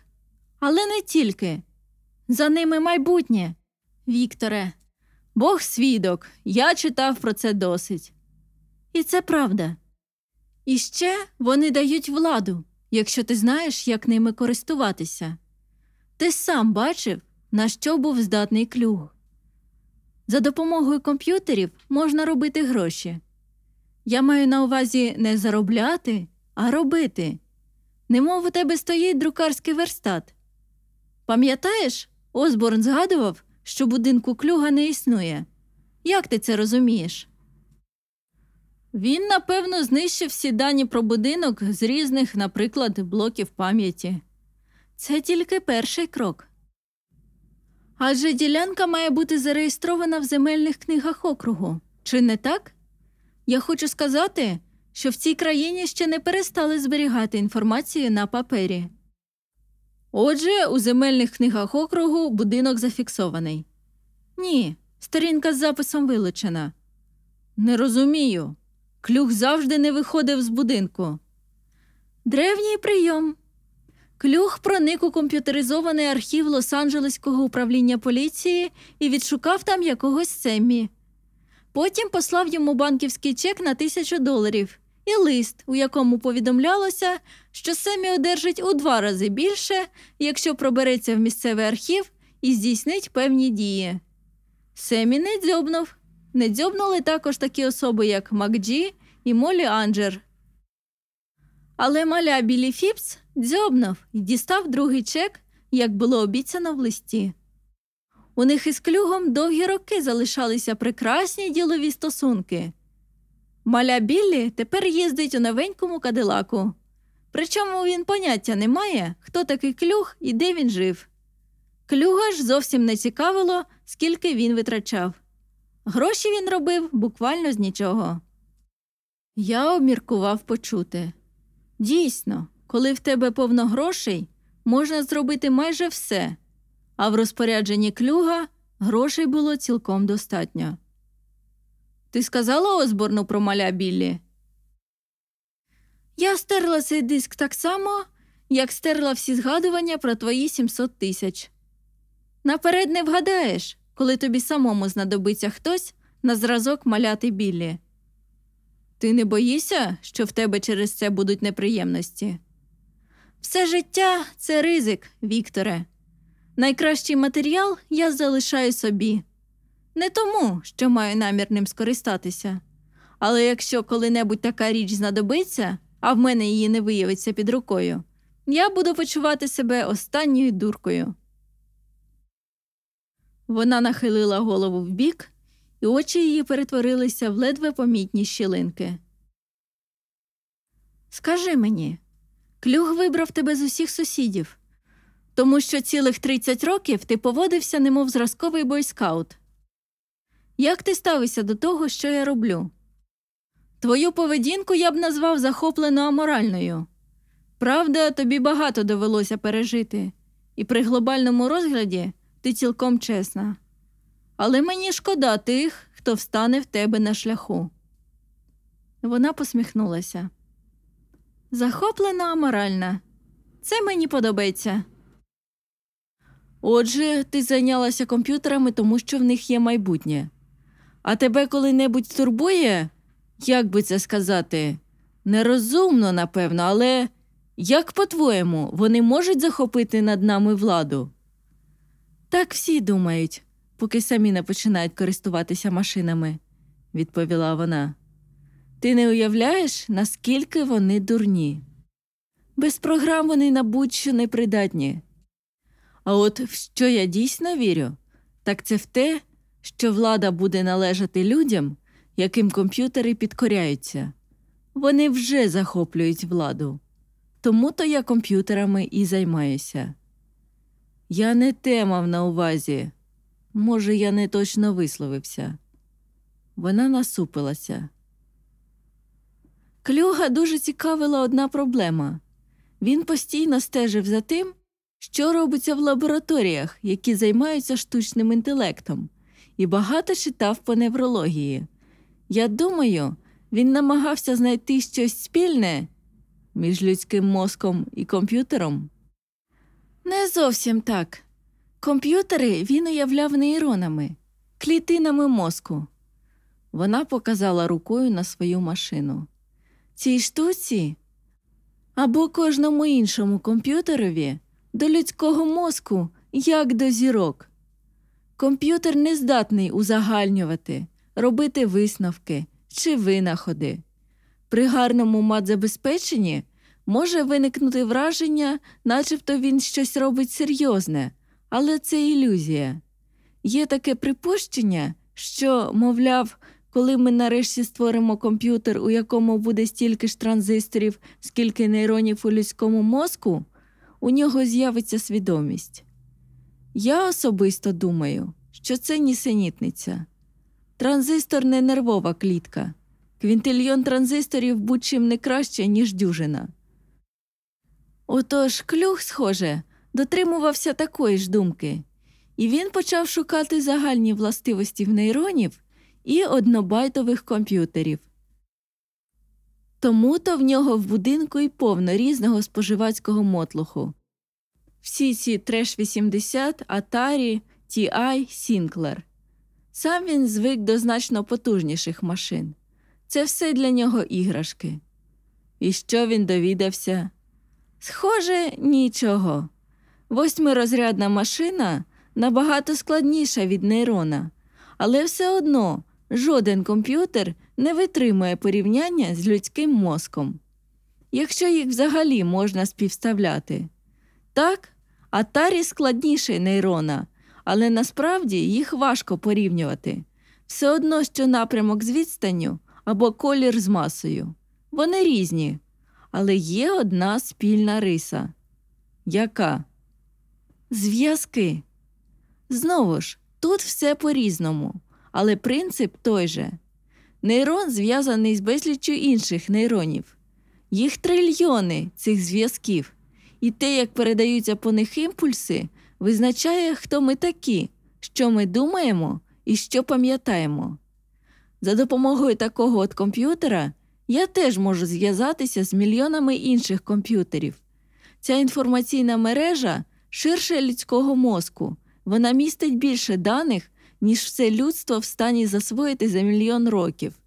але не тільки. За ними майбутнє, Вікторе. Бог свідок, я читав про це досить. І це правда. І ще вони дають владу, якщо ти знаєш, як ними користуватися. Ти сам бачив, на що був здатний клюг. За допомогою комп'ютерів можна робити гроші. Я маю на увазі не заробляти, а робити. Немов у тебе стоїть друкарський верстат. Пам'ятаєш, Озборн згадував, що будинку клюга не існує. Як ти це розумієш? Він, напевно, знищив всі дані про будинок з різних, наприклад, блоків пам'яті. Це тільки перший крок. Адже ділянка має бути зареєстрована в земельних книгах округу, чи не так? Я хочу сказати, що в цій країні ще не перестали зберігати інформацію на папері. Отже, у земельних книгах округу будинок зафіксований. Ні, сторінка з записом вилучена. Не розумію. Клюх завжди не виходив з будинку. Древній прийом. Клюх проник у комп'ютеризований архів Лос-Анджелеського управління поліції і відшукав там якогось Семмі. Потім послав йому банківський чек на тисячу доларів і лист, у якому повідомлялося, що Семі одержить у два рази більше, якщо пробереться в місцевий архів і здійснить певні дії. Семі не дзьобнув. Не дзьобнули також такі особи, як Макджі і Молі Анджер. Але маля Білі Фіпс дзьобнув і дістав другий чек, як було обіцяно в листі. У них із клюгом довгі роки залишалися прекрасні ділові стосунки. Маля Біллі тепер їздить у новенькому кадилаку. Причому він поняття не має, хто такий клюг і де він жив. Клюга ж зовсім не цікавило, скільки він витрачав. Гроші він робив буквально з нічого. Я обміркував почути. Дійсно, коли в тебе повно грошей, можна зробити майже все, а в розпорядженні клюга грошей було цілком достатньо. Ти сказала Озборну про маля Біллі? Я стерла цей диск так само, як стерла всі згадування про твої 700 тисяч. Наперед не вгадаєш, коли тобі самому знадобиться хтось на зразок маляти біллі. Ти не боїшся, що в тебе через це будуть неприємності? Все життя це ризик, Вікторе. Найкращий матеріал я залишаю собі. Не тому, що маю намір ним скористатися, але якщо коли-небудь така річ знадобиться, а в мене її не виявиться під рукою, я буду почувати себе останньою дуркою. Вона нахилила голову вбік, і очі її перетворилися в ледве помітні щілинки. Скажи мені, клюг вибрав тебе з усіх сусідів, тому що цілих 30 років ти поводився, немов зразковий бойскаут. Як ти ставишся до того, що я роблю? Твою поведінку я б назвав захоплено аморальною. Правда, тобі багато довелося пережити, і при глобальному розгляді ти цілком чесна. Але мені шкода тих, хто встане в тебе на шляху. Вона посміхнулася. Захоплена аморальна. Це мені подобається. Отже, ти зайнялася комп'ютерами, тому що в них є майбутнє. А тебе коли-небудь турбує, як би це сказати, нерозумно, напевно, але як по-твоєму, вони можуть захопити над нами владу? Так всі думають, поки самі не починають користуватися машинами, відповіла вона. Ти не уявляєш, наскільки вони дурні? Без програм вони на будь-що не придатні. А от в що я дійсно вірю, так це в те, що влада буде належати людям, яким комп'ютери підкоряються. Вони вже захоплюють владу. Тому то я комп'ютерами і займаюся. Я не те мав на увазі. Може, я не точно висловився. Вона насупилася. Клюга дуже цікавила одна проблема він постійно стежив за тим, що робиться в лабораторіях, які займаються штучним інтелектом, і багато читав по неврології. Я думаю, він намагався знайти щось спільне між людським мозком і комп'ютером. Не зовсім так. Комп'ютери він уявляв нейронами, клітинами мозку. Вона показала рукою на свою машину. Цій штуці або кожному іншому комп'ютерові до людського мозку, як до зірок. Комп'ютер не здатний узагальнювати, робити висновки чи винаходи. При гарному мадзабезпеченні може виникнути враження, начебто він щось робить серйозне, але це ілюзія. Є таке припущення, що, мовляв, коли ми нарешті створимо комп'ютер, у якому буде стільки ж транзисторів, скільки нейронів у людському мозку, у нього з'явиться свідомість. Я особисто думаю, що це нісенітниця. Транзистор не нервова клітка. Квінтильйон транзисторів будь-чим не краще, ніж дюжина. Отож клюх, схоже, дотримувався такої ж думки, і він почав шукати загальні властивості в нейронів і однобайтових комп'ютерів. Тому то в нього в будинку і повно різного споживацького мотлуху. Всі ці треш 80, Atari, TI, Sinclair. Сам він звик до значно потужніших машин. Це все для нього іграшки. І що він довідався? Схоже, нічого. Восьмирозрядна машина набагато складніша від нейрона, але все одно жоден комп'ютер не витримує порівняння з людським мозком. Якщо їх взагалі можна співставляти. Так, Атарі складніший нейрона але насправді їх важко порівнювати. Все одно, що напрямок з відстанню або колір з масою. Вони різні, але є одна спільна риса. Яка? Зв'язки. Знову ж, тут все по-різному, але принцип той же. Нейрон зв'язаний з безліччю інших нейронів. Їх трильйони цих зв'язків, і те, як передаються по них імпульси, визначає, хто ми такі, що ми думаємо і що пам'ятаємо. За допомогою такого от комп'ютера я теж можу зв'язатися з мільйонами інших комп'ютерів. Ця інформаційна мережа ширше людського мозку, вона містить більше даних, ніж все людство в стані засвоїти за мільйон років.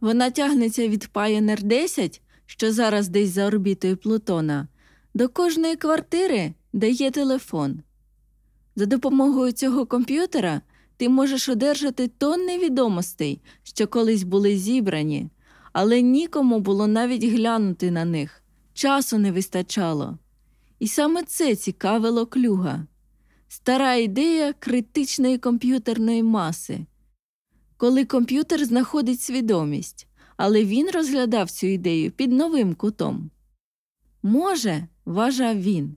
Вона тягнеться від Pioneer 10, що зараз десь за орбітою Плутона, до кожної квартири де є телефон. За допомогою цього комп'ютера ти можеш одержати тонни відомостей, що колись були зібрані, але нікому було навіть глянути на них, часу не вистачало. І саме це цікавило клюга. Стара ідея критичної комп'ютерної маси. Коли комп'ютер знаходить свідомість, але він розглядав цю ідею під новим кутом. Може, вважав він,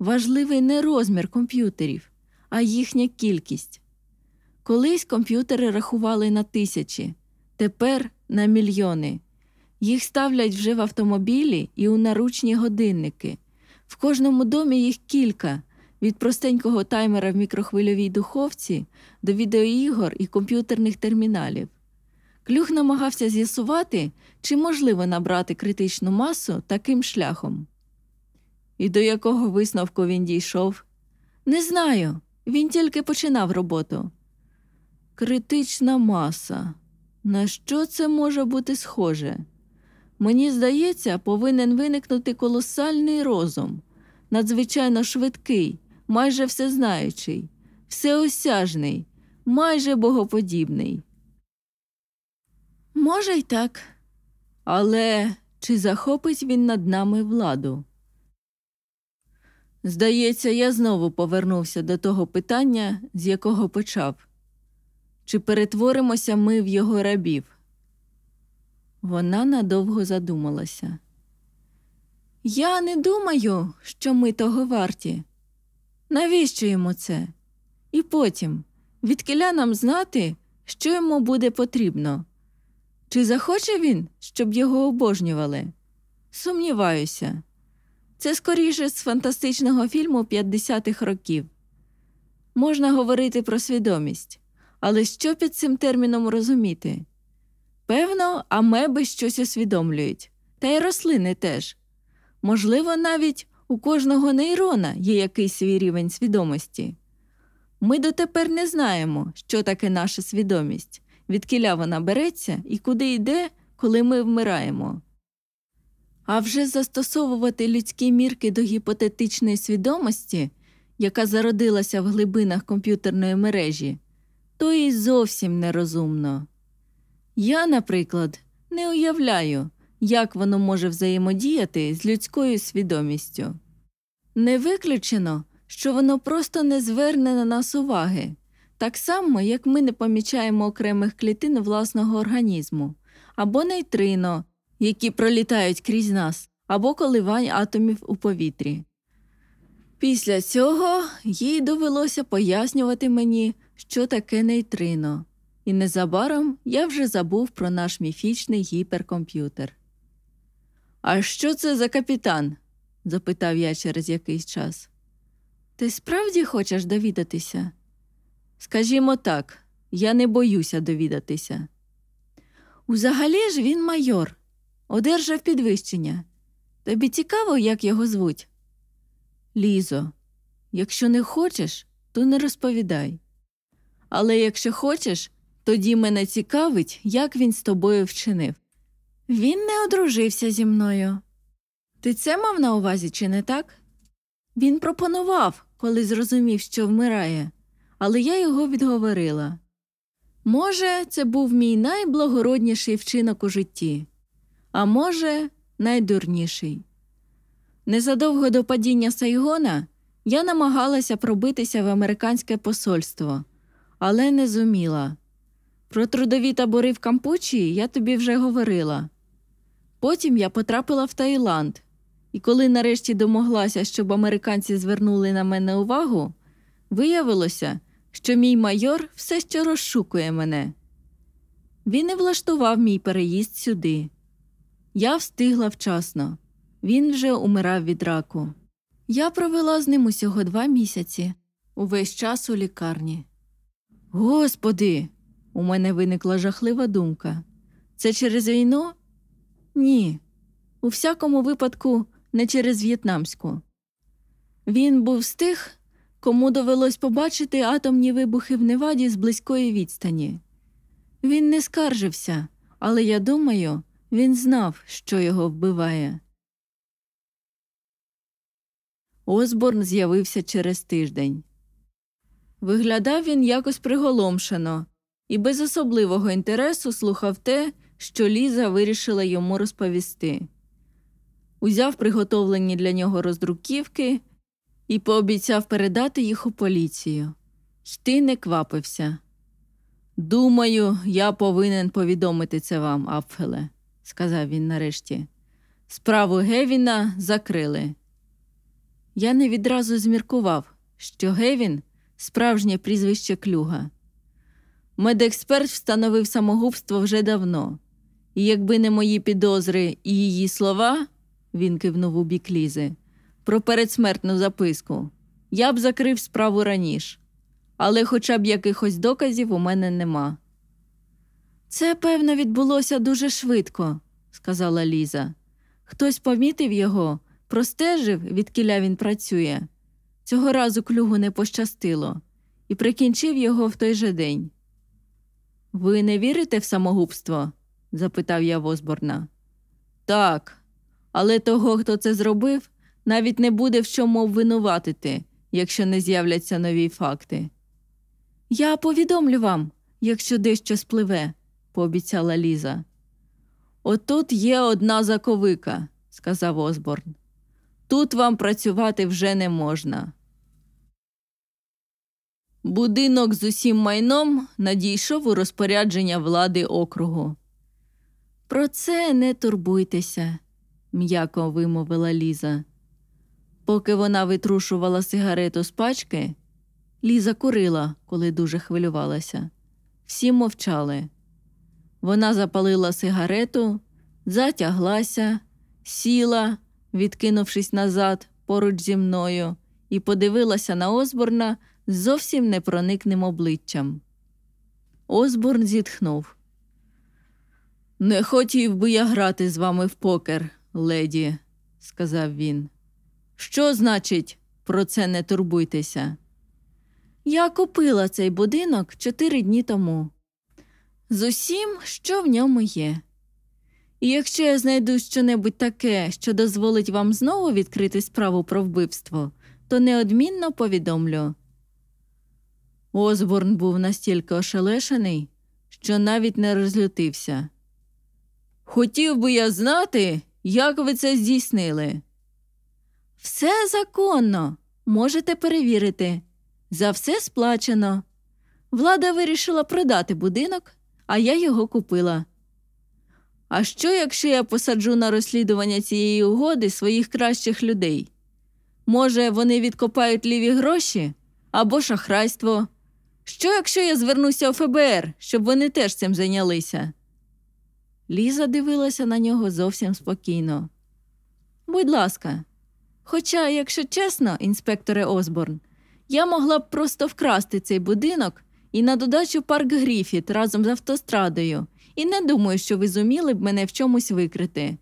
Важливий не розмір комп'ютерів, а їхня кількість. Колись комп'ютери рахували на тисячі, тепер на мільйони. Їх ставлять вже в автомобілі і у наручні годинники. В кожному домі їх кілька від простенького таймера в мікрохвильовій духовці до відеоігор і комп'ютерних терміналів. Клюх намагався з'ясувати, чи можливо набрати критичну масу таким шляхом. І до якого висновку він дійшов? Не знаю. Він тільки починав роботу. Критична маса. На що це може бути схоже? Мені здається, повинен виникнути колосальний розум, надзвичайно швидкий, майже всезнаючий, всеосяжний, майже богоподібний. Може, й так. Але чи захопить він над нами владу? Здається, я знову повернувся до того питання, з якого почав чи перетворимося ми в його рабів? Вона надовго задумалася. Я не думаю, що ми того варті. Навіщо йому це? І потім, відкиля нам знати, що йому буде потрібно? Чи захоче він, щоб його обожнювали? Сумніваюся. Це скоріше з фантастичного фільму 50-х років. Можна говорити про свідомість, але що під цим терміном розуміти? Певно, амеби щось усвідомлюють, та й рослини теж. Можливо, навіть у кожного нейрона є якийсь свій рівень свідомості. Ми дотепер не знаємо, що таке наша свідомість, відкіля вона береться і куди йде, коли ми вмираємо. А вже застосовувати людські мірки до гіпотетичної свідомості, яка зародилася в глибинах комп'ютерної мережі, то і зовсім нерозумно. Я, наприклад, не уявляю, як воно може взаємодіяти з людською свідомістю. Не виключено, що воно просто не зверне на нас уваги, так само, як ми не помічаємо окремих клітин власного організму або нейтрино які пролітають крізь нас, або коливань атомів у повітрі. Після цього їй довелося пояснювати мені, що таке нейтрино, і незабаром я вже забув про наш міфічний гіперкомп'ютер. А що це за капітан? запитав я через якийсь час. Ти справді хочеш довідатися? Скажімо так, я не боюся довідатися. Узагалі ж він майор, одержав підвищення. Тобі цікаво, як його звуть? Лізо, якщо не хочеш, то не розповідай. Але якщо хочеш, тоді мене цікавить, як він з тобою вчинив. Він не одружився зі мною. Ти це мав на увазі, чи не так? Він пропонував, коли зрозумів, що вмирає, але я його відговорила. Може, це був мій найблагородніший вчинок у житті а може, найдурніший. Незадовго до падіння Сайгона я намагалася пробитися в американське посольство, але не зуміла. Про трудові табори в Кампучії я тобі вже говорила. Потім я потрапила в Таїланд, і коли нарешті домоглася, щоб американці звернули на мене увагу, виявилося, що мій майор все ще розшукує мене. Він і влаштував мій переїзд сюди. Я встигла вчасно. Він вже умирав від раку. Я провела з ним усього два місяці, увесь час у лікарні. Господи, у мене виникла жахлива думка. Це через війну? Ні. У всякому випадку, не через в'єтнамську. Він був з тих, кому довелось побачити атомні вибухи в Неваді з близької відстані. Він не скаржився, але я думаю. Він знав, що його вбиває. Озборн з'явився через тиждень. Виглядав він якось приголомшено і без особливого інтересу слухав те, що Ліза вирішила йому розповісти. Узяв приготовлені для нього роздруківки і пообіцяв передати їх у поліцію. Йти не квапився. Думаю, я повинен повідомити це вам, Апфеле сказав він нарешті. Справу Гевіна закрили. Я не відразу зміркував, що Гевін справжнє прізвище клюга. Медексперт встановив самогубство вже давно, і якби не мої підозри і її слова, він кивнув у бік лізи, про передсмертну записку, я б закрив справу раніше, але хоча б якихось доказів у мене нема. Це, певно, відбулося дуже швидко, сказала Ліза. Хтось помітив його, простежив, відкіля він працює. Цього разу клюгу не пощастило і прикінчив його в той же день. Ви не вірите в самогубство? запитав я Возборна. Так, але того, хто це зробив, навіть не буде в чому обвинуватити, якщо не з'являться нові факти. Я повідомлю вам, якщо дещо спливе, пообіцяла Ліза. Отут є одна заковика, сказав Осборн. Тут вам працювати вже не можна. Будинок з усім майном надійшов у розпорядження влади округу. Про це не турбуйтеся, м'яко вимовила Ліза. Поки вона витрушувала сигарету з пачки, Ліза курила, коли дуже хвилювалася. Всі мовчали. Вона запалила сигарету, затяглася, сіла, відкинувшись назад поруч зі мною, і подивилася на Озборна з зовсім непроникним обличчям. Озборн зітхнув. Не хотів би я грати з вами в покер, леді, сказав він. Що значить, про це не турбуйтеся? Я купила цей будинок чотири дні тому з усім, що в ньому є. І якщо я знайду щонебудь таке, що дозволить вам знову відкрити справу про вбивство, то неодмінно повідомлю. Озборн був настільки ошелешений, що навіть не розлютився. Хотів би я знати, як ви це здійснили. Все законно, можете перевірити. За все сплачено. Влада вирішила продати будинок а я його купила. А що, якщо я посаджу на розслідування цієї угоди своїх кращих людей? Може, вони відкопають ліві гроші або шахрайство? Що, якщо я звернуся у ФБР, щоб вони теж цим зайнялися? Ліза дивилася на нього зовсім спокійно. Будь ласка, хоча, якщо чесно, інспекторе Осборн, я могла б просто вкрасти цей будинок і на додачу парк Гріфіт разом з автострадою. І не думаю, що ви зуміли б мене в чомусь викрити.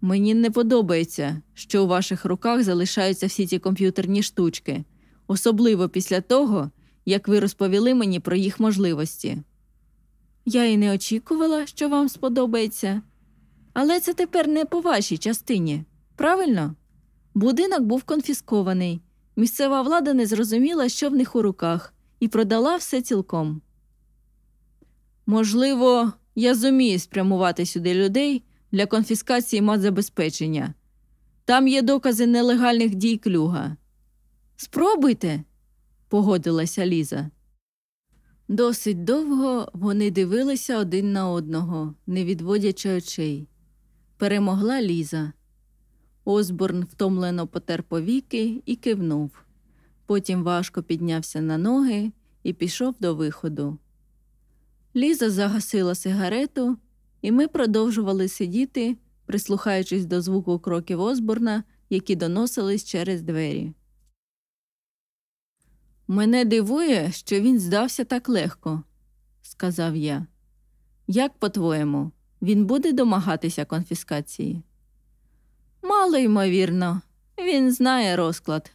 Мені не подобається, що у ваших руках залишаються всі ці комп'ютерні штучки, особливо після того, як ви розповіли мені про їх можливості. Я і не очікувала, що вам сподобається. Але це тепер не по вашій частині, правильно? Будинок був конфіскований, місцева влада не зрозуміла, що в них у руках і продала все цілком. Можливо, я зумію спрямувати сюди людей для конфіскації мадзабезпечення. Там є докази нелегальних дій клюга. Спробуйте, погодилася Ліза. Досить довго вони дивилися один на одного, не відводячи очей. Перемогла Ліза. Озборн втомлено потер повіки і кивнув потім важко піднявся на ноги і пішов до виходу. Ліза загасила сигарету, і ми продовжували сидіти, прислухаючись до звуку кроків Озборна, які доносились через двері. Мене дивує, що він здався так легко, сказав я. Як по твоєму, він буде домагатися конфіскації? Мало ймовірно, він знає розклад.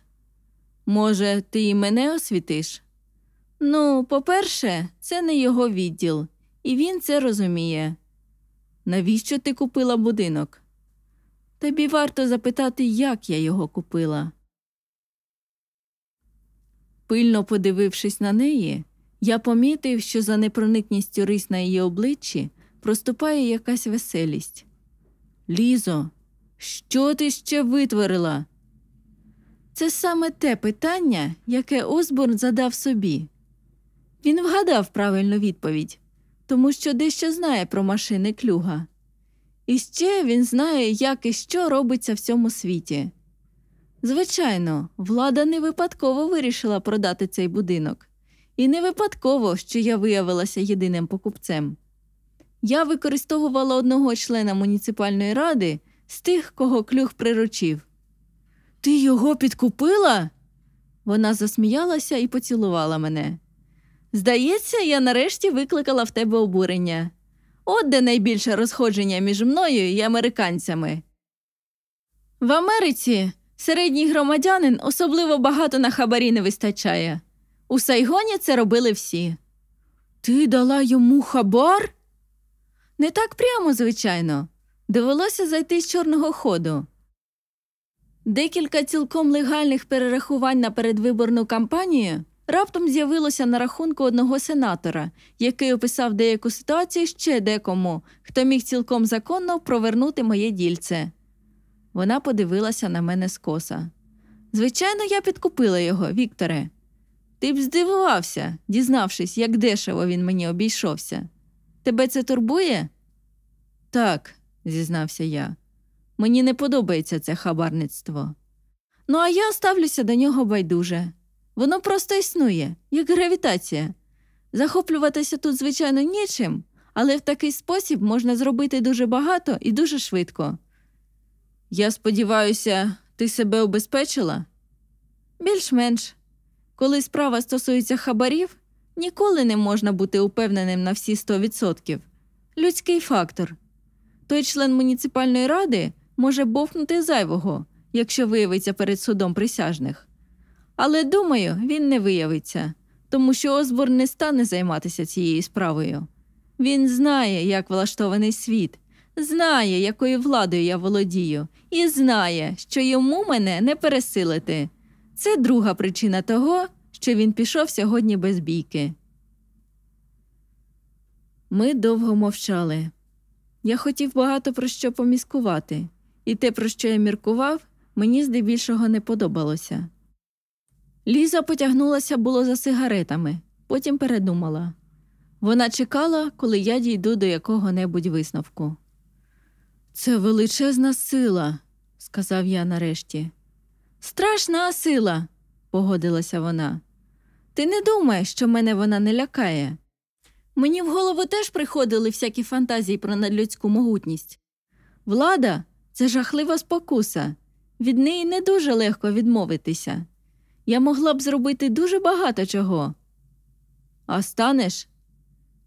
Може, ти і мене освітиш? Ну, по-перше, це не його відділ, і він це розуміє. Навіщо ти купила будинок? Тобі варто запитати, як я його купила. Пильно подивившись на неї, я помітив, що за непроникністю рис на її обличчі проступає якась веселість. Лізо, що ти ще витворила? Це саме те питання, яке Осборн задав собі. Він вгадав правильну відповідь, тому що дещо знає про машини клюга. І ще він знає, як і що робиться в цьому світі. Звичайно, влада не випадково вирішила продати цей будинок, і не випадково, що я виявилася єдиним покупцем. Я використовувала одного члена муніципальної ради з тих, кого клюг приручив. Ти його підкупила? Вона засміялася і поцілувала мене. Здається, я нарешті викликала в тебе обурення. От де найбільше розходження між мною і американцями. В Америці середній громадянин особливо багато на хабарі не вистачає. У Сайгоні це робили всі. Ти дала йому хабар? Не так прямо, звичайно. Довелося зайти з чорного ходу. Декілька цілком легальних перерахувань на передвиборну кампанію раптом з'явилося на рахунку одного сенатора, який описав деяку ситуацію ще декому, хто міг цілком законно провернути моє дільце. Вона подивилася на мене скоса. Звичайно, я підкупила його, Вікторе. Ти б здивувався, дізнавшись, як дешево він мені обійшовся. Тебе це турбує? Так, зізнався я. Мені не подобається це хабарництво. Ну, а я ставлюся до нього байдуже. Воно просто існує, як гравітація. Захоплюватися тут, звичайно, нічим, але в такий спосіб можна зробити дуже багато і дуже швидко. Я сподіваюся, ти себе убезпечила? Більш-менш, коли справа стосується хабарів, ніколи не можна бути упевненим на всі 100%. Людський фактор. Той член муніципальної ради, може бовкнути зайвого, якщо виявиться перед судом присяжних. Але думаю, він не виявиться, тому що Осборн не стане займатися цією справою. Він знає, як влаштований світ, знає, якою владою я володію, і знає, що йому мене не пересилити. Це друга причина того, що він пішов сьогодні без бійки. Ми довго мовчали. Я хотів багато про що поміскувати і те, про що я міркував, мені здебільшого не подобалося. Ліза потягнулася було за сигаретами, потім передумала. Вона чекала, коли я дійду до якого небудь висновку. Це величезна сила, сказав я нарешті. Страшна сила, погодилася вона. Ти не думай, що мене вона не лякає. Мені в голову теж приходили всякі фантазії про надлюдську могутність. Влада це жахлива спокуса. Від неї не дуже легко відмовитися. Я могла б зробити дуже багато чого. А станеш?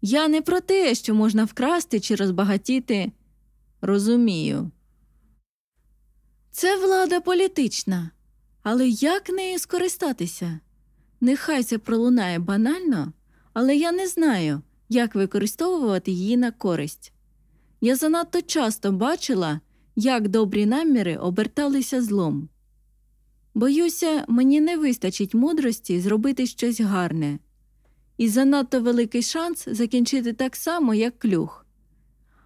Я не про те, що можна вкрасти чи розбагатіти. Розумію. Це влада політична, але як нею скористатися? Нехай це пролунає банально, але я не знаю, як використовувати її на користь. Я занадто часто бачила, як добрі наміри оберталися злом. Боюся, мені не вистачить мудрості зробити щось гарне, і занадто великий шанс закінчити так само, як клюх.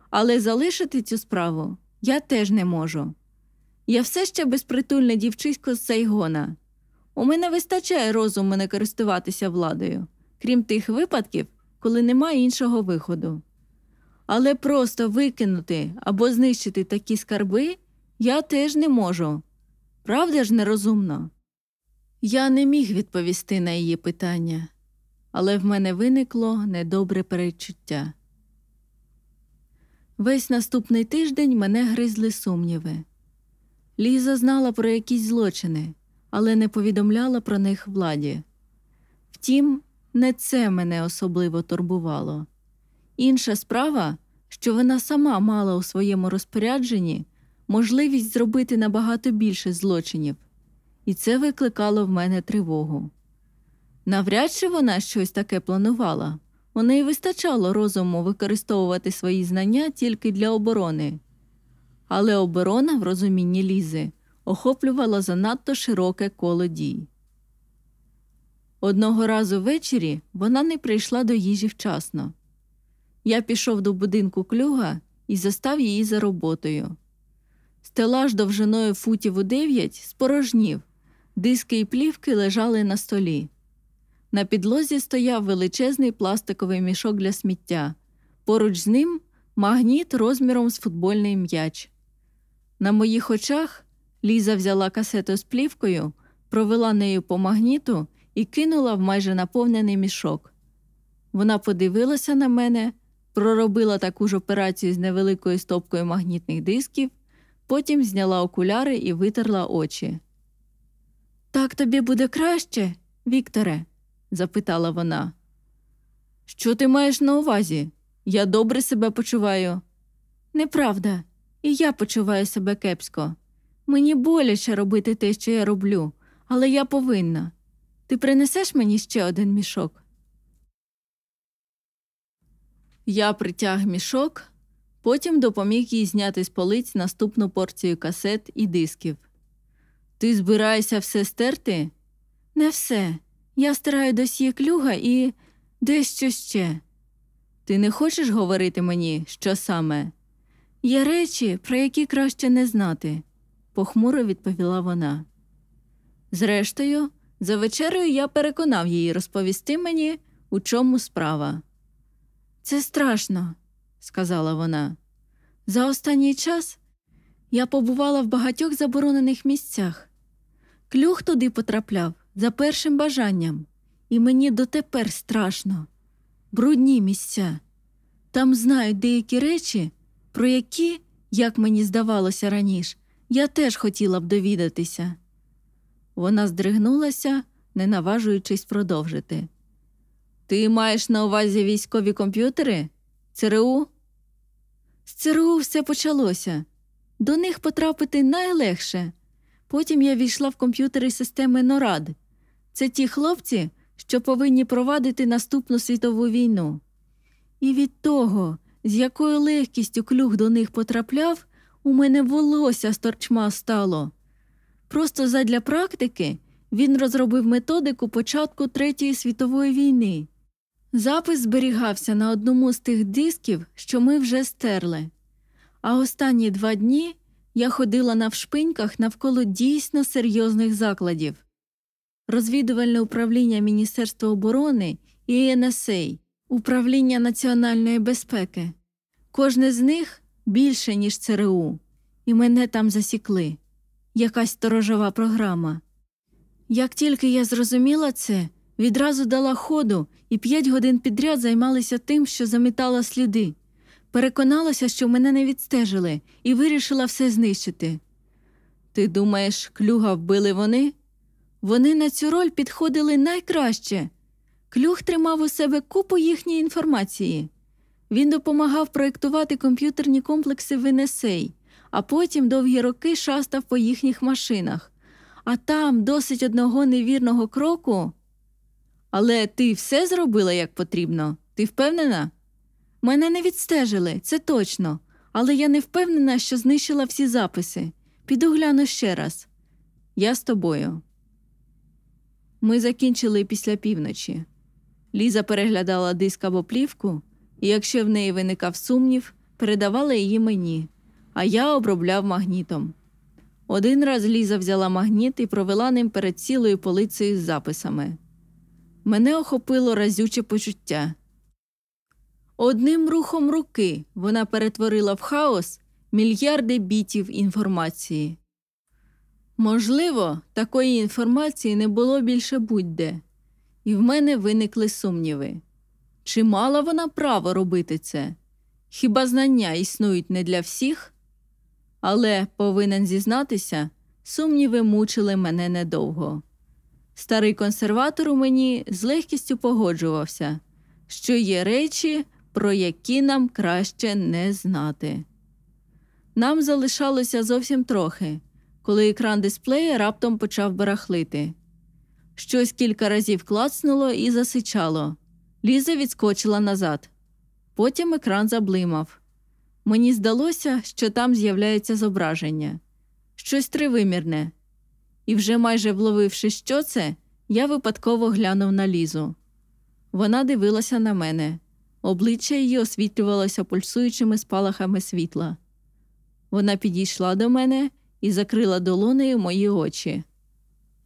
Але залишити цю справу я теж не можу. Я все ще безпритульне дівчисько з Сайгона. У мене вистачає розуму не користуватися владою, крім тих випадків, коли немає іншого виходу. Але просто викинути або знищити такі скарби я теж не можу. Правда ж нерозумно? Я не міг відповісти на її питання, але в мене виникло недобре перечуття. Весь наступний тиждень мене гризли сумніви. Ліза знала про якісь злочини, але не повідомляла про них владі. Втім, не це мене особливо турбувало. Інша справа, що вона сама мала у своєму розпорядженні можливість зробити набагато більше злочинів, і це викликало в мене тривогу. Навряд чи вона щось таке планувала, у неї вистачало розуму використовувати свої знання тільки для оборони, але оборона в розумінні лізи охоплювала занадто широке коло дій. Одного разу ввечері вона не прийшла до їжі вчасно. Я пішов до будинку клюга і застав її за роботою. Стелаж довжиною футів у дев'ять спорожнів, диски і плівки лежали на столі. На підлозі стояв величезний пластиковий мішок для сміття. Поруч з ним магніт розміром з футбольний м'яч. На моїх очах Ліза взяла касету з плівкою, провела нею по магніту і кинула в майже наповнений мішок. Вона подивилася на мене проробила таку ж операцію з невеликою стопкою магнітних дисків, потім зняла окуляри і витерла очі. Так тобі буде краще, Вікторе? запитала вона. Що ти маєш на увазі? Я добре себе почуваю. Неправда, і я почуваю себе кепсько. Мені боляче робити те, що я роблю, але я повинна. Ти принесеш мені ще один мішок? Я притяг мішок, потім допоміг їй зняти з полиць наступну порцію касет і дисків. Ти збираєшся все стерти? Не все. Я стираю досьє клюга і дещо ще. Ти не хочеш говорити мені, що саме? Є речі, про які краще не знати, похмуро відповіла вона. Зрештою, за вечерею я переконав її розповісти мені, у чому справа. Це страшно, сказала вона. За останній час я побувала в багатьох заборонених місцях. Клюх туди потрапляв за першим бажанням, і мені дотепер страшно. Брудні місця. Там знають деякі речі, про які, як мені здавалося раніше, я теж хотіла б довідатися. Вона здригнулася, не наважуючись продовжити. Ти маєш на увазі військові комп'ютери? ЦРУ? З ЦРУ все почалося. До них потрапити найлегше. Потім я війшла в комп'ютери системи Норад. Це ті хлопці, що повинні провадити наступну світову війну. І від того, з якою легкістю клюх до них потрапляв, у мене волосся з торчма стало. Просто задля практики він розробив методику початку Третьої світової війни. Запис зберігався на одному з тих дисків, що ми вже стерли. А останні два дні я ходила на вшпиньках навколо дійсно серйозних закладів. Розвідувальне управління Міністерства оборони і НСА, управління національної безпеки. Кожне з них більше, ніж ЦРУ, і мене там засікли. Якась сторожова програма. Як тільки я зрозуміла це, відразу дала ходу і п'ять годин підряд займалася тим, що замітала сліди. Переконалася, що мене не відстежили, і вирішила все знищити. Ти думаєш, клюга вбили вони? Вони на цю роль підходили найкраще. Клюг тримав у себе купу їхньої інформації. Він допомагав проєктувати комп'ютерні комплекси Венесей, а потім довгі роки шастав по їхніх машинах. А там досить одного невірного кроку. Але ти все зробила як потрібно? Ти впевнена? Мене не відстежили, це точно. Але я не впевнена, що знищила всі записи. Піду гляну ще раз. Я з тобою. Ми закінчили після півночі. Ліза переглядала диск або плівку, і якщо в неї виникав сумнів, передавала її мені, а я обробляв магнітом. Один раз Ліза взяла магніт і провела ним перед цілою полицею з записами мене охопило разюче почуття. Одним рухом руки вона перетворила в хаос мільярди бітів інформації. Можливо, такої інформації не було більше будь-де, і в мене виникли сумніви. Чи мала вона право робити це? Хіба знання існують не для всіх? Але повинен зізнатися, сумніви мучили мене недовго. Старий консерватор у мені з легкістю погоджувався, що є речі, про які нам краще не знати. Нам залишалося зовсім трохи, коли екран дисплея раптом почав барахлити. Щось кілька разів клацнуло і засичало. Ліза відскочила назад. Потім екран заблимав. Мені здалося, що там з'являється зображення щось тривимірне і, вже майже вловивши, що це, я випадково глянув на лізу. Вона дивилася на мене, обличчя її освітлювалося пульсуючими спалахами світла. Вона підійшла до мене і закрила долонею мої очі.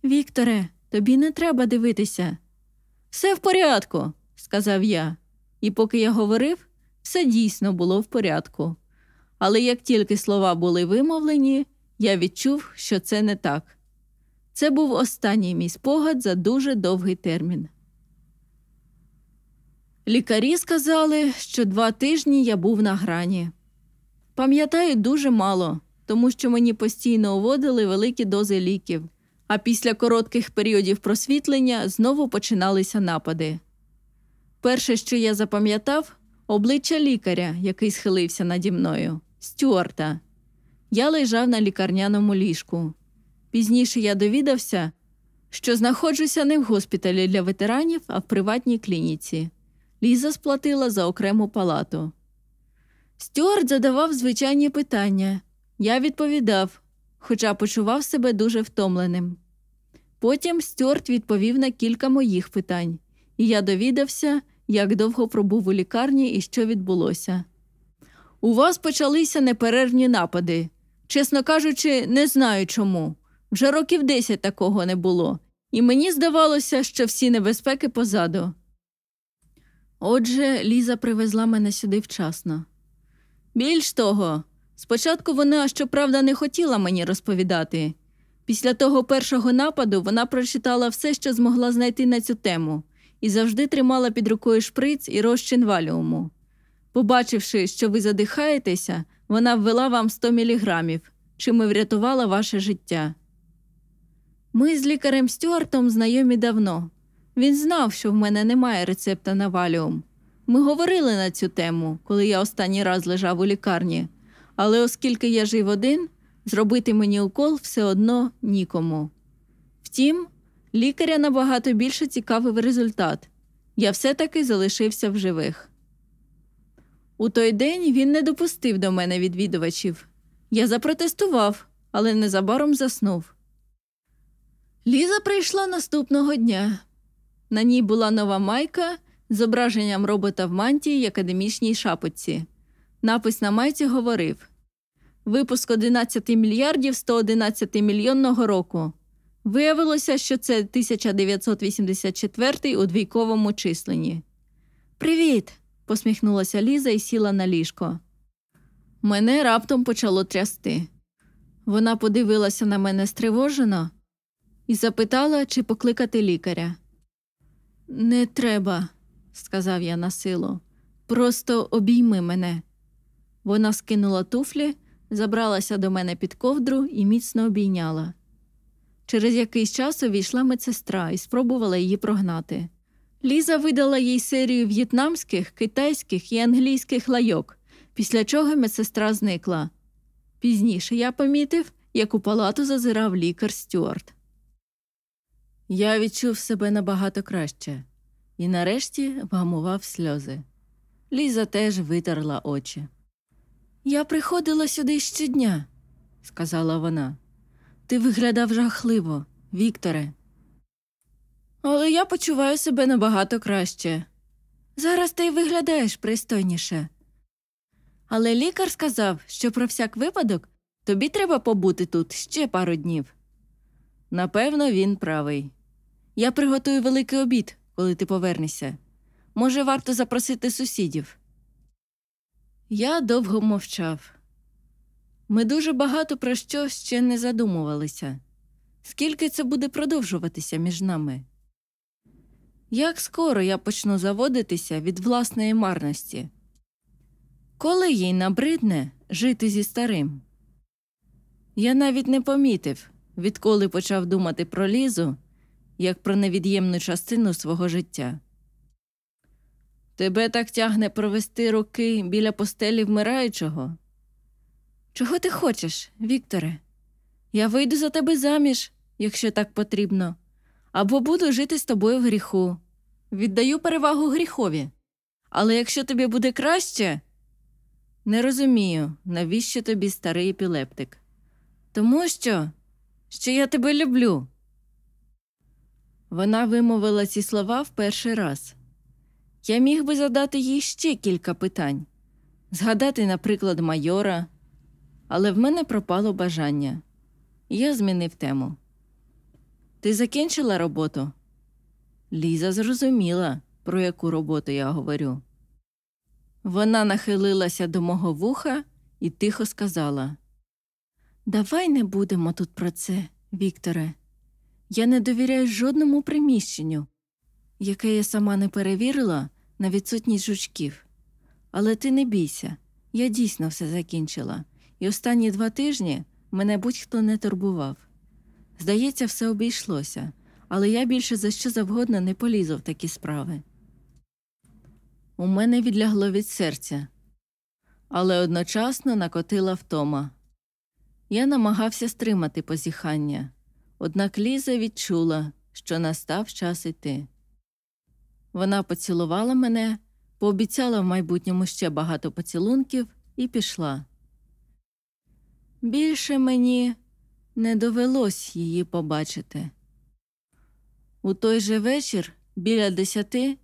Вікторе, тобі не треба дивитися. Все в порядку, сказав я, і поки я говорив, все дійсно було в порядку. Але як тільки слова були вимовлені, я відчув, що це не так. Це був останній мій спогад за дуже довгий термін. Лікарі сказали, що два тижні я був на грані. Пам'ятаю дуже мало, тому що мені постійно уводили великі дози ліків, а після коротких періодів просвітлення знову починалися напади. Перше, що я запам'ятав, обличчя лікаря, який схилився наді мною, Стюарта. Я лежав на лікарняному ліжку. Пізніше я довідався, що знаходжуся не в госпіталі для ветеранів, а в приватній клініці. Ліза сплатила за окрему палату. Стюарт задавав звичайні питання. Я відповідав, хоча почував себе дуже втомленим. Потім Стюарт відповів на кілька моїх питань, і я довідався, як довго пробув у лікарні і що відбулося. У вас почалися неперервні напади. Чесно кажучи, не знаю чому. Вже років десять такого не було, і мені здавалося, що всі небезпеки позаду. Отже, Ліза привезла мене сюди вчасно. Більш того, спочатку вона, щоправда, не хотіла мені розповідати. Після того першого нападу вона прочитала все, що змогла знайти на цю тему, і завжди тримала під рукою шприц і розчин валіуму. Побачивши, що ви задихаєтеся, вона ввела вам 100 міліграмів, чим і врятувала ваше життя. Ми з лікарем Стюартом знайомі давно. Він знав, що в мене немає рецепта на валіум. Ми говорили на цю тему, коли я останній раз лежав у лікарні. Але оскільки я жив один, зробити мені укол все одно нікому. Втім, лікаря набагато більше цікавив результат. Я все-таки залишився в живих. У той день він не допустив до мене відвідувачів. Я запротестував, але незабаром заснув. Ліза прийшла наступного дня. На ній була нова майка з зображенням робота в мантії й академічній шапочці. Напис на майці говорив: Випуск 11 мільярдів 111 мільйонного року. Виявилося, що це 1984 у двійковому численні. Привіт! посміхнулася Ліза і сіла на ліжко. Мене раптом почало трясти. Вона подивилася на мене стривожено і запитала, чи покликати лікаря. Не треба, сказав я на силу. Просто обійми мене. Вона скинула туфлі, забралася до мене під ковдру і міцно обійняла. Через якийсь час увійшла медсестра і спробувала її прогнати. Ліза видала їй серію в'єтнамських, китайських і англійських лайок, після чого медсестра зникла. Пізніше я помітив, як у палату зазирав лікар Стюарт. Я відчув себе набагато краще і нарешті вгамував сльози. Ліза теж витерла очі. Я приходила сюди щодня, сказала вона. Ти виглядав жахливо, Вікторе. Але я почуваю себе набагато краще. Зараз ти виглядаєш пристойніше. Але лікар сказав, що про всяк випадок тобі треба побути тут ще пару днів. Напевно, він правий. Я приготую великий обід, коли ти повернешся. Може, варто запросити сусідів. Я довго мовчав. Ми дуже багато про що ще не задумувалися. Скільки це буде продовжуватися між нами? Як скоро я почну заводитися від власної марності? Коли їй набридне жити зі старим? Я навіть не помітив, відколи почав думати про лізу як про невід'ємну частину свого життя. Тебе так тягне провести роки біля постелі вмираючого. Чого ти хочеш, Вікторе? Я вийду за тебе заміж, якщо так потрібно, або буду жити з тобою в гріху. Віддаю перевагу гріхові. Але якщо тобі буде краще, не розумію, навіщо тобі старий епілептик. Тому що, що я тебе люблю. Вона вимовила ці слова в перший раз. Я міг би задати їй ще кілька питань, згадати, наприклад, майора, але в мене пропало бажання. Я змінив тему. Ти закінчила роботу? Ліза зрозуміла, про яку роботу я говорю. Вона нахилилася до мого вуха і тихо сказала: Давай не будемо тут про це, Вікторе. Я не довіряю жодному приміщенню, яке я сама не перевірила на відсутність жучків. Але ти не бійся, я дійсно все закінчила, і останні два тижні мене будь-хто не турбував. Здається, все обійшлося, але я більше за що завгодно не полізу в такі справи. У мене відлягло від серця, але одночасно накотила втома. Я намагався стримати позіхання. Однак Ліза відчула, що настав час іти. Вона поцілувала мене, пообіцяла в майбутньому ще багато поцілунків і пішла. Більше мені не довелось її побачити. У той же вечір, біля десяти,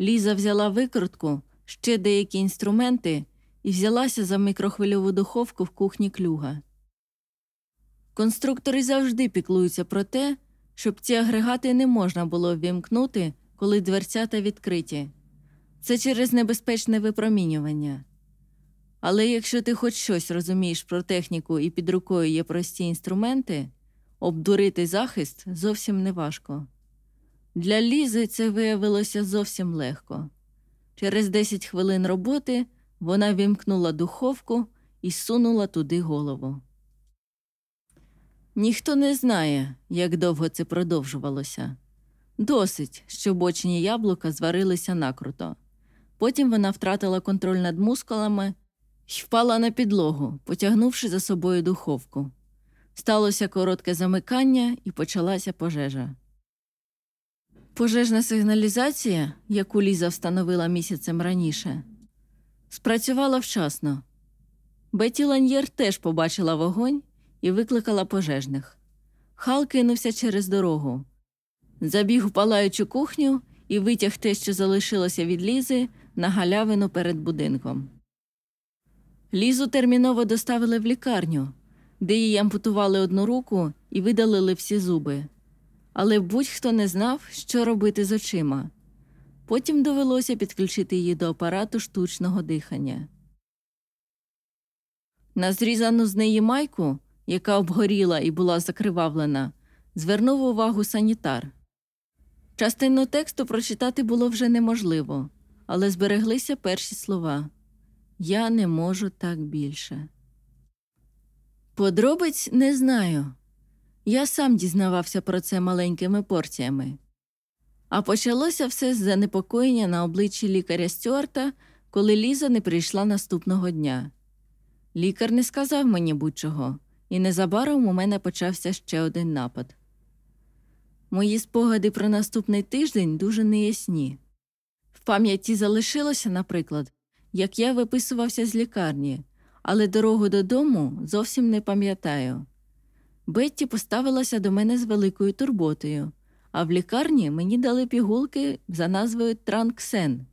Ліза взяла викрутку, ще деякі інструменти і взялася за мікрохвильову духовку в кухні клюга. Конструктори завжди піклуються про те, щоб ці агрегати не можна було ввімкнути, коли дверцята відкриті. Це через небезпечне випромінювання. Але якщо ти хоч щось розумієш про техніку і під рукою є прості інструменти, обдурити захист зовсім неважко. Для Лізи це виявилося зовсім легко. Через 10 хвилин роботи вона вімкнула духовку і сунула туди голову. Ніхто не знає, як довго це продовжувалося. Досить, що бочні яблука зварилися накруто. Потім вона втратила контроль над мускулами і впала на підлогу, потягнувши за собою духовку. Сталося коротке замикання і почалася пожежа. Пожежна сигналізація, яку Ліза встановила місяцем раніше, спрацювала вчасно. Беті Ланьєр теж побачила вогонь і викликала пожежних. Хал кинувся через дорогу. Забіг у палаючу кухню і витяг те, що залишилося від лізи, на галявину перед будинком. Лізу терміново доставили в лікарню, де їй ампутували одну руку і видалили всі зуби. Але будь-хто не знав, що робити з очима. Потім довелося підключити її до апарату штучного дихання. На зрізану з неї майку яка обгоріла і була закривавлена, звернув увагу санітар. Частину тексту прочитати було вже неможливо, але збереглися перші слова Я не можу так більше. Подробиць не знаю. Я сам дізнавався про це маленькими порціями. А почалося все з занепокоєння на обличчі лікаря Стюарта, коли Ліза не прийшла наступного дня. Лікар не сказав мені будь-чого, і незабаром у мене почався ще один напад. Мої спогади про наступний тиждень дуже неясні. В пам'яті залишилося, наприклад, як я виписувався з лікарні, але дорогу додому зовсім не пам'ятаю. Бетті поставилася до мене з великою турботою, а в лікарні мені дали пігулки за назвою Транксен,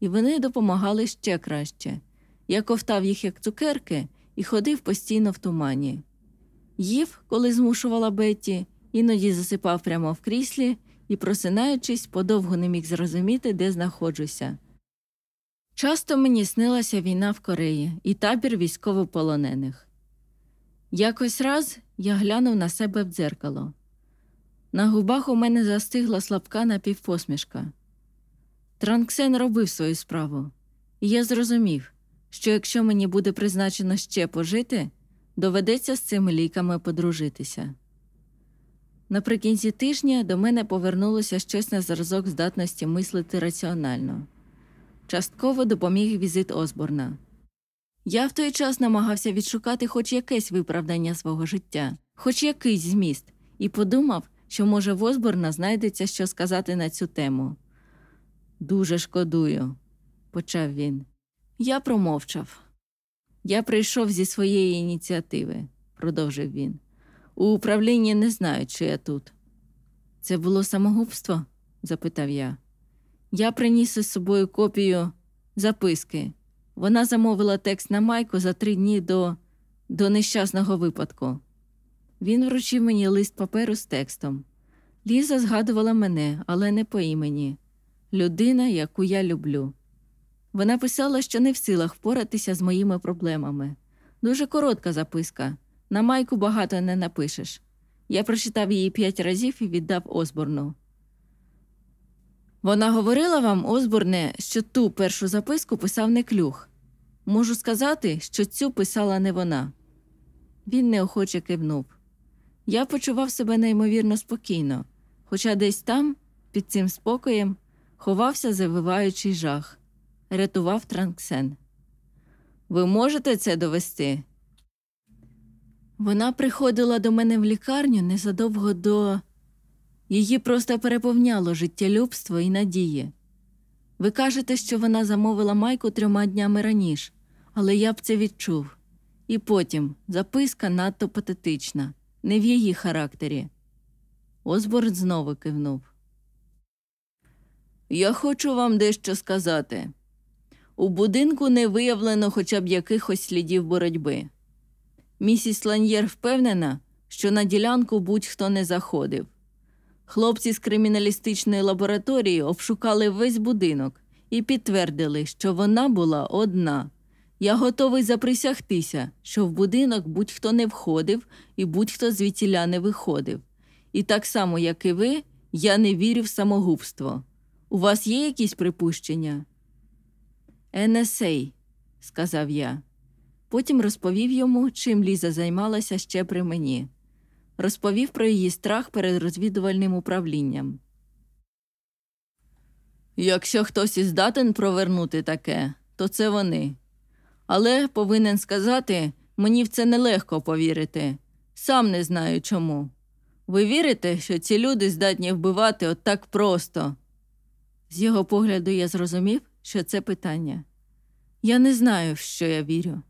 і вони допомагали ще краще. Я ковтав їх як цукерки і ходив постійно в тумані їв, коли змушувала Бетті, іноді засипав прямо в кріслі і, просинаючись, подовго не міг зрозуміти, де знаходжуся. Часто мені снилася війна в Кореї і табір військовополонених. Якось раз я глянув на себе в дзеркало. На губах у мене застигла слабка напівпосмішка. Транксен робив свою справу, і я зрозумів, що якщо мені буде призначено ще пожити, доведеться з цими ліками подружитися. Наприкінці тижня до мене повернулося щось на зразок здатності мислити раціонально. Частково допоміг візит Озборна. Я в той час намагався відшукати хоч якесь виправдання свого життя, хоч якийсь зміст, і подумав, що, може, в Озборна знайдеться що сказати на цю тему. Дуже шкодую, почав він. Я промовчав. Я прийшов зі своєї ініціативи, продовжив він. У управлінні не знають, що я тут. Це було самогубство? запитав я. Я приніс із собою копію записки. Вона замовила текст на майку за три дні до до нещасного випадку. Він вручив мені лист паперу з текстом. Ліза згадувала мене, але не по імені людина, яку я люблю. Вона писала, що не в силах впоратися з моїми проблемами. Дуже коротка записка. На майку багато не напишеш. Я прочитав її п'ять разів і віддав Озборну. Вона говорила вам, Озборне, що ту першу записку писав не клюх. Можу сказати, що цю писала не вона. Він неохоче кивнув. Я почував себе неймовірно спокійно, хоча десь там, під цим спокоєм, ховався завиваючий жах рятував Транксен. Ви можете це довести? Вона приходила до мене в лікарню незадовго до. Її просто переповняло життєлюбство і надії. Ви кажете, що вона замовила майку трьома днями раніше, але я б це відчув. І потім записка надто патетична, не в її характері. Осборд знову кивнув. Я хочу вам дещо сказати. У будинку не виявлено хоча б якихось слідів боротьби. Місіс Ланьєр впевнена, що на ділянку будь-хто не заходив. Хлопці з криміналістичної лабораторії обшукали весь будинок і підтвердили, що вона була одна. Я готовий заприсягтися, що в будинок будь-хто не входив і будь-хто звідтіля не виходив. І так само, як і ви, я не вірю в самогубство. У вас є якісь припущення? Енесей, сказав я. Потім розповів йому, чим Ліза займалася ще при мені. Розповів про її страх перед розвідувальним управлінням. Якщо хтось і здатен провернути таке, то це вони. Але повинен сказати, мені в це нелегко повірити. Сам не знаю чому. Ви вірите, що ці люди здатні вбивати от так просто? З його погляду я зрозумів, що це питання. Я не знаю, в що я вірю.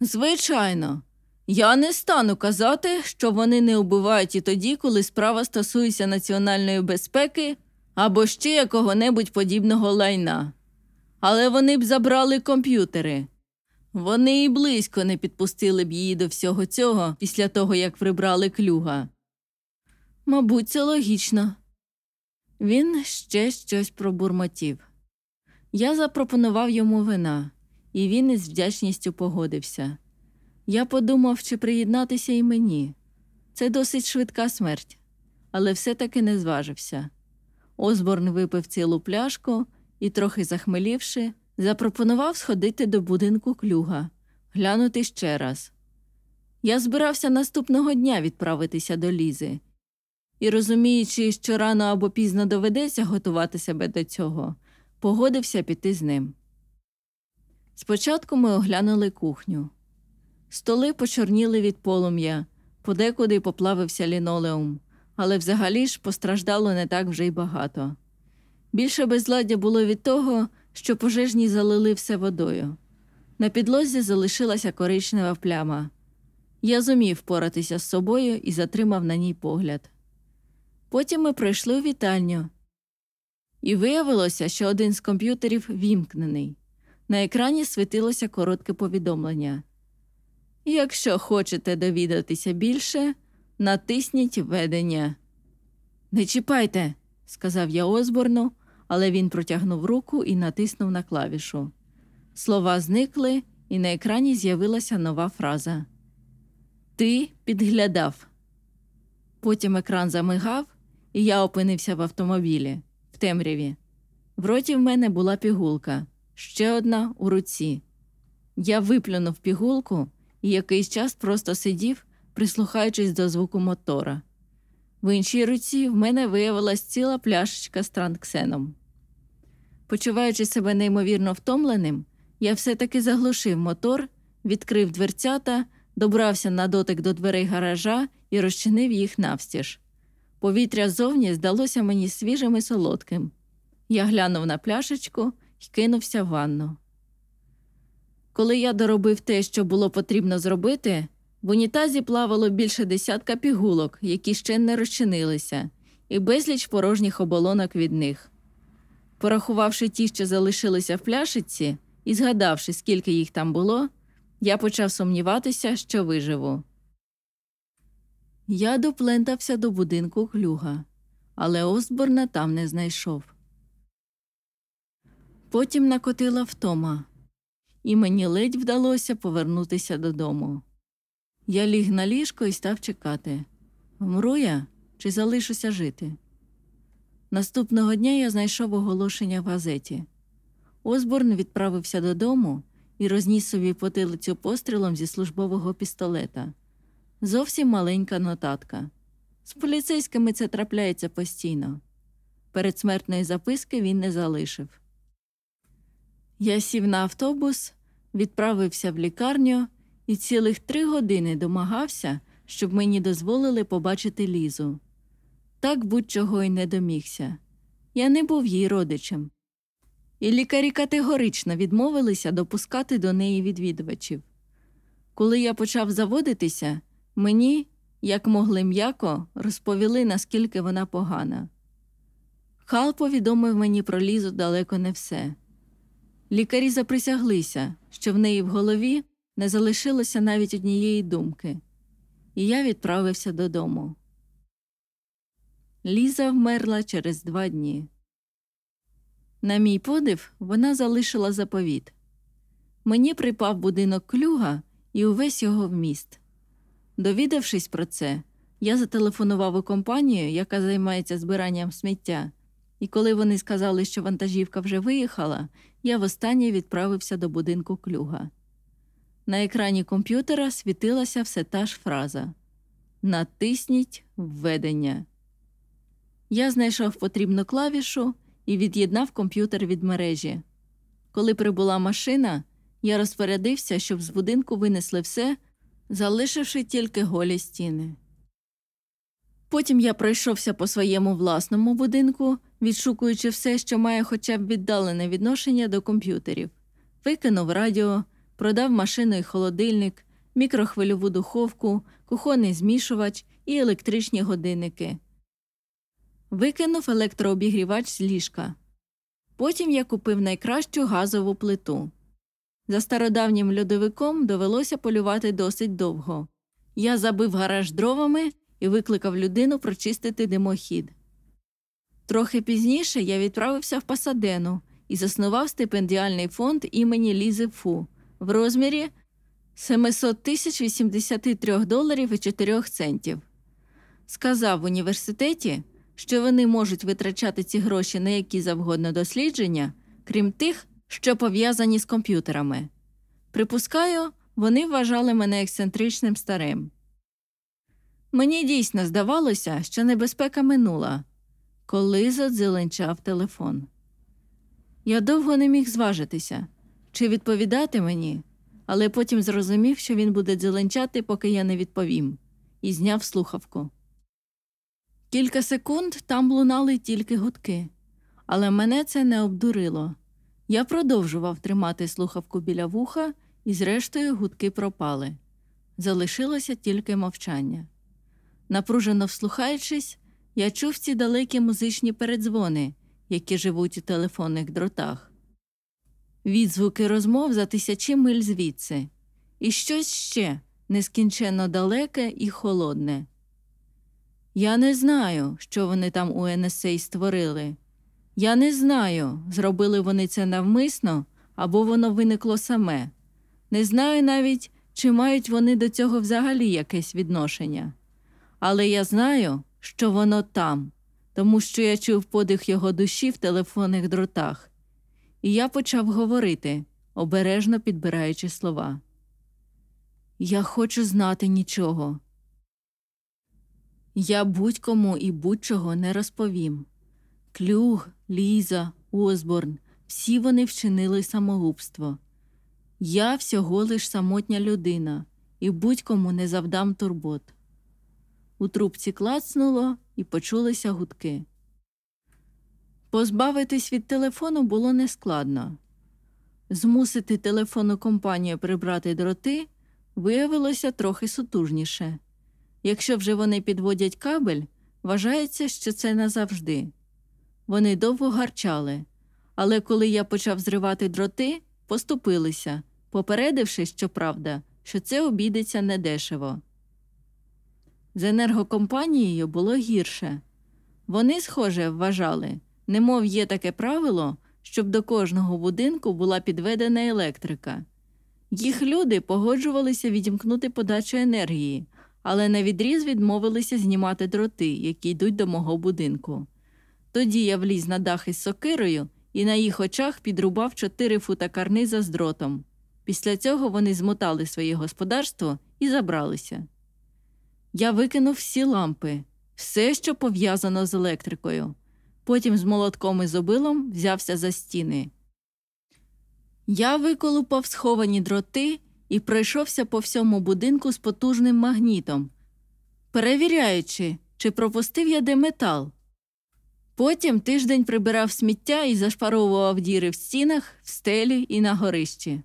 Звичайно, я не стану казати, що вони не вбивають і тоді, коли справа стосується національної безпеки або ще якого-небудь подібного лайна. Але вони б забрали комп'ютери. Вони і близько не підпустили б її до всього цього після того, як прибрали клюга. Мабуть, це логічно. Він ще щось пробурмотів. Я запропонував йому вина, і він із вдячністю погодився. Я подумав, чи приєднатися і мені. Це досить швидка смерть, але все-таки не зважився. Озборн випив цілу пляшку і, трохи захмелівши, запропонував сходити до будинку клюга, глянути ще раз. Я збирався наступного дня відправитися до Лізи. І розуміючи, що рано або пізно доведеться готувати себе до цього, погодився піти з ним. Спочатку ми оглянули кухню. Столи почорніли від полум'я, подекуди поплавився лінолеум, але взагалі ж постраждало не так вже й багато. Більше безладдя було від того, що пожежні залили все водою. На підлозі залишилася коричнева пляма. Я зумів поратися з собою і затримав на ній погляд. Потім ми пройшли у вітальню, і виявилося, що один з комп'ютерів вімкнений. На екрані світилося коротке повідомлення. Якщо хочете довідатися більше, натисніть введення. Не чіпайте, сказав я Озборну, але він протягнув руку і натиснув на клавішу. Слова зникли, і на екрані з'явилася нова фраза. Ти підглядав. Потім екран замигав, і я опинився в автомобілі в темряві. В роті в мене була пігулка, ще одна у руці. Я виплюнув пігулку і якийсь час просто сидів, прислухаючись до звуку мотора. В іншій руці в мене виявилась ціла пляшечка з транксеном. Почуваючи себе неймовірно втомленим, я все-таки заглушив мотор, відкрив дверцята, добрався на дотик до дверей гаража і розчинив їх навстіж. Повітря зовні здалося мені свіжим і солодким. Я глянув на пляшечку і кинувся в ванну. Коли я доробив те, що було потрібно зробити, в унітазі плавало більше десятка пігулок, які ще не розчинилися, і безліч порожніх оболонок від них. Порахувавши ті, що залишилися в пляшиці, і згадавши, скільки їх там було, я почав сумніватися, що виживу. Я доплентався до будинку клюга, але Осборна там не знайшов. Потім накотила втома, і мені ледь вдалося повернутися додому. Я ліг на ліжко і став чекати вмру я чи залишуся жити. Наступного дня я знайшов оголошення в газеті. Осборн відправився додому і розніс собі потилицю пострілом зі службового пістолета. Зовсім маленька нотатка. З поліцейськими це трапляється постійно. Передсмертної записки він не залишив. Я сів на автобус, відправився в лікарню і цілих три години домагався, щоб мені дозволили побачити лізу. Так будь-чого й не домігся. Я не був її родичем. І лікарі категорично відмовилися допускати до неї відвідувачів. Коли я почав заводитися, Мені, як могли м'яко, розповіли, наскільки вона погана. Хал повідомив мені про лізу далеко не все. Лікарі заприсяглися, що в неї в голові не залишилося навіть однієї думки, і я відправився додому. Ліза вмерла через два дні. На мій подив, вона залишила заповіт. Мені припав будинок клюга і увесь його вміст. Довідавшись про це, я зателефонував у компанію, яка займається збиранням сміття, і коли вони сказали, що вантажівка вже виїхала, я востаннє відправився до будинку клюга. На екрані комп'ютера світилася все та ж фраза Натисніть введення. Я знайшов потрібну клавішу і від'єднав комп'ютер від мережі. Коли прибула машина, я розпорядився, щоб з будинку винесли все, залишивши тільки голі стіни. Потім я пройшовся по своєму власному будинку, відшукуючи все, що має хоча б віддалене відношення до комп'ютерів, викинув радіо, продав машину і холодильник, мікрохвильову духовку, кухонний змішувач і електричні годинники. Викинув електрообігрівач з ліжка. Потім я купив найкращу газову плиту. За стародавнім льодовиком довелося полювати досить довго. Я забив гараж дровами і викликав людину прочистити димохід. Трохи пізніше я відправився в Пасадену і заснував стипендіальний фонд імені Лізи Фу в розмірі 700 тисяч 83 доларів і 4 центів. Сказав в університеті, що вони можуть витрачати ці гроші на які завгодно дослідження, крім тих що пов'язані з комп'ютерами. Припускаю, вони вважали мене ексцентричним старим. Мені дійсно здавалося, що небезпека минула, коли задзеленчав телефон. Я довго не міг зважитися, чи відповідати мені, але потім зрозумів, що він буде дзеленчати, поки я не відповім, і зняв слухавку. Кілька секунд там лунали тільки гудки, але мене це не обдурило. Я продовжував тримати слухавку біля вуха, і, зрештою, гудки пропали. Залишилося тільки мовчання. Напружено вслухаючись, я чув ці далекі музичні передзвони, які живуть у телефонних дротах. Відзвуки розмов за тисячі миль звідси, і щось ще нескінченно далеке і холодне. Я не знаю, що вони там у НСА створили. Я не знаю, зробили вони це навмисно або воно виникло саме. Не знаю навіть, чи мають вони до цього взагалі якесь відношення. Але я знаю, що воно там, тому що я чув подих його душі в телефонних дротах. І я почав говорити, обережно підбираючи слова. Я хочу знати нічого. Я будь-кому і будь-чого не розповім. Клюг Ліза, Озборн, всі вони вчинили самогубство. Я всього лиш самотня людина і будь-кому не завдам турбот. У трубці клацнуло і почулися гудки. Позбавитись від телефону було нескладно. Змусити телефонну компанію прибрати дроти виявилося трохи сутужніше. Якщо вже вони підводять кабель, вважається, що це назавжди. Вони довго гарчали, але коли я почав зривати дроти, поступилися, попередивши, щоправда, що це обійдеться недешево. З енергокомпанією було гірше. Вони, схоже, вважали, немов є таке правило, щоб до кожного будинку була підведена електрика. Їх люди погоджувалися відімкнути подачу енергії, але на відріз відмовилися знімати дроти, які йдуть до мого будинку. Тоді я вліз на дах із сокирою і на їх очах підрубав чотири фута карниза з дротом. Після цього вони змотали своє господарство і забралися. Я викинув всі лампи, все, що пов'язано з електрикою. Потім з молотком і зобилом взявся за стіни. Я виколупав сховані дроти і пройшовся по всьому будинку з потужним магнітом, перевіряючи, чи пропустив я де метал. Потім тиждень прибирав сміття і зашпаровував діри в стінах, в стелі і на горищі.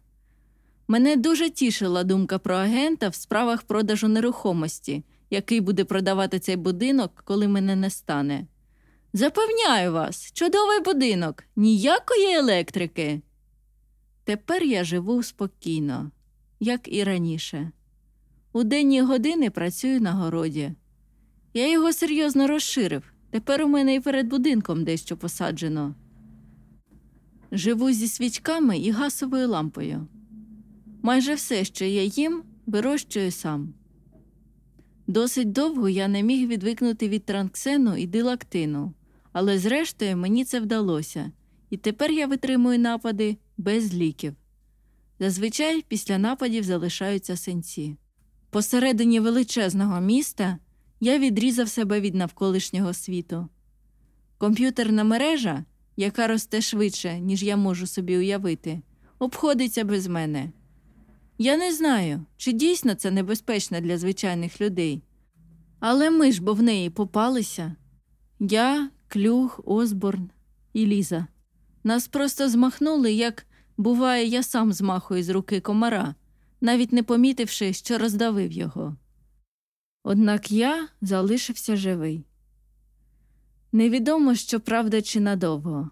Мене дуже тішила думка про агента в справах продажу нерухомості, який буде продавати цей будинок, коли мене не стане. Запевняю вас, чудовий будинок, ніякої електрики. Тепер я живу спокійно, як і раніше. У денні години працюю на городі. Я його серйозно розширив. Тепер у мене і перед будинком дещо посаджено. Живу зі свічками і гасовою лампою. Майже все, що я їм, вирощую сам. Досить довго я не міг відвикнути від транксену і дилактину, але зрештою мені це вдалося, і тепер я витримую напади без ліків. Зазвичай після нападів залишаються синці. Посередині величезного міста я відрізав себе від навколишнього світу. Комп'ютерна мережа, яка росте швидше, ніж я можу собі уявити, обходиться без мене. Я не знаю, чи дійсно це небезпечно для звичайних людей. Але ми ж бо в неї попалися. Я, Клюх, Озборн і Ліза. Нас просто змахнули, як буває, я сам змахую з руки комара, навіть не помітивши, що роздавив його. Однак я залишився живий. Невідомо, що правда чи надовго.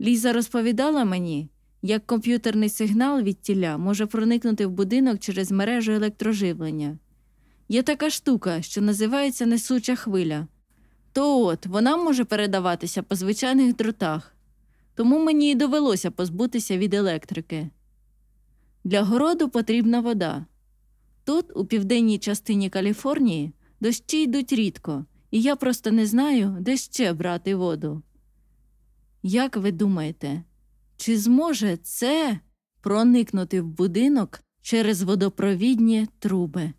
Ліза розповідала мені, як комп'ютерний сигнал від тіля може проникнути в будинок через мережу електроживлення. Є така штука, що називається несуча хвиля. То от вона може передаватися по звичайних дротах, тому мені й довелося позбутися від електрики. Для городу потрібна вода. Тут, у південній частині Каліфорнії, дощі йдуть рідко, і я просто не знаю, де ще брати воду. Як ви думаєте, чи зможе це проникнути в будинок через водопровідні труби?